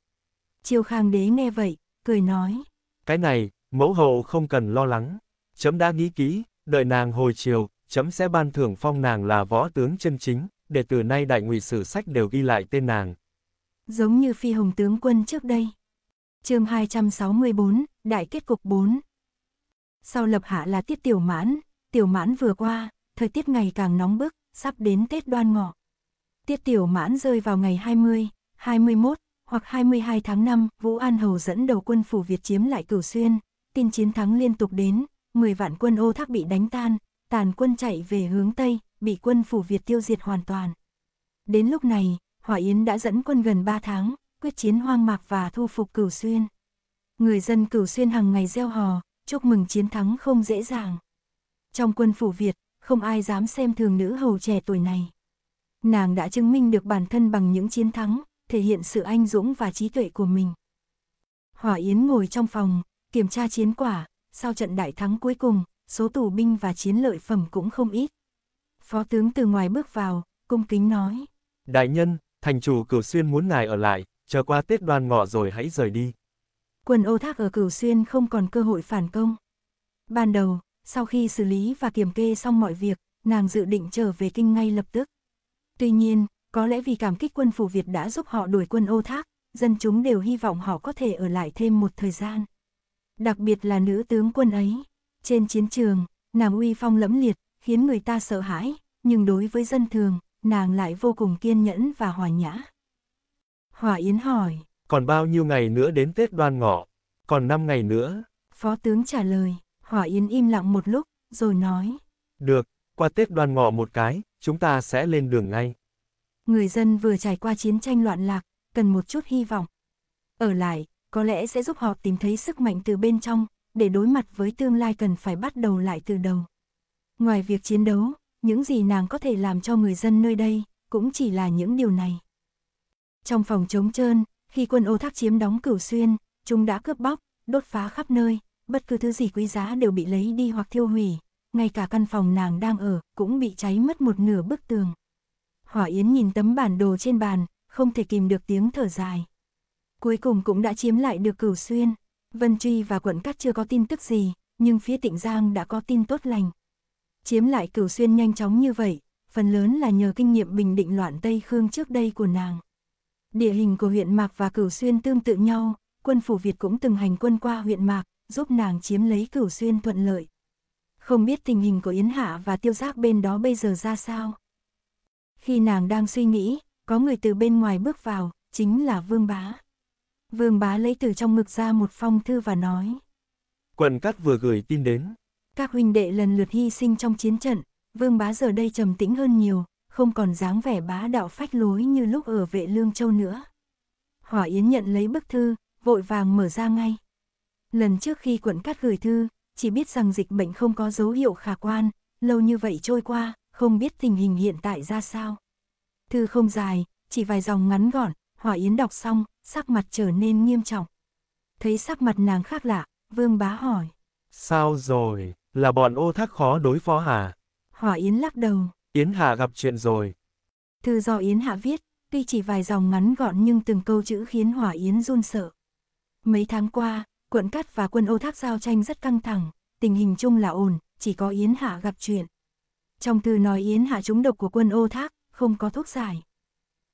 Chiêu Khang Đế nghe vậy, cười nói. Cái này, Mẫu hậu không cần lo lắng. Chấm đã nghĩ kỹ, đợi nàng hồi chiều, chấm sẽ ban thưởng phong nàng là võ tướng chân chính, để từ nay đại ngụy sử sách đều ghi lại tên nàng. Giống như phi hồng tướng quân trước đây. chương 264, Đại kết cục 4 Sau lập hạ là tiết tiểu mãn, tiểu mãn vừa qua, thời tiết ngày càng nóng bức, sắp đến Tết đoan ngọ. Tiết tiểu mãn rơi vào ngày 20, 21 hoặc 22 tháng 5, Vũ An Hầu dẫn đầu quân phủ Việt chiếm lại Cửu Xuyên, tin chiến thắng liên tục đến, 10 vạn quân ô thác bị đánh tan, tàn quân chạy về hướng Tây, bị quân phủ Việt tiêu diệt hoàn toàn. Đến lúc này, Hỏa Yến đã dẫn quân gần 3 tháng, quyết chiến hoang mạc và thu phục Cửu Xuyên. Người dân Cửu Xuyên hàng ngày gieo hò, chúc mừng chiến thắng không dễ dàng. Trong quân phủ Việt, không ai dám xem thường nữ hầu trẻ tuổi này. Nàng đã chứng minh được bản thân bằng những chiến thắng, thể hiện sự anh dũng và trí tuệ của mình. Hỏa Yến ngồi trong phòng, Kiểm tra chiến quả, sau trận đại thắng cuối cùng, số tù binh và chiến lợi phẩm cũng không ít. Phó tướng từ ngoài bước vào, cung kính nói. Đại nhân, thành chủ cửu xuyên muốn ngài ở lại, chờ qua Tết đoan ngọ rồi hãy rời đi. quân ô thác ở cửu xuyên không còn cơ hội phản công. Ban đầu, sau khi xử lý và kiểm kê xong mọi việc, nàng dự định trở về kinh ngay lập tức. Tuy nhiên, có lẽ vì cảm kích quân phủ Việt đã giúp họ đuổi quân ô thác, dân chúng đều hy vọng họ có thể ở lại thêm một thời gian đặc biệt là nữ tướng quân ấy. Trên chiến trường, nàng uy phong lẫm liệt, khiến người ta sợ hãi, nhưng đối với dân thường, nàng lại vô cùng kiên nhẫn và hòa nhã. Hòa Yến hỏi, còn bao nhiêu ngày nữa đến Tết đoan ngọ? Còn 5 ngày nữa. Phó tướng trả lời, Hòa Yến im lặng một lúc, rồi nói. Được, qua Tết đoan ngọ một cái, chúng ta sẽ lên đường ngay. Người dân vừa trải qua chiến tranh loạn lạc, cần một chút hy vọng. Ở lại, có lẽ sẽ giúp họ tìm thấy sức mạnh từ bên trong, để đối mặt với tương lai cần phải bắt đầu lại từ đầu. Ngoài việc chiến đấu, những gì nàng có thể làm cho người dân nơi đây, cũng chỉ là những điều này. Trong phòng chống trơn, khi quân ô thác chiếm đóng cửu xuyên, chúng đã cướp bóc, đốt phá khắp nơi, bất cứ thứ gì quý giá đều bị lấy đi hoặc thiêu hủy, ngay cả căn phòng nàng đang ở cũng bị cháy mất một nửa bức tường. Hỏa Yến nhìn tấm bản đồ trên bàn, không thể kìm được tiếng thở dài cuối cùng cũng đã chiếm lại được Cửu Xuyên. Vân Truy và quận cát chưa có tin tức gì, nhưng phía Tịnh Giang đã có tin tốt lành. Chiếm lại Cửu Xuyên nhanh chóng như vậy, phần lớn là nhờ kinh nghiệm bình định loạn Tây Khương trước đây của nàng. Địa hình của huyện Mạc và Cửu Xuyên tương tự nhau, quân phủ Việt cũng từng hành quân qua huyện Mạc, giúp nàng chiếm lấy Cửu Xuyên thuận lợi. Không biết tình hình của Yến Hạ và Tiêu Giác bên đó bây giờ ra sao? Khi nàng đang suy nghĩ, có người từ bên ngoài bước vào, chính là Vương Bá. Vương bá lấy từ trong ngực ra một phong thư và nói. Quận cát vừa gửi tin đến. Các huynh đệ lần lượt hy sinh trong chiến trận, vương bá giờ đây trầm tĩnh hơn nhiều, không còn dáng vẻ bá đạo phách lối như lúc ở vệ lương châu nữa. Hỏa Yến nhận lấy bức thư, vội vàng mở ra ngay. Lần trước khi quận cát gửi thư, chỉ biết rằng dịch bệnh không có dấu hiệu khả quan, lâu như vậy trôi qua, không biết tình hình hiện tại ra sao. Thư không dài, chỉ vài dòng ngắn gọn, Hỏa Yến đọc xong, sắc mặt trở nên nghiêm trọng. Thấy sắc mặt nàng khác lạ, Vương Bá hỏi. Sao rồi, là bọn ô thác khó đối phó hả? Hỏa Yến lắc đầu. Yến Hạ gặp chuyện rồi. Thư do Yến Hạ viết, tuy chỉ vài dòng ngắn gọn nhưng từng câu chữ khiến Hỏa Yến run sợ. Mấy tháng qua, quận Cát và quân ô thác giao tranh rất căng thẳng, tình hình chung là ổn, chỉ có Yến Hạ gặp chuyện. Trong thư nói Yến Hạ trúng độc của quân ô thác, không có thuốc giải.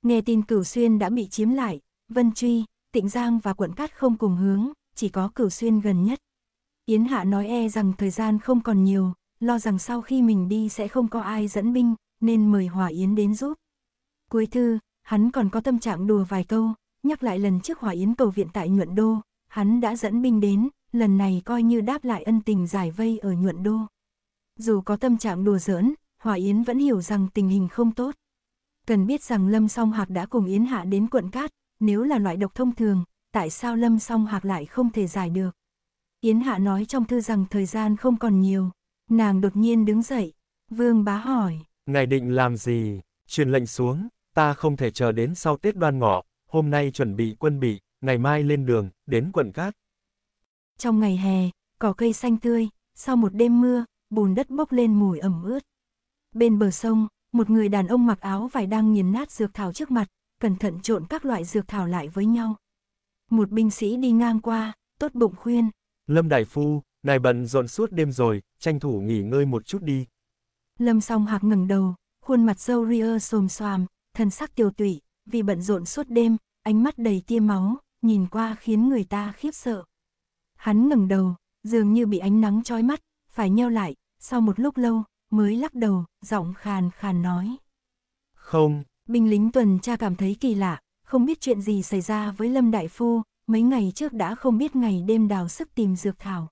Nghe tin Cửu Xuyên đã bị chiếm lại, Vân Truy, Tịnh Giang và quận Cát không cùng hướng, chỉ có Cửu Xuyên gần nhất. Yến Hạ nói e rằng thời gian không còn nhiều, lo rằng sau khi mình đi sẽ không có ai dẫn binh, nên mời Hòa Yến đến giúp. Cuối thư, hắn còn có tâm trạng đùa vài câu, nhắc lại lần trước Hòa Yến cầu viện tại Nhuận Đô, hắn đã dẫn binh đến, lần này coi như đáp lại ân tình giải vây ở Nhuận Đô. Dù có tâm trạng đùa giỡn, Hòa Yến vẫn hiểu rằng tình hình không tốt. Cần biết rằng Lâm Song Hạc đã cùng Yến Hạ đến quận cát, nếu là loại độc thông thường, tại sao Lâm Song Hạc lại không thể giải được? Yến Hạ nói trong thư rằng thời gian không còn nhiều, nàng đột nhiên đứng dậy, Vương Bá hỏi. Ngài định làm gì? Truyền lệnh xuống, ta không thể chờ đến sau Tết đoan ngọ, hôm nay chuẩn bị quân bị, ngày mai lên đường, đến quận cát. Trong ngày hè, có cây xanh tươi, sau một đêm mưa, bùn đất bốc lên mùi ẩm ướt. Bên bờ sông, một người đàn ông mặc áo vải đang nghiền nát dược thảo trước mặt, cẩn thận trộn các loại dược thảo lại với nhau. Một binh sĩ đi ngang qua, tốt bụng khuyên. Lâm Đại Phu, này bận rộn suốt đêm rồi, tranh thủ nghỉ ngơi một chút đi. Lâm song hạc ngừng đầu, khuôn mặt râu ria xồm xoàm, thân sắc tiêu tụy, vì bận rộn suốt đêm, ánh mắt đầy tia máu, nhìn qua khiến người ta khiếp sợ. Hắn ngừng đầu, dường như bị ánh nắng chói mắt, phải nheo lại, sau một lúc lâu, mới lắc đầu, giọng khàn khàn nói. Không. Binh lính tuần tra cảm thấy kỳ lạ, không biết chuyện gì xảy ra với Lâm Đại Phu, mấy ngày trước đã không biết ngày đêm đào sức tìm dược thảo.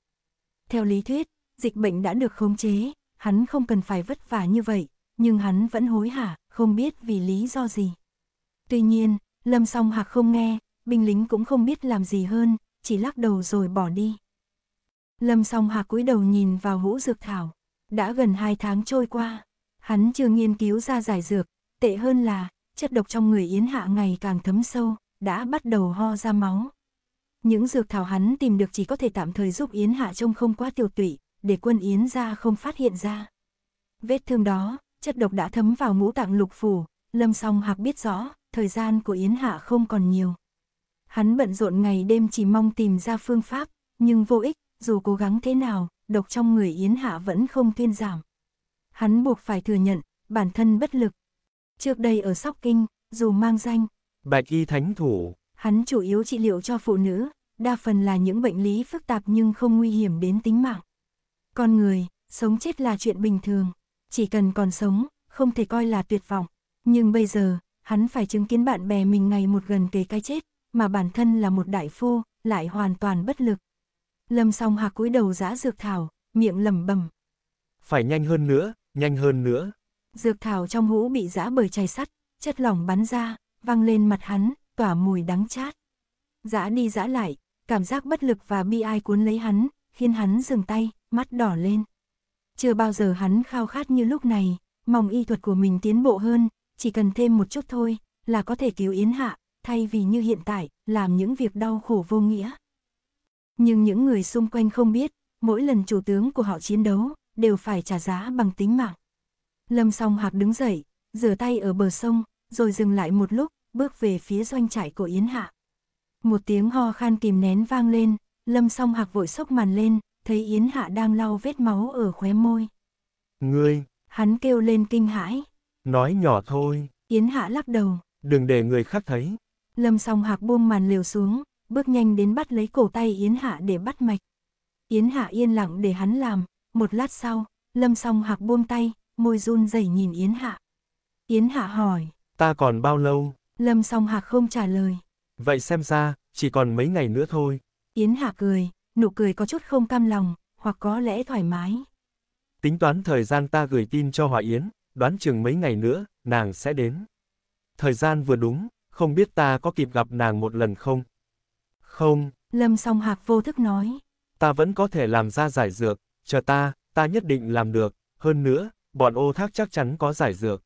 Theo lý thuyết, dịch bệnh đã được khống chế, hắn không cần phải vất vả như vậy, nhưng hắn vẫn hối hả, không biết vì lý do gì. Tuy nhiên, Lâm Song Hạc không nghe, binh lính cũng không biết làm gì hơn, chỉ lắc đầu rồi bỏ đi. Lâm Song Hạc cúi đầu nhìn vào hũ dược thảo. Đã gần 2 tháng trôi qua, hắn chưa nghiên cứu ra giải dược, tệ hơn là, chất độc trong người Yến Hạ ngày càng thấm sâu, đã bắt đầu ho ra máu. Những dược thảo hắn tìm được chỉ có thể tạm thời giúp Yến Hạ trông không quá tiêu tụy, để quân Yến ra không phát hiện ra. Vết thương đó, chất độc đã thấm vào ngũ tạng lục phủ, lâm song hạc biết rõ, thời gian của Yến Hạ không còn nhiều. Hắn bận rộn ngày đêm chỉ mong tìm ra phương pháp, nhưng vô ích, dù cố gắng thế nào, độc trong người Yến Hạ vẫn không thuyên giảm. Hắn buộc phải thừa nhận, bản thân bất lực. Trước đây ở Sóc Kinh, dù mang danh Bạch Y Thánh Thủ, hắn chủ yếu trị liệu cho phụ nữ, đa phần là những bệnh lý phức tạp nhưng không nguy hiểm đến tính mạng. Con người, sống chết là chuyện bình thường, chỉ cần còn sống, không thể coi là tuyệt vọng. Nhưng bây giờ, hắn phải chứng kiến bạn bè mình ngày một gần kề cái chết, mà bản thân là một đại phu, lại hoàn toàn bất lực. Lâm song hạc cúi đầu giã dược thảo, miệng lẩm bẩm Phải nhanh hơn nữa, nhanh hơn nữa. Dược thảo trong hũ bị giã bởi chày sắt, chất lỏng bắn ra, văng lên mặt hắn, tỏa mùi đắng chát. Giã đi giã lại, cảm giác bất lực và bi ai cuốn lấy hắn, khiến hắn dừng tay, mắt đỏ lên. Chưa bao giờ hắn khao khát như lúc này, mong y thuật của mình tiến bộ hơn, chỉ cần thêm một chút thôi, là có thể cứu Yến Hạ, thay vì như hiện tại, làm những việc đau khổ vô nghĩa. Nhưng những người xung quanh không biết, mỗi lần chủ tướng của họ chiến đấu, đều phải trả giá bằng tính mạng. Lâm song hạc đứng dậy, rửa tay ở bờ sông, rồi dừng lại một lúc, bước về phía doanh trại của Yến Hạ. Một tiếng ho khan kìm nén vang lên, Lâm song hạc vội sốc màn lên, thấy Yến Hạ đang lau vết máu ở khóe môi. Ngươi! Hắn kêu lên kinh hãi. Nói nhỏ thôi. Yến Hạ lắc đầu. Đừng để người khác thấy. Lâm song hạc buông màn liều xuống, bước nhanh đến bắt lấy cổ tay Yến Hạ để bắt mạch. Yến Hạ yên lặng để hắn làm, một lát sau, Lâm Song Hạc buông tay, môi run rẩy nhìn Yến Hạ. Yến Hạ hỏi, ta còn bao lâu? Lâm Song Hạc không trả lời. Vậy xem ra, chỉ còn mấy ngày nữa thôi. Yến Hạ cười, nụ cười có chút không cam lòng, hoặc có lẽ thoải mái. Tính toán thời gian ta gửi tin cho Hòa Yến, đoán chừng mấy ngày nữa, nàng sẽ đến. Thời gian vừa đúng, không biết ta có kịp gặp nàng một lần không? không? Lâm song hạc vô thức nói. Ta vẫn có thể làm ra giải dược, chờ ta, ta nhất định làm được, hơn nữa, bọn ô thác chắc chắn có giải dược.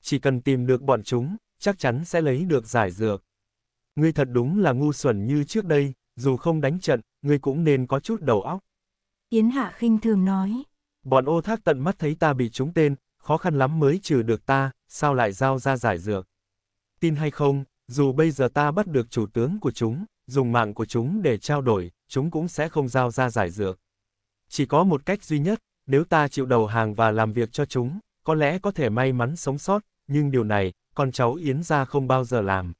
Chỉ cần tìm được bọn chúng, chắc chắn sẽ lấy được giải dược. Ngươi thật đúng là ngu xuẩn như trước đây, dù không đánh trận, ngươi cũng nên có chút đầu óc. Yến Hạ khinh thường nói. Bọn ô thác tận mắt thấy ta bị trúng tên, khó khăn lắm mới trừ được ta, sao lại giao ra giải dược. Tin hay không, dù bây giờ ta bắt được chủ tướng của chúng, dùng mạng của chúng để trao đổi, chúng cũng sẽ không giao ra giải dược. Chỉ có một cách duy nhất, nếu ta chịu đầu hàng và làm việc cho chúng, có lẽ có thể may mắn sống sót, nhưng điều này, con cháu Yến gia không bao giờ làm.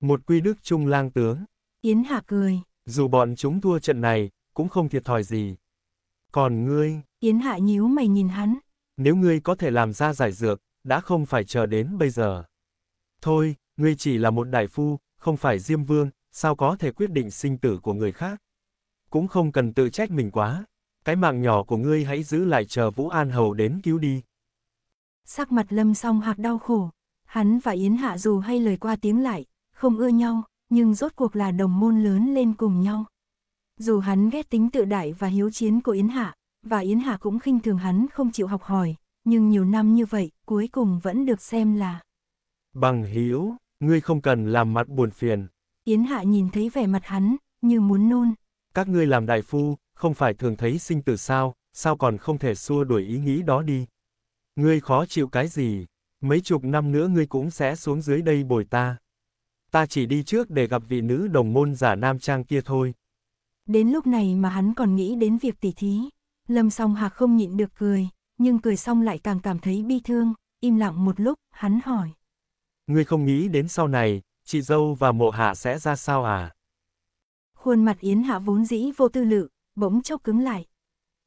Một quy đức trung lang tướng. Yến Hạ cười. Dù bọn chúng thua trận này, cũng không thiệt thòi gì. Còn ngươi... Yến Hạ nhíu mày nhìn hắn. Nếu ngươi có thể làm ra giải dược, đã không phải chờ đến bây giờ. Thôi, ngươi chỉ là một đại phu, không phải Diêm Vương, sao có thể quyết định sinh tử của người khác. Cũng không cần tự trách mình quá, cái mạng nhỏ của ngươi hãy giữ lại chờ Vũ An Hầu đến cứu đi. Sắc mặt lâm song hạc đau khổ, hắn và Yến Hạ dù hay lời qua tiếng lại, không ưa nhau, nhưng rốt cuộc là đồng môn lớn lên cùng nhau. Dù hắn ghét tính tự đại và hiếu chiến của Yến Hạ, và Yến Hạ cũng khinh thường hắn không chịu học hỏi, nhưng nhiều năm như vậy, cuối cùng vẫn được xem là Bằng hiếu, ngươi không cần làm mặt buồn phiền, Yến Hạ nhìn thấy vẻ mặt hắn, như muốn nôn. Các ngươi làm đại phu, không phải thường thấy sinh tử sao, sao còn không thể xua đuổi ý nghĩ đó đi. Ngươi khó chịu cái gì, mấy chục năm nữa ngươi cũng sẽ xuống dưới đây bồi ta. Ta chỉ đi trước để gặp vị nữ đồng môn giả nam trang kia thôi. Đến lúc này mà hắn còn nghĩ đến việc tỉ thí. Lâm song hạc không nhịn được cười, nhưng cười xong lại càng cảm thấy bi thương, im lặng một lúc, hắn hỏi. Ngươi không nghĩ đến sau này, chị dâu và mộ hạ sẽ ra sao à? Khuôn mặt Yến Hạ vốn dĩ vô tư lự, bỗng chốc cứng lại.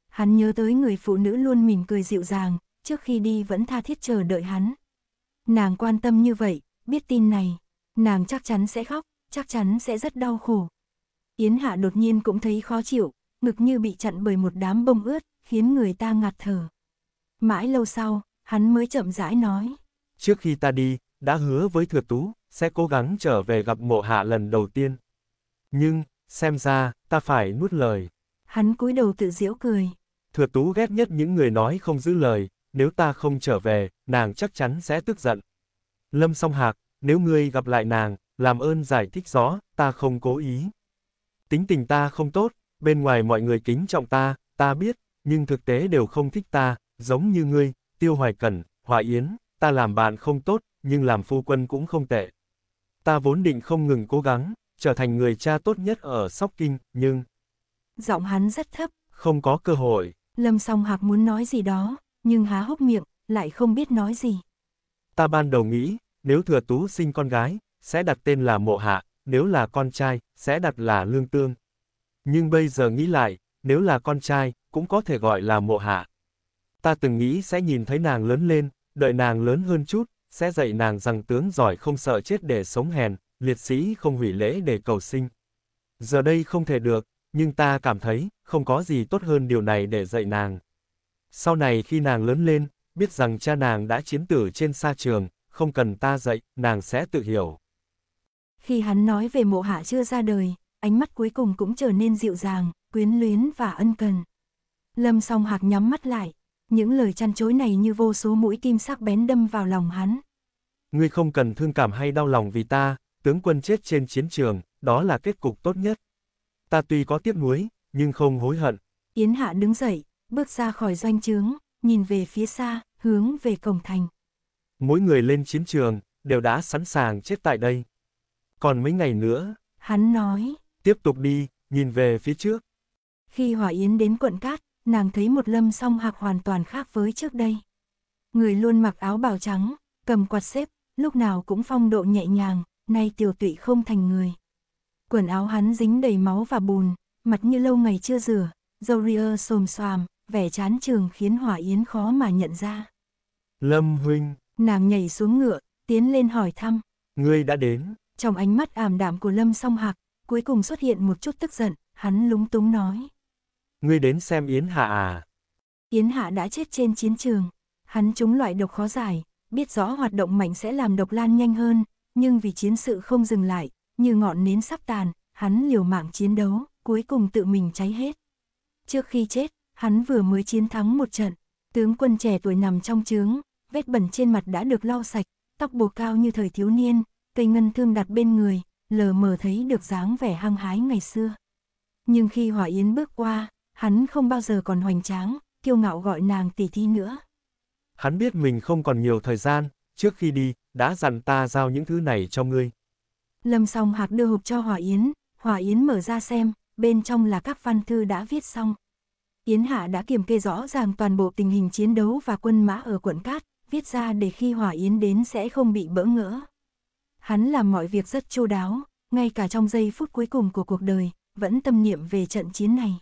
Hắn nhớ tới người phụ nữ luôn mỉm cười dịu dàng, trước khi đi vẫn tha thiết chờ đợi hắn. Nàng quan tâm như vậy, biết tin này, nàng chắc chắn sẽ khóc, chắc chắn sẽ rất đau khổ. Yến Hạ đột nhiên cũng thấy khó chịu, ngực như bị chặn bởi một đám bông ướt, khiến người ta ngạt thở. Mãi lâu sau, hắn mới chậm rãi nói. Trước khi ta đi, đã hứa với thừa tú, sẽ cố gắng trở về gặp mộ hạ lần đầu tiên. Nhưng, xem ra, ta phải nuốt lời. Hắn cúi đầu tự giễu cười. Thừa tú ghét nhất những người nói không giữ lời, nếu ta không trở về, nàng chắc chắn sẽ tức giận. Lâm song hạc, nếu ngươi gặp lại nàng, làm ơn giải thích rõ, ta không cố ý. Tính tình ta không tốt, bên ngoài mọi người kính trọng ta, ta biết, nhưng thực tế đều không thích ta, giống như ngươi, tiêu hoài cẩn, hòa yến, ta làm bạn không tốt, nhưng làm phu quân cũng không tệ ta vốn định không ngừng cố gắng, trở thành người cha tốt nhất ở Sóc Kinh, nhưng... Giọng hắn rất thấp. Không có cơ hội. Lâm song hạc muốn nói gì đó, nhưng há hốc miệng, lại không biết nói gì. Ta ban đầu nghĩ, nếu thừa tú sinh con gái, sẽ đặt tên là mộ hạ, nếu là con trai, sẽ đặt là lương tương. Nhưng bây giờ nghĩ lại, nếu là con trai, cũng có thể gọi là mộ hạ. Ta từng nghĩ sẽ nhìn thấy nàng lớn lên, đợi nàng lớn hơn chút, sẽ dạy nàng rằng tướng giỏi không sợ chết để sống hèn, liệt sĩ không hủy lễ để cầu sinh. Giờ đây không thể được, nhưng ta cảm thấy, không có gì tốt hơn điều này để dạy nàng. Sau này khi nàng lớn lên, biết rằng cha nàng đã chiến tử trên sa trường, không cần ta dạy, nàng sẽ tự hiểu. Khi hắn nói về mộ hạ chưa ra đời, ánh mắt cuối cùng cũng trở nên dịu dàng, quyến luyến và ân cần. Lâm song hạc nhắm mắt lại, những lời chăn chối này như vô số mũi kim sắc bén đâm vào lòng hắn. Ngươi không cần thương cảm hay đau lòng vì ta, tướng quân chết trên chiến trường, đó là kết cục tốt nhất. Ta tuy có tiếc nuối, nhưng không hối hận. Yến Hạ đứng dậy, bước ra khỏi doanh trướng, nhìn về phía xa, hướng về cổng thành. Mỗi người lên chiến trường, đều đã sẵn sàng chết tại đây. Còn mấy ngày nữa, hắn nói, tiếp tục đi, nhìn về phía trước. Khi Hỏa Yến đến quận Cát, nàng thấy một lâm song hạc hoàn toàn khác với trước đây. Người luôn mặc áo bào trắng, cầm quạt xếp, lúc nào cũng phong độ nhẹ nhàng, nay tiểu tụy không thành người. Quần áo hắn dính đầy máu và bùn, mặt như lâu ngày chưa rửa, dâu ria xồm xoàm, vẻ chán trường khiến Hỏa Yến khó mà nhận ra. Lâm Huynh, nàng nhảy xuống ngựa, tiến lên hỏi thăm. Ngươi đã đến. Trong ánh mắt ảm đạm của Lâm song hạc, cuối cùng xuất hiện một chút tức giận, hắn lúng túng nói. Ngươi đến xem Yến Hạ à? Yến Hạ đã chết trên chiến trường. Hắn trúng loại độc khó giải, biết rõ hoạt động mạnh sẽ làm độc lan nhanh hơn, nhưng vì chiến sự không dừng lại, như ngọn nến sắp tàn, hắn liều mạng chiến đấu, cuối cùng tự mình cháy hết. Trước khi chết, hắn vừa mới chiến thắng một trận, tướng quân trẻ tuổi nằm trong trướng, vết bẩn trên mặt đã được lau sạch, tóc bồ cao như thời thiếu niên, cây ngân thương đặt bên người, lờ mờ thấy được dáng vẻ hăng hái ngày xưa. Nhưng khi Hỏa Yến bước qua, hắn không bao giờ còn hoành tráng, kiêu ngạo gọi nàng tỷ thi nữa. Hắn biết mình không còn nhiều thời gian, trước khi đi, đã dặn ta giao những thứ này cho ngươi. Lâm song hạc đưa hộp cho Hòa Yến, Hòa Yến mở ra xem, bên trong là các văn thư đã viết xong. Yến Hạ đã kiểm kê rõ ràng toàn bộ tình hình chiến đấu và quân mã ở quận Cát, viết ra để khi Hòa Yến đến sẽ không bị bỡ ngỡ. Hắn làm mọi việc rất chu đáo, ngay cả trong giây phút cuối cùng của cuộc đời, vẫn tâm niệm về trận chiến này.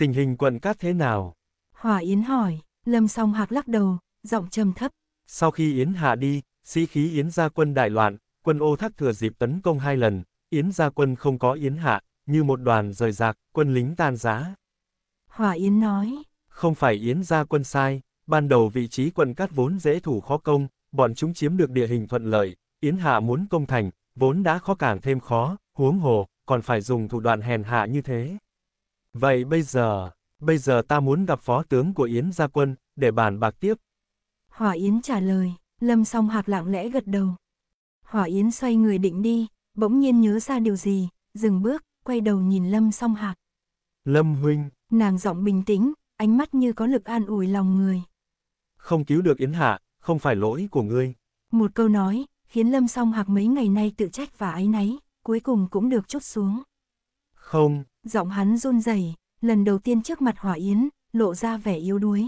Tình hình quận cát thế nào? Hòa Yến hỏi, Lâm Song Hạc lắc đầu, giọng trầm thấp. Sau khi Yến Hạ đi, sĩ khí Yến gia quân đại loạn, quân ô thác thừa dịp tấn công hai lần, Yến gia quân không có Yến Hạ, như một đoàn rời rạc, quân lính tan giá. Hòa Yến nói, không phải Yến gia quân sai, ban đầu vị trí quận cát vốn dễ thủ khó công, bọn chúng chiếm được địa hình thuận lợi, Yến Hạ muốn công thành, vốn đã khó càng thêm khó, huống hồ, còn phải dùng thủ đoạn hèn hạ như thế. Vậy bây giờ, bây giờ ta muốn gặp phó tướng của Yến gia quân, để bàn bạc tiếp. Hỏa Yến trả lời, Lâm song hạc lặng lẽ gật đầu. Hỏa Yến xoay người định đi, bỗng nhiên nhớ ra điều gì, dừng bước, quay đầu nhìn Lâm song hạc. Lâm huynh. Nàng giọng bình tĩnh, ánh mắt như có lực an ủi lòng người. Không cứu được Yến Hạ, không phải lỗi của ngươi. Một câu nói, khiến Lâm song hạc mấy ngày nay tự trách và áy náy, cuối cùng cũng được chút xuống. Không, Giọng hắn run rẩy, lần đầu tiên trước mặt Hỏa Yến, lộ ra vẻ yếu đuối.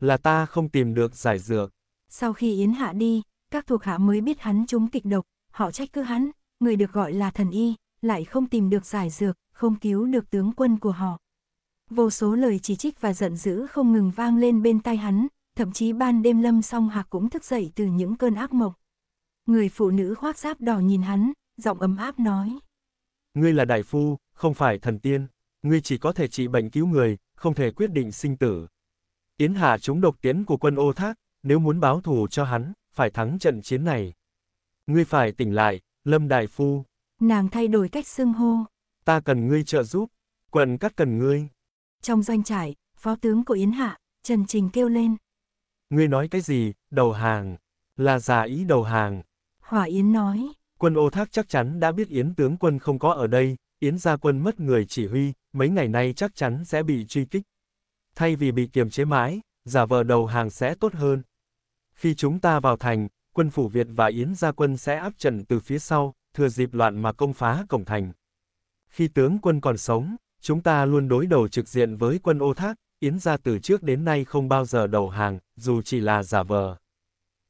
Là ta không tìm được giải dược. Sau khi Yến Hạ đi, các thuộc hạ mới biết hắn trúng kịch độc, họ trách cứ hắn, người được gọi là thần y, lại không tìm được giải dược, không cứu được tướng quân của họ. Vô số lời chỉ trích và giận dữ không ngừng vang lên bên tai hắn, thậm chí ban đêm lâm song hạc cũng thức dậy từ những cơn ác mộng. Người phụ nữ khoác giáp đỏ nhìn hắn, giọng ấm áp nói. Ngươi là đại phu, không phải thần tiên, ngươi chỉ có thể trị bệnh cứu người, không thể quyết định sinh tử. Yến Hà trúng độc tiến của quân ô thác, nếu muốn báo thù cho hắn, phải thắng trận chiến này. Ngươi phải tỉnh lại, Lâm Đại Phu. Nàng thay đổi cách xưng hô. Ta cần ngươi trợ giúp, quận cắt cần ngươi. Trong doanh trại, phó tướng của Yến Hạ, Trần Trình kêu lên. Ngươi nói cái gì, đầu hàng, là giả ý đầu hàng. Hỏa Yến nói. Quân ô thác chắc chắn đã biết Yến tướng quân không có ở đây, Yến Gia Quân mất người chỉ huy, mấy ngày nay chắc chắn sẽ bị truy kích. Thay vì bị kiềm chế mãi, giả vờ đầu hàng sẽ tốt hơn. Khi chúng ta vào thành, quân phủ Việt và Yến Gia Quân sẽ áp trận từ phía sau, thừa dịp loạn mà công phá cổng thành. Khi tướng quân còn sống, chúng ta luôn đối đầu trực diện với quân ô thác, Yến Gia từ trước đến nay không bao giờ đầu hàng, dù chỉ là giả vờ.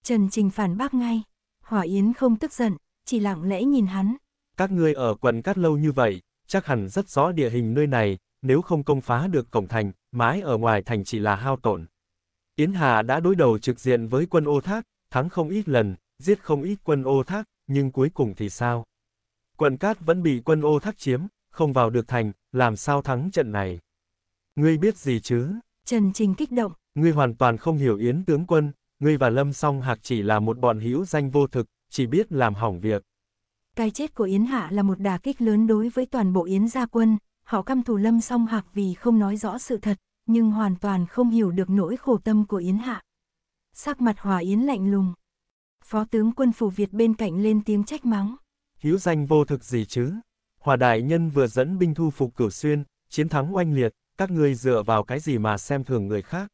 Trần Trình phản bác ngay. Hỏa Yến không tức giận, chỉ lặng lẽ nhìn hắn, các ngươi ở quần cát lâu như vậy, chắc hẳn rất rõ địa hình nơi này, nếu không công phá được cổng thành, mái ở ngoài thành chỉ là hao tổn. Yến Hà đã đối đầu trực diện với quân ô thác, thắng không ít lần, giết không ít quân ô thác, nhưng cuối cùng thì sao? Quận cát vẫn bị quân ô thác chiếm, không vào được thành, làm sao thắng trận này? Ngươi biết gì chứ? Trần Trình kích động. Ngươi hoàn toàn không hiểu Yến tướng quân, ngươi và Lâm Song Hạc chỉ là một bọn hữu danh vô thực, chỉ biết làm hỏng việc. Cái chết của Yến Hạ là một đà kích lớn đối với toàn bộ Yến gia quân, họ căm thù Lâm Song Hạc vì không nói rõ sự thật, nhưng hoàn toàn không hiểu được nỗi khổ tâm của Yến Hạ. Sắc mặt Hòa Yến lạnh lùng. Phó tướng quân phủ Việt bên cạnh lên tiếng trách mắng. hiếu danh vô thực gì chứ? Hòa đại nhân vừa dẫn binh thu phục cửu xuyên, chiến thắng oanh liệt, các ngươi dựa vào cái gì mà xem thường người khác?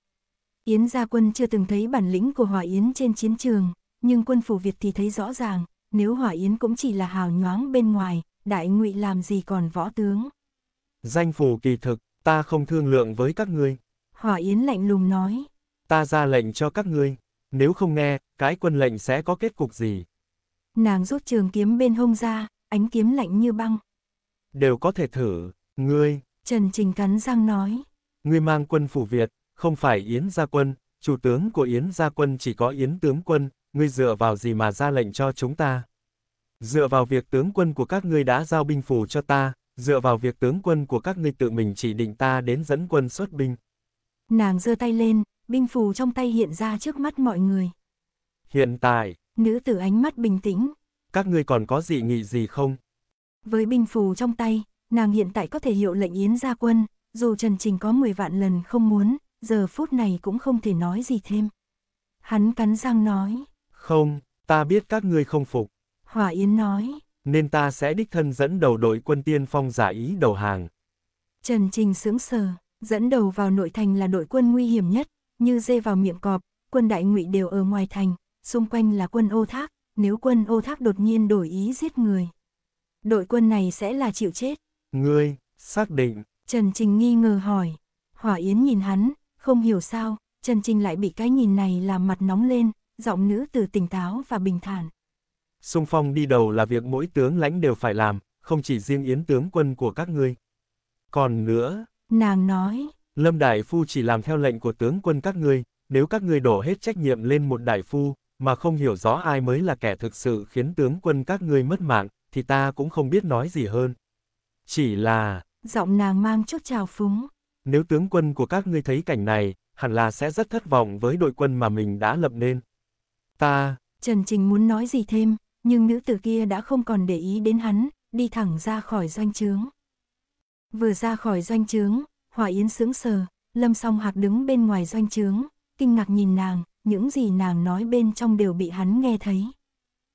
Yến gia quân chưa từng thấy bản lĩnh của Hòa Yến trên chiến trường, nhưng quân phủ Việt thì thấy rõ ràng, nếu hỏa yến cũng chỉ là hào nhoáng bên ngoài, đại ngụy làm gì còn võ tướng. Danh phủ kỳ thực, ta không thương lượng với các ngươi. Hỏa yến lạnh lùng nói. Ta ra lệnh cho các ngươi, nếu không nghe, cái quân lệnh sẽ có kết cục gì. Nàng rút trường kiếm bên hông ra, ánh kiếm lạnh như băng. Đều có thể thử, ngươi. Trần Trình cắn răng nói. Ngươi mang quân phủ Việt, không phải Yến gia quân, chủ tướng của Yến gia quân chỉ có Yến tướng quân, ngươi dựa vào gì mà ra lệnh cho chúng ta? Dựa vào việc tướng quân của các ngươi đã giao binh phù cho ta, dựa vào việc tướng quân của các ngươi tự mình chỉ định ta đến dẫn quân xuất binh. Nàng giơ tay lên, binh phù trong tay hiện ra trước mắt mọi người. Hiện tại, nữ tử ánh mắt bình tĩnh. Các ngươi còn có dị nghị gì không? Với binh phù trong tay, nàng hiện tại có thể hiệu lệnh yến ra quân, dù Trần Trình có 10 vạn lần không muốn, giờ phút này cũng không thể nói gì thêm. Hắn cắn răng nói. Không, ta biết các ngươi không phục. Hòa Yến nói. Nên ta sẽ đích thân dẫn đầu đội quân tiên phong giả ý đầu hàng. Trần Trình sững sờ, dẫn đầu vào nội thành là đội quân nguy hiểm nhất, như dê vào miệng cọp, quân đại ngụy đều ở ngoài thành, xung quanh là quân ô thác, nếu quân ô thác đột nhiên đổi ý giết người. Đội quân này sẽ là chịu chết. Ngươi, xác định. Trần Trình nghi ngờ hỏi. Hỏa Yến nhìn hắn, không hiểu sao, Trần Trình lại bị cái nhìn này làm mặt nóng lên, giọng nữ từ tỉnh táo và bình thản. Xung phong đi đầu là việc mỗi tướng lãnh đều phải làm, không chỉ riêng yến tướng quân của các ngươi. Còn nữa, nàng nói, Lâm Đại Phu chỉ làm theo lệnh của tướng quân các ngươi, nếu các ngươi đổ hết trách nhiệm lên một Đại Phu, mà không hiểu rõ ai mới là kẻ thực sự khiến tướng quân các ngươi mất mạng, thì ta cũng không biết nói gì hơn. Chỉ là... Giọng nàng mang chút trào phúng. Nếu tướng quân của các ngươi thấy cảnh này, hẳn là sẽ rất thất vọng với đội quân mà mình đã lập nên ta... Trần Trình muốn nói gì thêm, nhưng nữ tử kia đã không còn để ý đến hắn, đi thẳng ra khỏi doanh trướng. Vừa ra khỏi doanh trướng, Hòa Yến sững sờ, Lâm Song Hạc đứng bên ngoài doanh trướng, kinh ngạc nhìn nàng, những gì nàng nói bên trong đều bị hắn nghe thấy.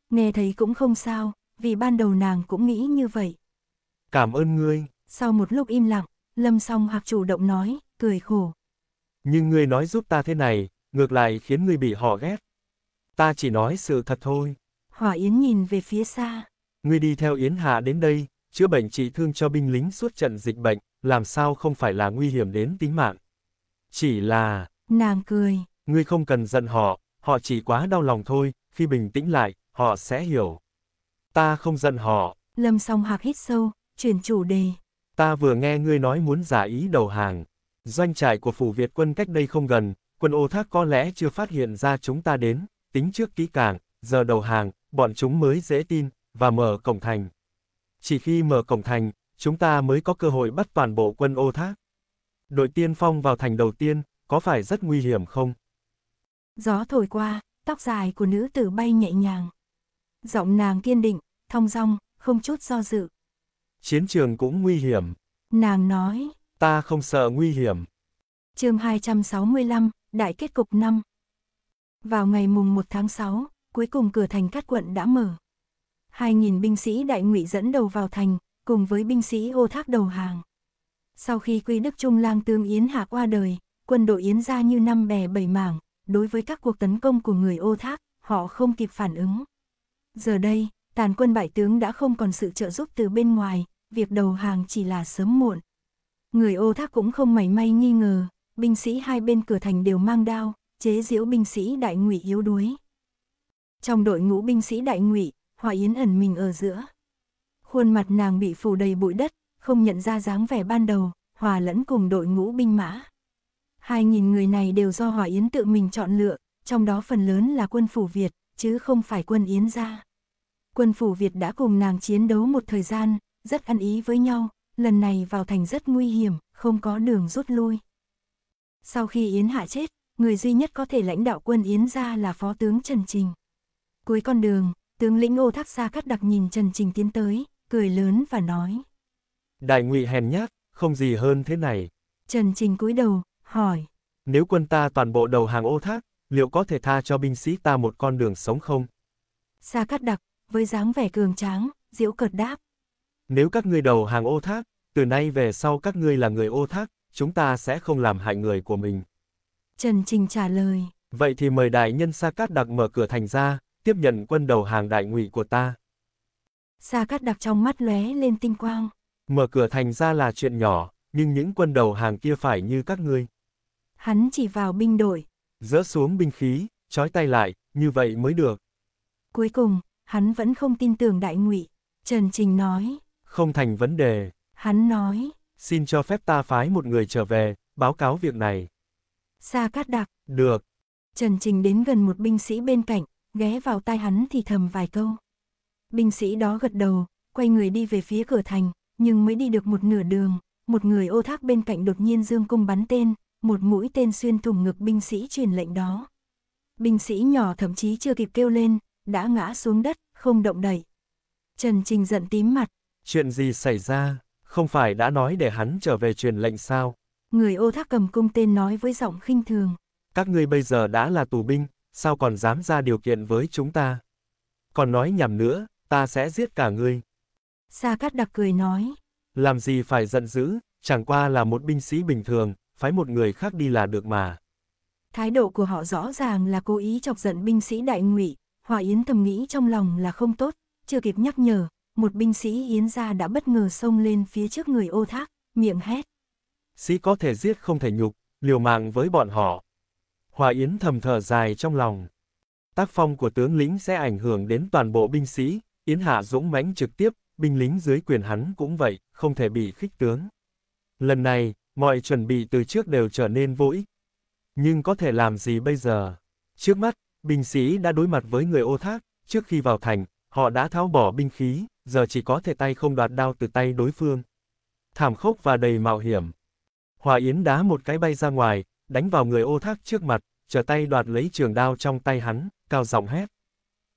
Nghe thấy cũng không sao, vì ban đầu nàng cũng nghĩ như vậy. Cảm ơn ngươi. Sau một lúc im lặng, Lâm Song Hạc chủ động nói, cười khổ. Nhưng ngươi nói giúp ta thế này, ngược lại khiến ngươi bị họ ghét. Ta chỉ nói sự thật thôi. Hỏa Yến nhìn về phía xa. Ngươi đi theo Yến Hạ đến đây, chữa bệnh trị thương cho binh lính suốt trận dịch bệnh, làm sao không phải là nguy hiểm đến tính mạng. Chỉ là... Nàng cười. Ngươi không cần giận họ, họ chỉ quá đau lòng thôi, khi bình tĩnh lại, họ sẽ hiểu. Ta không giận họ. Lâm song hạc hít sâu, chuyển chủ đề. Ta vừa nghe ngươi nói muốn giả ý đầu hàng. Doanh trại của phủ Việt quân cách đây không gần, quân ô thác có lẽ chưa phát hiện ra chúng ta đến, tính trước kỹ càng, giờ đầu hàng, bọn chúng mới dễ tin, và mở cổng thành. Chỉ khi mở cổng thành, chúng ta mới có cơ hội bắt toàn bộ quân ô thác. Đội tiên phong vào thành đầu tiên, có phải rất nguy hiểm không? Gió thổi qua, tóc dài của nữ tử bay nhẹ nhàng. Giọng nàng kiên định, thong dong, không chút do dự. Chiến trường cũng nguy hiểm. Nàng nói. Ta không sợ nguy hiểm. chương 265, Đại kết cục 5 vào ngày mùng 1 tháng 6, cuối cùng cửa thành cát quận đã mở. 2.000 binh sĩ đại ngụy dẫn đầu vào thành, cùng với binh sĩ ô thác đầu hàng. Sau khi quy đức trung lang tương Yến Hạ qua đời, quân đội Yến ra như năm bè bảy mảng, đối với các cuộc tấn công của người ô thác, họ không kịp phản ứng. Giờ đây, tàn quân bại tướng đã không còn sự trợ giúp từ bên ngoài, việc đầu hàng chỉ là sớm muộn. Người ô thác cũng không mảy may nghi ngờ, binh sĩ hai bên cửa thành đều mang đao, chế diễu binh sĩ đại ngụy yếu đuối. Trong đội ngũ binh sĩ đại ngụy, Hòa Yến ẩn mình ở giữa. Khuôn mặt nàng bị phủ đầy bụi đất, không nhận ra dáng vẻ ban đầu, hòa lẫn cùng đội ngũ binh mã. Hai nghìn người này đều do Hòa Yến tự mình chọn lựa, trong đó phần lớn là quân phủ Việt, chứ không phải quân Yến gia. Quân phủ Việt đã cùng nàng chiến đấu một thời gian, rất ăn ý với nhau, lần này vào thành rất nguy hiểm, không có đường rút lui. Sau khi Yến Hạ chết, người duy nhất có thể lãnh đạo quân Yến ra là phó tướng Trần Trình. Cuối con đường, tướng lĩnh ô thác xa cắt đặc nhìn Trần Trình tiến tới, cười lớn và nói. Đại ngụy hèn nhát, không gì hơn thế này. Trần Trình cúi đầu, hỏi. Nếu quân ta toàn bộ đầu hàng ô thác, liệu có thể tha cho binh sĩ ta một con đường sống không? xa cắt Đặc, với dáng vẻ cường tráng, diễu cợt đáp. Nếu các ngươi đầu hàng ô thác, từ nay về sau các ngươi là người ô thác, chúng ta sẽ không làm hại người của mình. Trần Trình trả lời. Vậy thì mời đại nhân Sa Cát Đặc mở cửa thành ra, tiếp nhận quân đầu hàng đại ngụy của ta. Sa Cát Đặc trong mắt lóe lên tinh quang. Mở cửa thành ra là chuyện nhỏ, nhưng những quân đầu hàng kia phải như các ngươi. Hắn chỉ vào binh đội. Dỡ xuống binh khí, trói tay lại, như vậy mới được. Cuối cùng, hắn vẫn không tin tưởng đại ngụy. Trần Trình nói. Không thành vấn đề. Hắn nói. Xin cho phép ta phái một người trở về, báo cáo việc này. Sa Cát Đạc. Được. Trần Trình đến gần một binh sĩ bên cạnh, ghé vào tai hắn thì thầm vài câu. Binh sĩ đó gật đầu, quay người đi về phía cửa thành, nhưng mới đi được một nửa đường, một người ô thác bên cạnh đột nhiên dương cung bắn tên, một mũi tên xuyên thủng ngực binh sĩ truyền lệnh đó. Binh sĩ nhỏ thậm chí chưa kịp kêu lên, đã ngã xuống đất, không động đậy. Trần Trình giận tím mặt. Chuyện gì xảy ra, không phải đã nói để hắn trở về truyền lệnh sao? người ô thác cầm cung tên nói với giọng khinh thường. Các ngươi bây giờ đã là tù binh, sao còn dám ra điều kiện với chúng ta? Còn nói nhầm nữa, ta sẽ giết cả ngươi. Sa Cát Đặc cười nói. Làm gì phải giận dữ, chẳng qua là một binh sĩ bình thường, phái một người khác đi là được mà. Thái độ của họ rõ ràng là cố ý chọc giận binh sĩ đại ngụy, Hòa Yến thầm nghĩ trong lòng là không tốt, chưa kịp nhắc nhở, một binh sĩ Yến gia đã bất ngờ xông lên phía trước người ô thác, miệng hét sĩ có thể giết không thể nhục, liều mạng với bọn họ. Hòa Yến thầm thở dài trong lòng. Tác phong của tướng lĩnh sẽ ảnh hưởng đến toàn bộ binh sĩ, Yến Hạ dũng mãnh trực tiếp, binh lính dưới quyền hắn cũng vậy, không thể bị khích tướng. Lần này, mọi chuẩn bị từ trước đều trở nên vô ích. Nhưng có thể làm gì bây giờ? Trước mắt, binh sĩ đã đối mặt với người ô thác, trước khi vào thành, họ đã tháo bỏ binh khí, giờ chỉ có thể tay không đoạt đao từ tay đối phương. Thảm khốc và đầy mạo hiểm, Hòa Yến đá một cái bay ra ngoài, đánh vào người ô thác trước mặt, trở tay đoạt lấy trường đao trong tay hắn, cao giọng hét.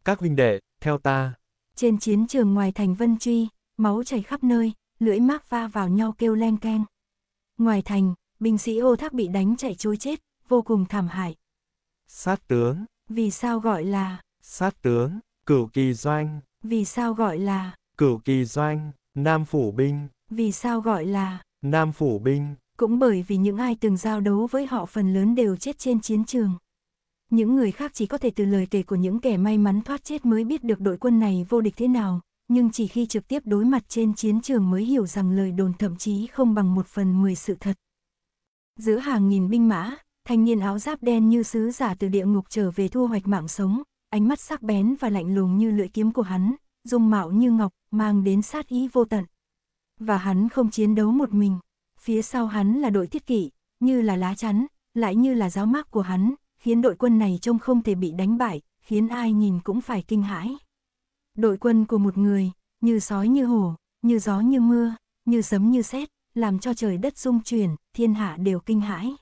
Các huynh đệ, theo ta. Trên chiến trường ngoài thành Vân Truy, máu chảy khắp nơi, lưỡi mác va vào nhau kêu len keng. Ngoài thành, binh sĩ ô thác bị đánh chạy trôi chết, vô cùng thảm hại. Sát tướng. Vì sao gọi là... Sát tướng, cửu kỳ doanh. Vì sao gọi là... Cửu kỳ doanh, nam phủ binh. Vì sao gọi là... Nam phủ binh cũng bởi vì những ai từng giao đấu với họ phần lớn đều chết trên chiến trường. Những người khác chỉ có thể từ lời kể của những kẻ may mắn thoát chết mới biết được đội quân này vô địch thế nào, nhưng chỉ khi trực tiếp đối mặt trên chiến trường mới hiểu rằng lời đồn thậm chí không bằng một phần mười sự thật. Giữa hàng nghìn binh mã, thanh niên áo giáp đen như sứ giả từ địa ngục trở về thu hoạch mạng sống, ánh mắt sắc bén và lạnh lùng như lưỡi kiếm của hắn, dung mạo như ngọc, mang đến sát ý vô tận. Và hắn không chiến đấu một mình Phía sau hắn là đội thiết kỵ như là lá chắn, lại như là giáo mác của hắn, khiến đội quân này trông không thể bị đánh bại, khiến ai nhìn cũng phải kinh hãi. Đội quân của một người, như sói như hổ, như gió như mưa, như sấm như sét, làm cho trời đất rung chuyển, thiên hạ đều kinh hãi.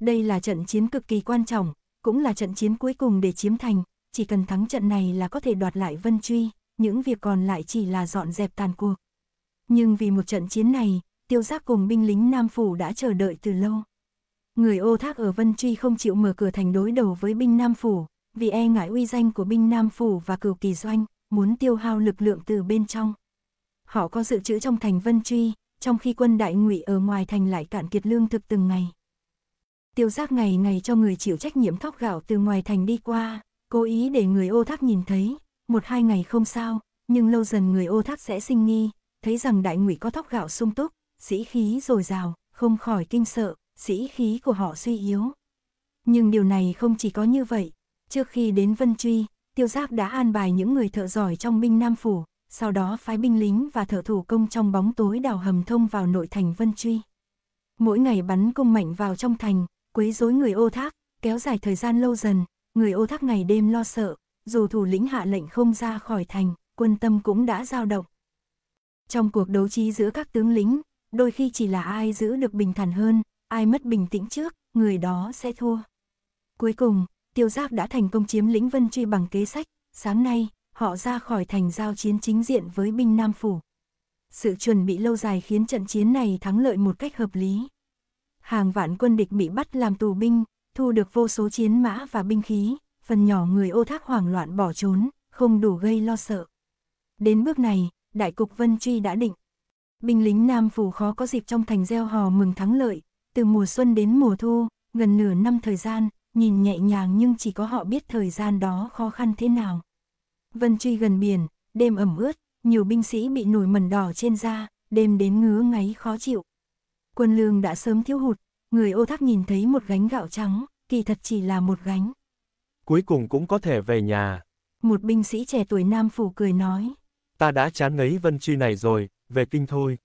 Đây là trận chiến cực kỳ quan trọng, cũng là trận chiến cuối cùng để chiếm thành, chỉ cần thắng trận này là có thể đoạt lại Vân Truy, những việc còn lại chỉ là dọn dẹp tàn cuộc. Nhưng vì một trận chiến này, tiêu giác cùng binh lính Nam Phủ đã chờ đợi từ lâu. Người ô thác ở Vân Truy không chịu mở cửa thành đối đầu với binh Nam Phủ, vì e ngại uy danh của binh Nam Phủ và cửu kỳ doanh, muốn tiêu hao lực lượng từ bên trong. Họ có dự trữ trong thành Vân Truy, trong khi quân đại ngụy ở ngoài thành lại cạn kiệt lương thực từng ngày. Tiêu giác ngày ngày cho người chịu trách nhiệm thóc gạo từ ngoài thành đi qua, cố ý để người ô thác nhìn thấy, một hai ngày không sao, nhưng lâu dần người ô thác sẽ sinh nghi, thấy rằng đại ngụy có thóc gạo sung túc, sĩ khí dồi dào, không khỏi kinh sợ, sĩ khí của họ suy yếu. Nhưng điều này không chỉ có như vậy, trước khi đến Vân Truy, Tiêu Giáp đã an bài những người thợ giỏi trong binh Nam Phủ, sau đó phái binh lính và thợ thủ công trong bóng tối đào hầm thông vào nội thành Vân Truy. Mỗi ngày bắn cung mạnh vào trong thành, quấy rối người ô thác, kéo dài thời gian lâu dần, người ô thác ngày đêm lo sợ, dù thủ lĩnh hạ lệnh không ra khỏi thành, quân tâm cũng đã dao động. Trong cuộc đấu trí giữa các tướng lĩnh, đôi khi chỉ là ai giữ được bình thản hơn, ai mất bình tĩnh trước, người đó sẽ thua. Cuối cùng, tiêu Giáp đã thành công chiếm lĩnh Vân Truy bằng kế sách, sáng nay, họ ra khỏi thành giao chiến chính diện với binh Nam Phủ. Sự chuẩn bị lâu dài khiến trận chiến này thắng lợi một cách hợp lý. Hàng vạn quân địch bị bắt làm tù binh, thu được vô số chiến mã và binh khí, phần nhỏ người ô thác hoảng loạn bỏ trốn, không đủ gây lo sợ. Đến bước này, đại cục Vân Truy đã định binh lính Nam Phủ khó có dịp trong thành gieo hò mừng thắng lợi, từ mùa xuân đến mùa thu, gần nửa năm thời gian, nhìn nhẹ nhàng nhưng chỉ có họ biết thời gian đó khó khăn thế nào. Vân truy gần biển, đêm ẩm ướt, nhiều binh sĩ bị nổi mẩn đỏ trên da, đêm đến ngứa ngáy khó chịu. Quân lương đã sớm thiếu hụt, người ô thác nhìn thấy một gánh gạo trắng, kỳ thật chỉ là một gánh. Cuối cùng cũng có thể về nhà. Một binh sĩ trẻ tuổi Nam Phủ cười nói. Ta đã chán ngấy vân truy này rồi, về kinh thôi.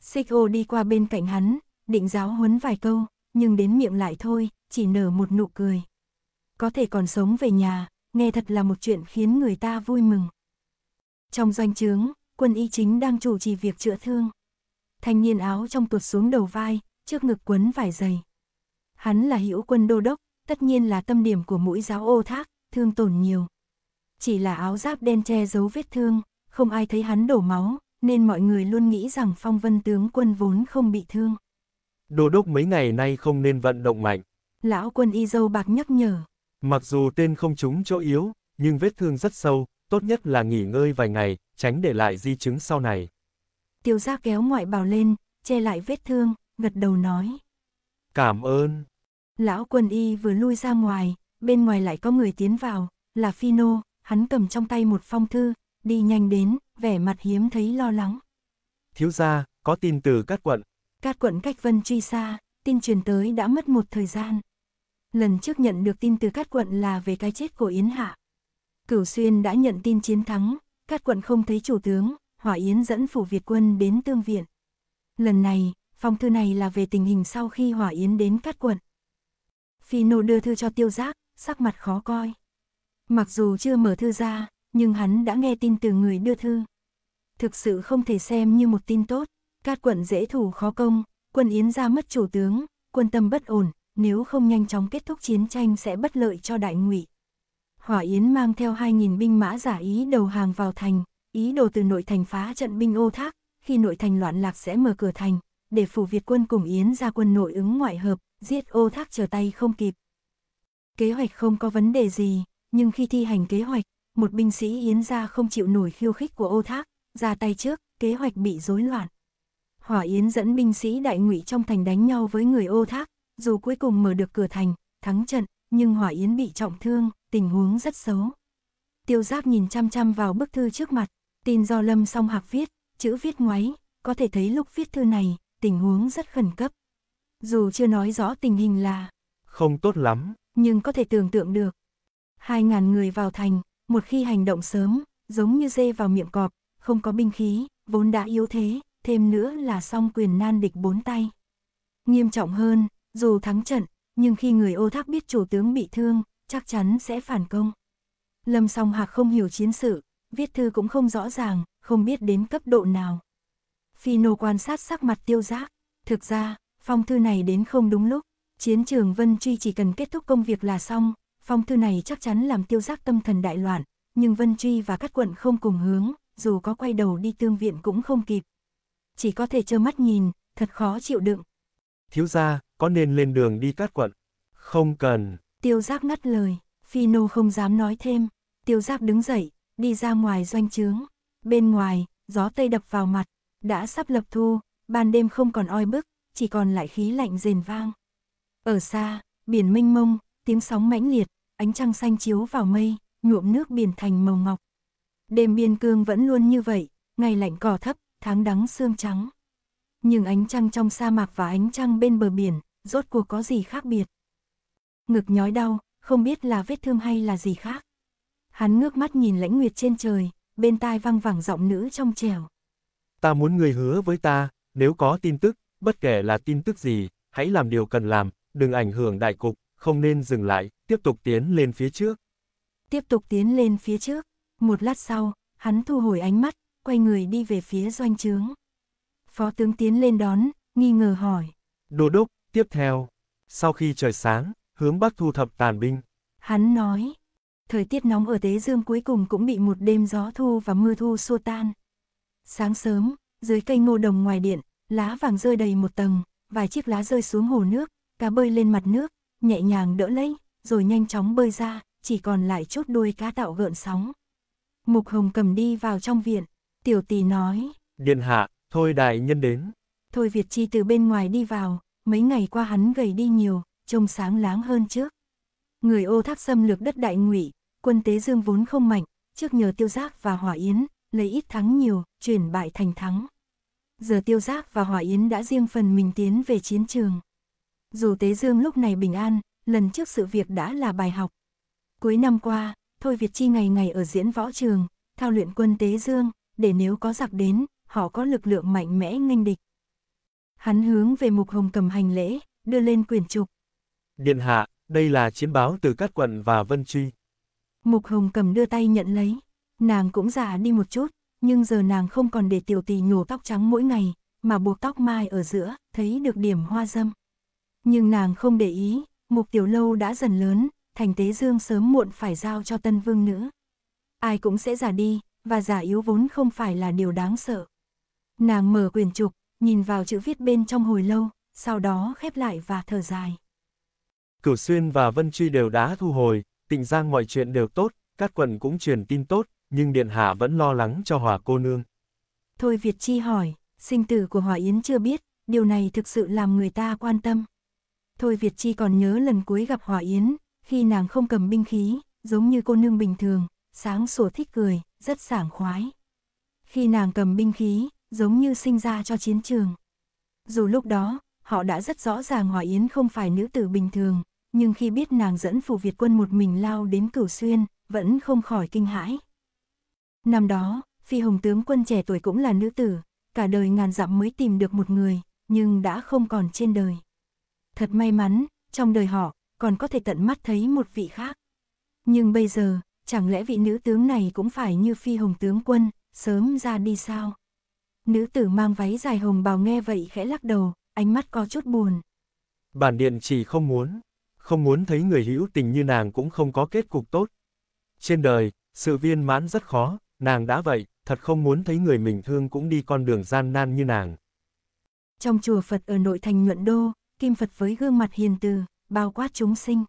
Xích đi qua bên cạnh hắn, định giáo huấn vài câu, nhưng đến miệng lại thôi, chỉ nở một nụ cười. Có thể còn sống về nhà, nghe thật là một chuyện khiến người ta vui mừng. Trong doanh trướng, quân y chính đang chủ trì việc chữa thương. Thanh niên áo trong tuột xuống đầu vai, trước ngực quấn vải dày. Hắn là hữu quân đô đốc, tất nhiên là tâm điểm của mũi giáo ô thác, thương tổn nhiều. Chỉ là áo giáp đen che giấu vết thương, không ai thấy hắn đổ máu, nên mọi người luôn nghĩ rằng phong vân tướng quân vốn không bị thương. đồ đốc mấy ngày nay không nên vận động mạnh. Lão quân y dâu bạc nhắc nhở. Mặc dù tên không trúng chỗ yếu, nhưng vết thương rất sâu, tốt nhất là nghỉ ngơi vài ngày, tránh để lại di chứng sau này. Tiêu gia kéo ngoại bào lên, che lại vết thương, gật đầu nói. Cảm ơn. Lão quân y vừa lui ra ngoài, bên ngoài lại có người tiến vào, là Phino, hắn cầm trong tay một phong thư, đi nhanh đến, vẻ mặt hiếm thấy lo lắng. Thiếu gia, có tin từ Cát quận. Cát quận cách Vân Truy xa, tin truyền tới đã mất một thời gian. Lần trước nhận được tin từ Cát quận là về cái chết của Yến Hạ. Cửu Xuyên đã nhận tin chiến thắng, Cát quận không thấy chủ tướng, Hỏa Yến dẫn phủ Việt quân đến tương viện. Lần này, phong thư này là về tình hình sau khi Hỏa Yến đến Cát quận. Phi Nô đưa thư cho tiêu giác, sắc mặt khó coi. Mặc dù chưa mở thư ra, nhưng hắn đã nghe tin từ người đưa thư. Thực sự không thể xem như một tin tốt, cát quận dễ thủ khó công, quân Yến ra mất chủ tướng, quân tâm bất ổn, nếu không nhanh chóng kết thúc chiến tranh sẽ bất lợi cho đại ngụy. Hỏa Yến mang theo 2.000 binh mã giả ý đầu hàng vào thành, ý đồ từ nội thành phá trận binh ô thác, khi nội thành loạn lạc sẽ mở cửa thành, để phủ Việt quân cùng Yến ra quân nội ứng ngoại hợp, giết ô thác trở tay không kịp. Kế hoạch không có vấn đề gì, nhưng khi thi hành kế hoạch, một binh sĩ Yến gia không chịu nổi khiêu khích của Ô Thác, ra tay trước, kế hoạch bị rối loạn. Hỏa Yến dẫn binh sĩ đại ngụy trong thành đánh nhau với người Ô Thác, dù cuối cùng mở được cửa thành, thắng trận, nhưng Hỏa Yến bị trọng thương, tình huống rất xấu. Tiêu Giáp nhìn chăm chăm vào bức thư trước mặt, tin do Lâm Song Hạc viết, chữ viết ngoáy, có thể thấy lúc viết thư này, tình huống rất khẩn cấp. Dù chưa nói rõ tình hình là không tốt lắm, nhưng có thể tưởng tượng được. Hai ngàn người vào thành, một khi hành động sớm, giống như dê vào miệng cọp, không có binh khí, vốn đã yếu thế, thêm nữa là song quyền nan địch bốn tay. Nghiêm trọng hơn, dù thắng trận, nhưng khi người ô thác biết chủ tướng bị thương, chắc chắn sẽ phản công. Lâm song hạc không hiểu chiến sự, viết thư cũng không rõ ràng, không biết đến cấp độ nào. Phi nô quan sát sắc mặt tiêu giác, thực ra, phong thư này đến không đúng lúc, chiến trường Vân Truy chỉ cần kết thúc công việc là xong, Phong thư này chắc chắn làm tiêu giác tâm thần đại loạn, nhưng Vân Truy và các quận không cùng hướng, dù có quay đầu đi tương viện cũng không kịp. Chỉ có thể trơ mắt nhìn, thật khó chịu đựng. Thiếu gia, có nên lên đường đi cát quận? Không cần. Tiêu giác ngắt lời, Phi Nô không dám nói thêm. Tiêu giác đứng dậy, đi ra ngoài doanh trướng. Bên ngoài, gió tây đập vào mặt, đã sắp lập thu, ban đêm không còn oi bức, chỉ còn lại khí lạnh rền vang. Ở xa, biển minh mông, tiếng sóng mãnh liệt, ánh trăng xanh chiếu vào mây, nhuộm nước biển thành màu ngọc. Đêm biên cương vẫn luôn như vậy, ngày lạnh cỏ thấp, tháng đắng xương trắng. Nhưng ánh trăng trong sa mạc và ánh trăng bên bờ biển, rốt cuộc có gì khác biệt. Ngực nhói đau, không biết là vết thương hay là gì khác. Hắn ngước mắt nhìn lãnh nguyệt trên trời, bên tai văng vẳng giọng nữ trong trèo. Ta muốn người hứa với ta, nếu có tin tức, bất kể là tin tức gì, hãy làm điều cần làm, đừng ảnh hưởng đại cục, không nên dừng lại, tiếp tục tiến lên phía trước. Tiếp tục tiến lên phía trước, một lát sau, hắn thu hồi ánh mắt, quay người đi về phía doanh trướng. Phó tướng tiến lên đón, nghi ngờ hỏi. Đô đốc, tiếp theo, sau khi trời sáng, hướng bắc thu thập tàn binh. Hắn nói, thời tiết nóng ở Tế Dương cuối cùng cũng bị một đêm gió thu và mưa thu xua tan. Sáng sớm, dưới cây ngô đồng ngoài điện, lá vàng rơi đầy một tầng, vài chiếc lá rơi xuống hồ nước, cá bơi lên mặt nước, nhẹ nhàng đỡ lấy, rồi nhanh chóng bơi ra, chỉ còn lại chốt đuôi cá tạo gợn sóng. Mục Hồng cầm đi vào trong viện, tiểu tỷ nói. Điện hạ, thôi đại nhân đến. Thôi Việt Chi từ bên ngoài đi vào, mấy ngày qua hắn gầy đi nhiều, trông sáng láng hơn trước. Người ô tháp xâm lược đất đại ngụy, quân tế dương vốn không mạnh, trước nhờ tiêu giác và hỏa yến, lấy ít thắng nhiều, chuyển bại thành thắng. Giờ tiêu giác và hỏa yến đã riêng phần mình tiến về chiến trường. Dù Tế Dương lúc này bình an, lần trước sự việc đã là bài học. Cuối năm qua, Thôi Việt Chi ngày ngày ở diễn võ trường, thao luyện quân Tế Dương, để nếu có giặc đến, họ có lực lượng mạnh mẽ nghênh địch. Hắn hướng về Mục Hồng cầm hành lễ, đưa lên quyển trục. Điện hạ, đây là chiến báo từ các quận và Vân Truy. Mục Hồng cầm đưa tay nhận lấy, nàng cũng già đi một chút, nhưng giờ nàng không còn để tiểu tỷ nhổ tóc trắng mỗi ngày, mà buộc tóc mai ở giữa, thấy được điểm hoa dâm. Nhưng nàng không để ý, mục tiểu lâu đã dần lớn, thành tế dương sớm muộn phải giao cho tân vương nữ. Ai cũng sẽ già đi, và già yếu vốn không phải là điều đáng sợ. Nàng mở quyển trục, nhìn vào chữ viết bên trong hồi lâu, sau đó khép lại và thở dài. Cửu Xuyên và Vân Truy đều đã thu hồi, tịnh giang mọi chuyện đều tốt, các quận cũng truyền tin tốt, nhưng Điện Hạ vẫn lo lắng cho Hòa cô nương. Thôi Việt Chi hỏi, sinh tử của Hòa Yến chưa biết, điều này thực sự làm người ta quan tâm. Thôi Việt Chi còn nhớ lần cuối gặp Hòa Yến, khi nàng không cầm binh khí, giống như cô nương bình thường, sáng sủa thích cười, rất sảng khoái. Khi nàng cầm binh khí, giống như sinh ra cho chiến trường. Dù lúc đó, họ đã rất rõ ràng Hòa Yến không phải nữ tử bình thường, nhưng khi biết nàng dẫn phù Việt quân một mình lao đến cửu xuyên, vẫn không khỏi kinh hãi. Năm đó, phi hồng tướng quân trẻ tuổi cũng là nữ tử, cả đời ngàn dặm mới tìm được một người, nhưng đã không còn trên đời. Thật may mắn, trong đời họ, còn có thể tận mắt thấy một vị khác. Nhưng bây giờ, chẳng lẽ vị nữ tướng này cũng phải như phi hồng tướng quân, sớm ra đi sao? Nữ tử mang váy dài hồng bào nghe vậy khẽ lắc đầu, ánh mắt có chút buồn. Bản điện chỉ không muốn, không muốn thấy người hữu tình như nàng cũng không có kết cục tốt. Trên đời, sự viên mãn rất khó, nàng đã vậy, thật không muốn thấy người mình thương cũng đi con đường gian nan như nàng. Trong chùa Phật ở nội thành Nhuận Đô, kim Phật với gương mặt hiền từ, bao quát chúng sinh.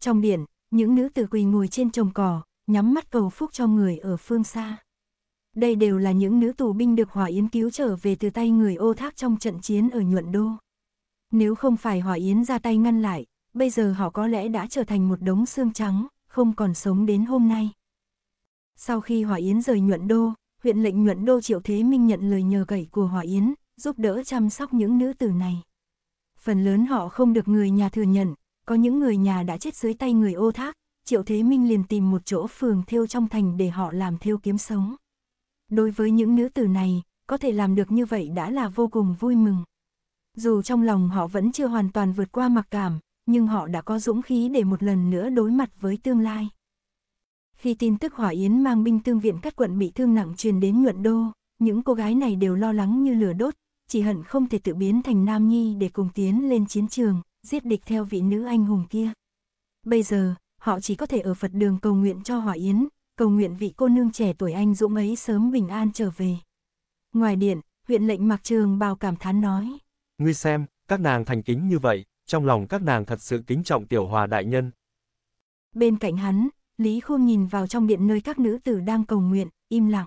Trong biển, những nữ tử quỳ ngồi trên trồng cỏ, nhắm mắt cầu phúc cho người ở phương xa. Đây đều là những nữ tù binh được Hỏa Yến cứu trở về từ tay người ô thác trong trận chiến ở nhuận đô. Nếu không phải Hỏa Yến ra tay ngăn lại, bây giờ họ có lẽ đã trở thành một đống xương trắng, không còn sống đến hôm nay. Sau khi Hỏa Yến rời nhuận đô, huyện lệnh nhuận đô Triệu Thế Minh nhận lời nhờ cậy của Hỏa Yến, giúp đỡ chăm sóc những nữ tử này phần lớn họ không được người nhà thừa nhận, có những người nhà đã chết dưới tay người ô thác, Triệu Thế Minh liền tìm một chỗ phường thêu trong thành để họ làm thêu kiếm sống. Đối với những nữ tử này, có thể làm được như vậy đã là vô cùng vui mừng. Dù trong lòng họ vẫn chưa hoàn toàn vượt qua mặc cảm, nhưng họ đã có dũng khí để một lần nữa đối mặt với tương lai. Khi tin tức Hỏa Yến mang binh tương viện các quận bị thương nặng truyền đến nhuận đô, những cô gái này đều lo lắng như lửa đốt, chỉ hận không thể tự biến thành nam nhi để cùng tiến lên chiến trường, giết địch theo vị nữ anh hùng kia. Bây giờ, họ chỉ có thể ở Phật đường cầu nguyện cho Hỏa Yến, cầu nguyện vị cô nương trẻ tuổi anh dũng ấy sớm bình an trở về. Ngoài điện, huyện lệnh Mạc Trường bào cảm thán nói. Ngươi xem, các nàng thành kính như vậy, trong lòng các nàng thật sự kính trọng tiểu hòa đại nhân. Bên cạnh hắn, Lý Khôn nhìn vào trong điện nơi các nữ tử đang cầu nguyện, im lặng.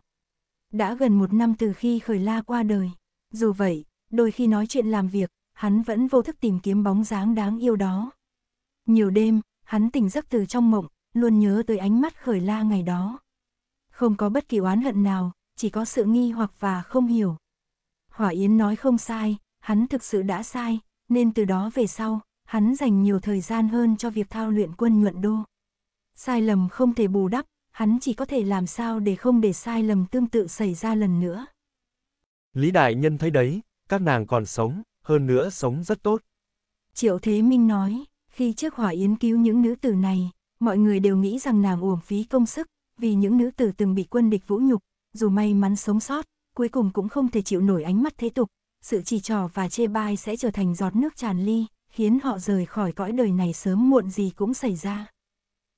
Đã gần một năm từ khi khởi la qua đời. Dù vậy, đôi khi nói chuyện làm việc, hắn vẫn vô thức tìm kiếm bóng dáng đáng yêu đó. Nhiều đêm, hắn tỉnh giấc từ trong mộng, luôn nhớ tới ánh mắt khởi la ngày đó. Không có bất kỳ oán hận nào, chỉ có sự nghi hoặc và không hiểu. Hỏa Yến nói không sai, hắn thực sự đã sai, nên từ đó về sau, hắn dành nhiều thời gian hơn cho việc thao luyện quân nhuận đô. Sai lầm không thể bù đắp, hắn chỉ có thể làm sao để không để sai lầm tương tự xảy ra lần nữa. Lý Đại Nhân thấy đấy, các nàng còn sống, hơn nữa sống rất tốt. Triệu Thế Minh nói, khi trước hỏa yến cứu những nữ tử này, mọi người đều nghĩ rằng nàng uổng phí công sức, vì những nữ tử từng bị quân địch vũ nhục, dù may mắn sống sót, cuối cùng cũng không thể chịu nổi ánh mắt thế tục, sự chỉ trò và chê bai sẽ trở thành giọt nước tràn ly, khiến họ rời khỏi cõi đời này sớm muộn gì cũng xảy ra.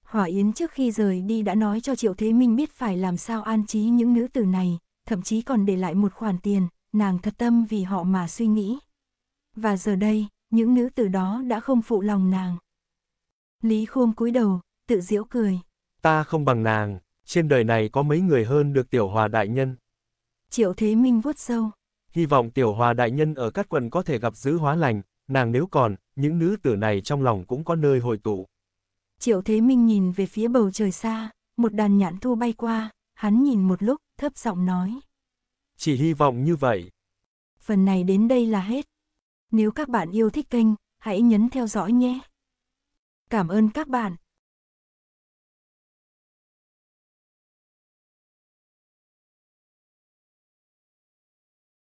Hỏa Yến trước khi rời đi đã nói cho Triệu Thế Minh biết phải làm sao an trí những nữ tử này, thậm chí còn để lại một khoản tiền, nàng thật tâm vì họ mà suy nghĩ. Và giờ đây, những nữ tử đó đã không phụ lòng nàng. Lý Khôn cúi đầu, tự giễu cười. Ta không bằng nàng, trên đời này có mấy người hơn được tiểu hòa đại nhân. Triệu Thế Minh vuốt sâu. Hy vọng tiểu hòa đại nhân ở các quần có thể gặp giữ hóa lành, nàng nếu còn, những nữ tử này trong lòng cũng có nơi hội tụ. Triệu Thế Minh nhìn về phía bầu trời xa, một đàn nhãn thu bay qua, Hắn nhìn một lúc, thấp giọng nói. Chỉ hy vọng như vậy. Phần này đến đây là hết. Nếu các bạn yêu thích kênh, hãy nhấn theo dõi nhé. Cảm ơn các bạn.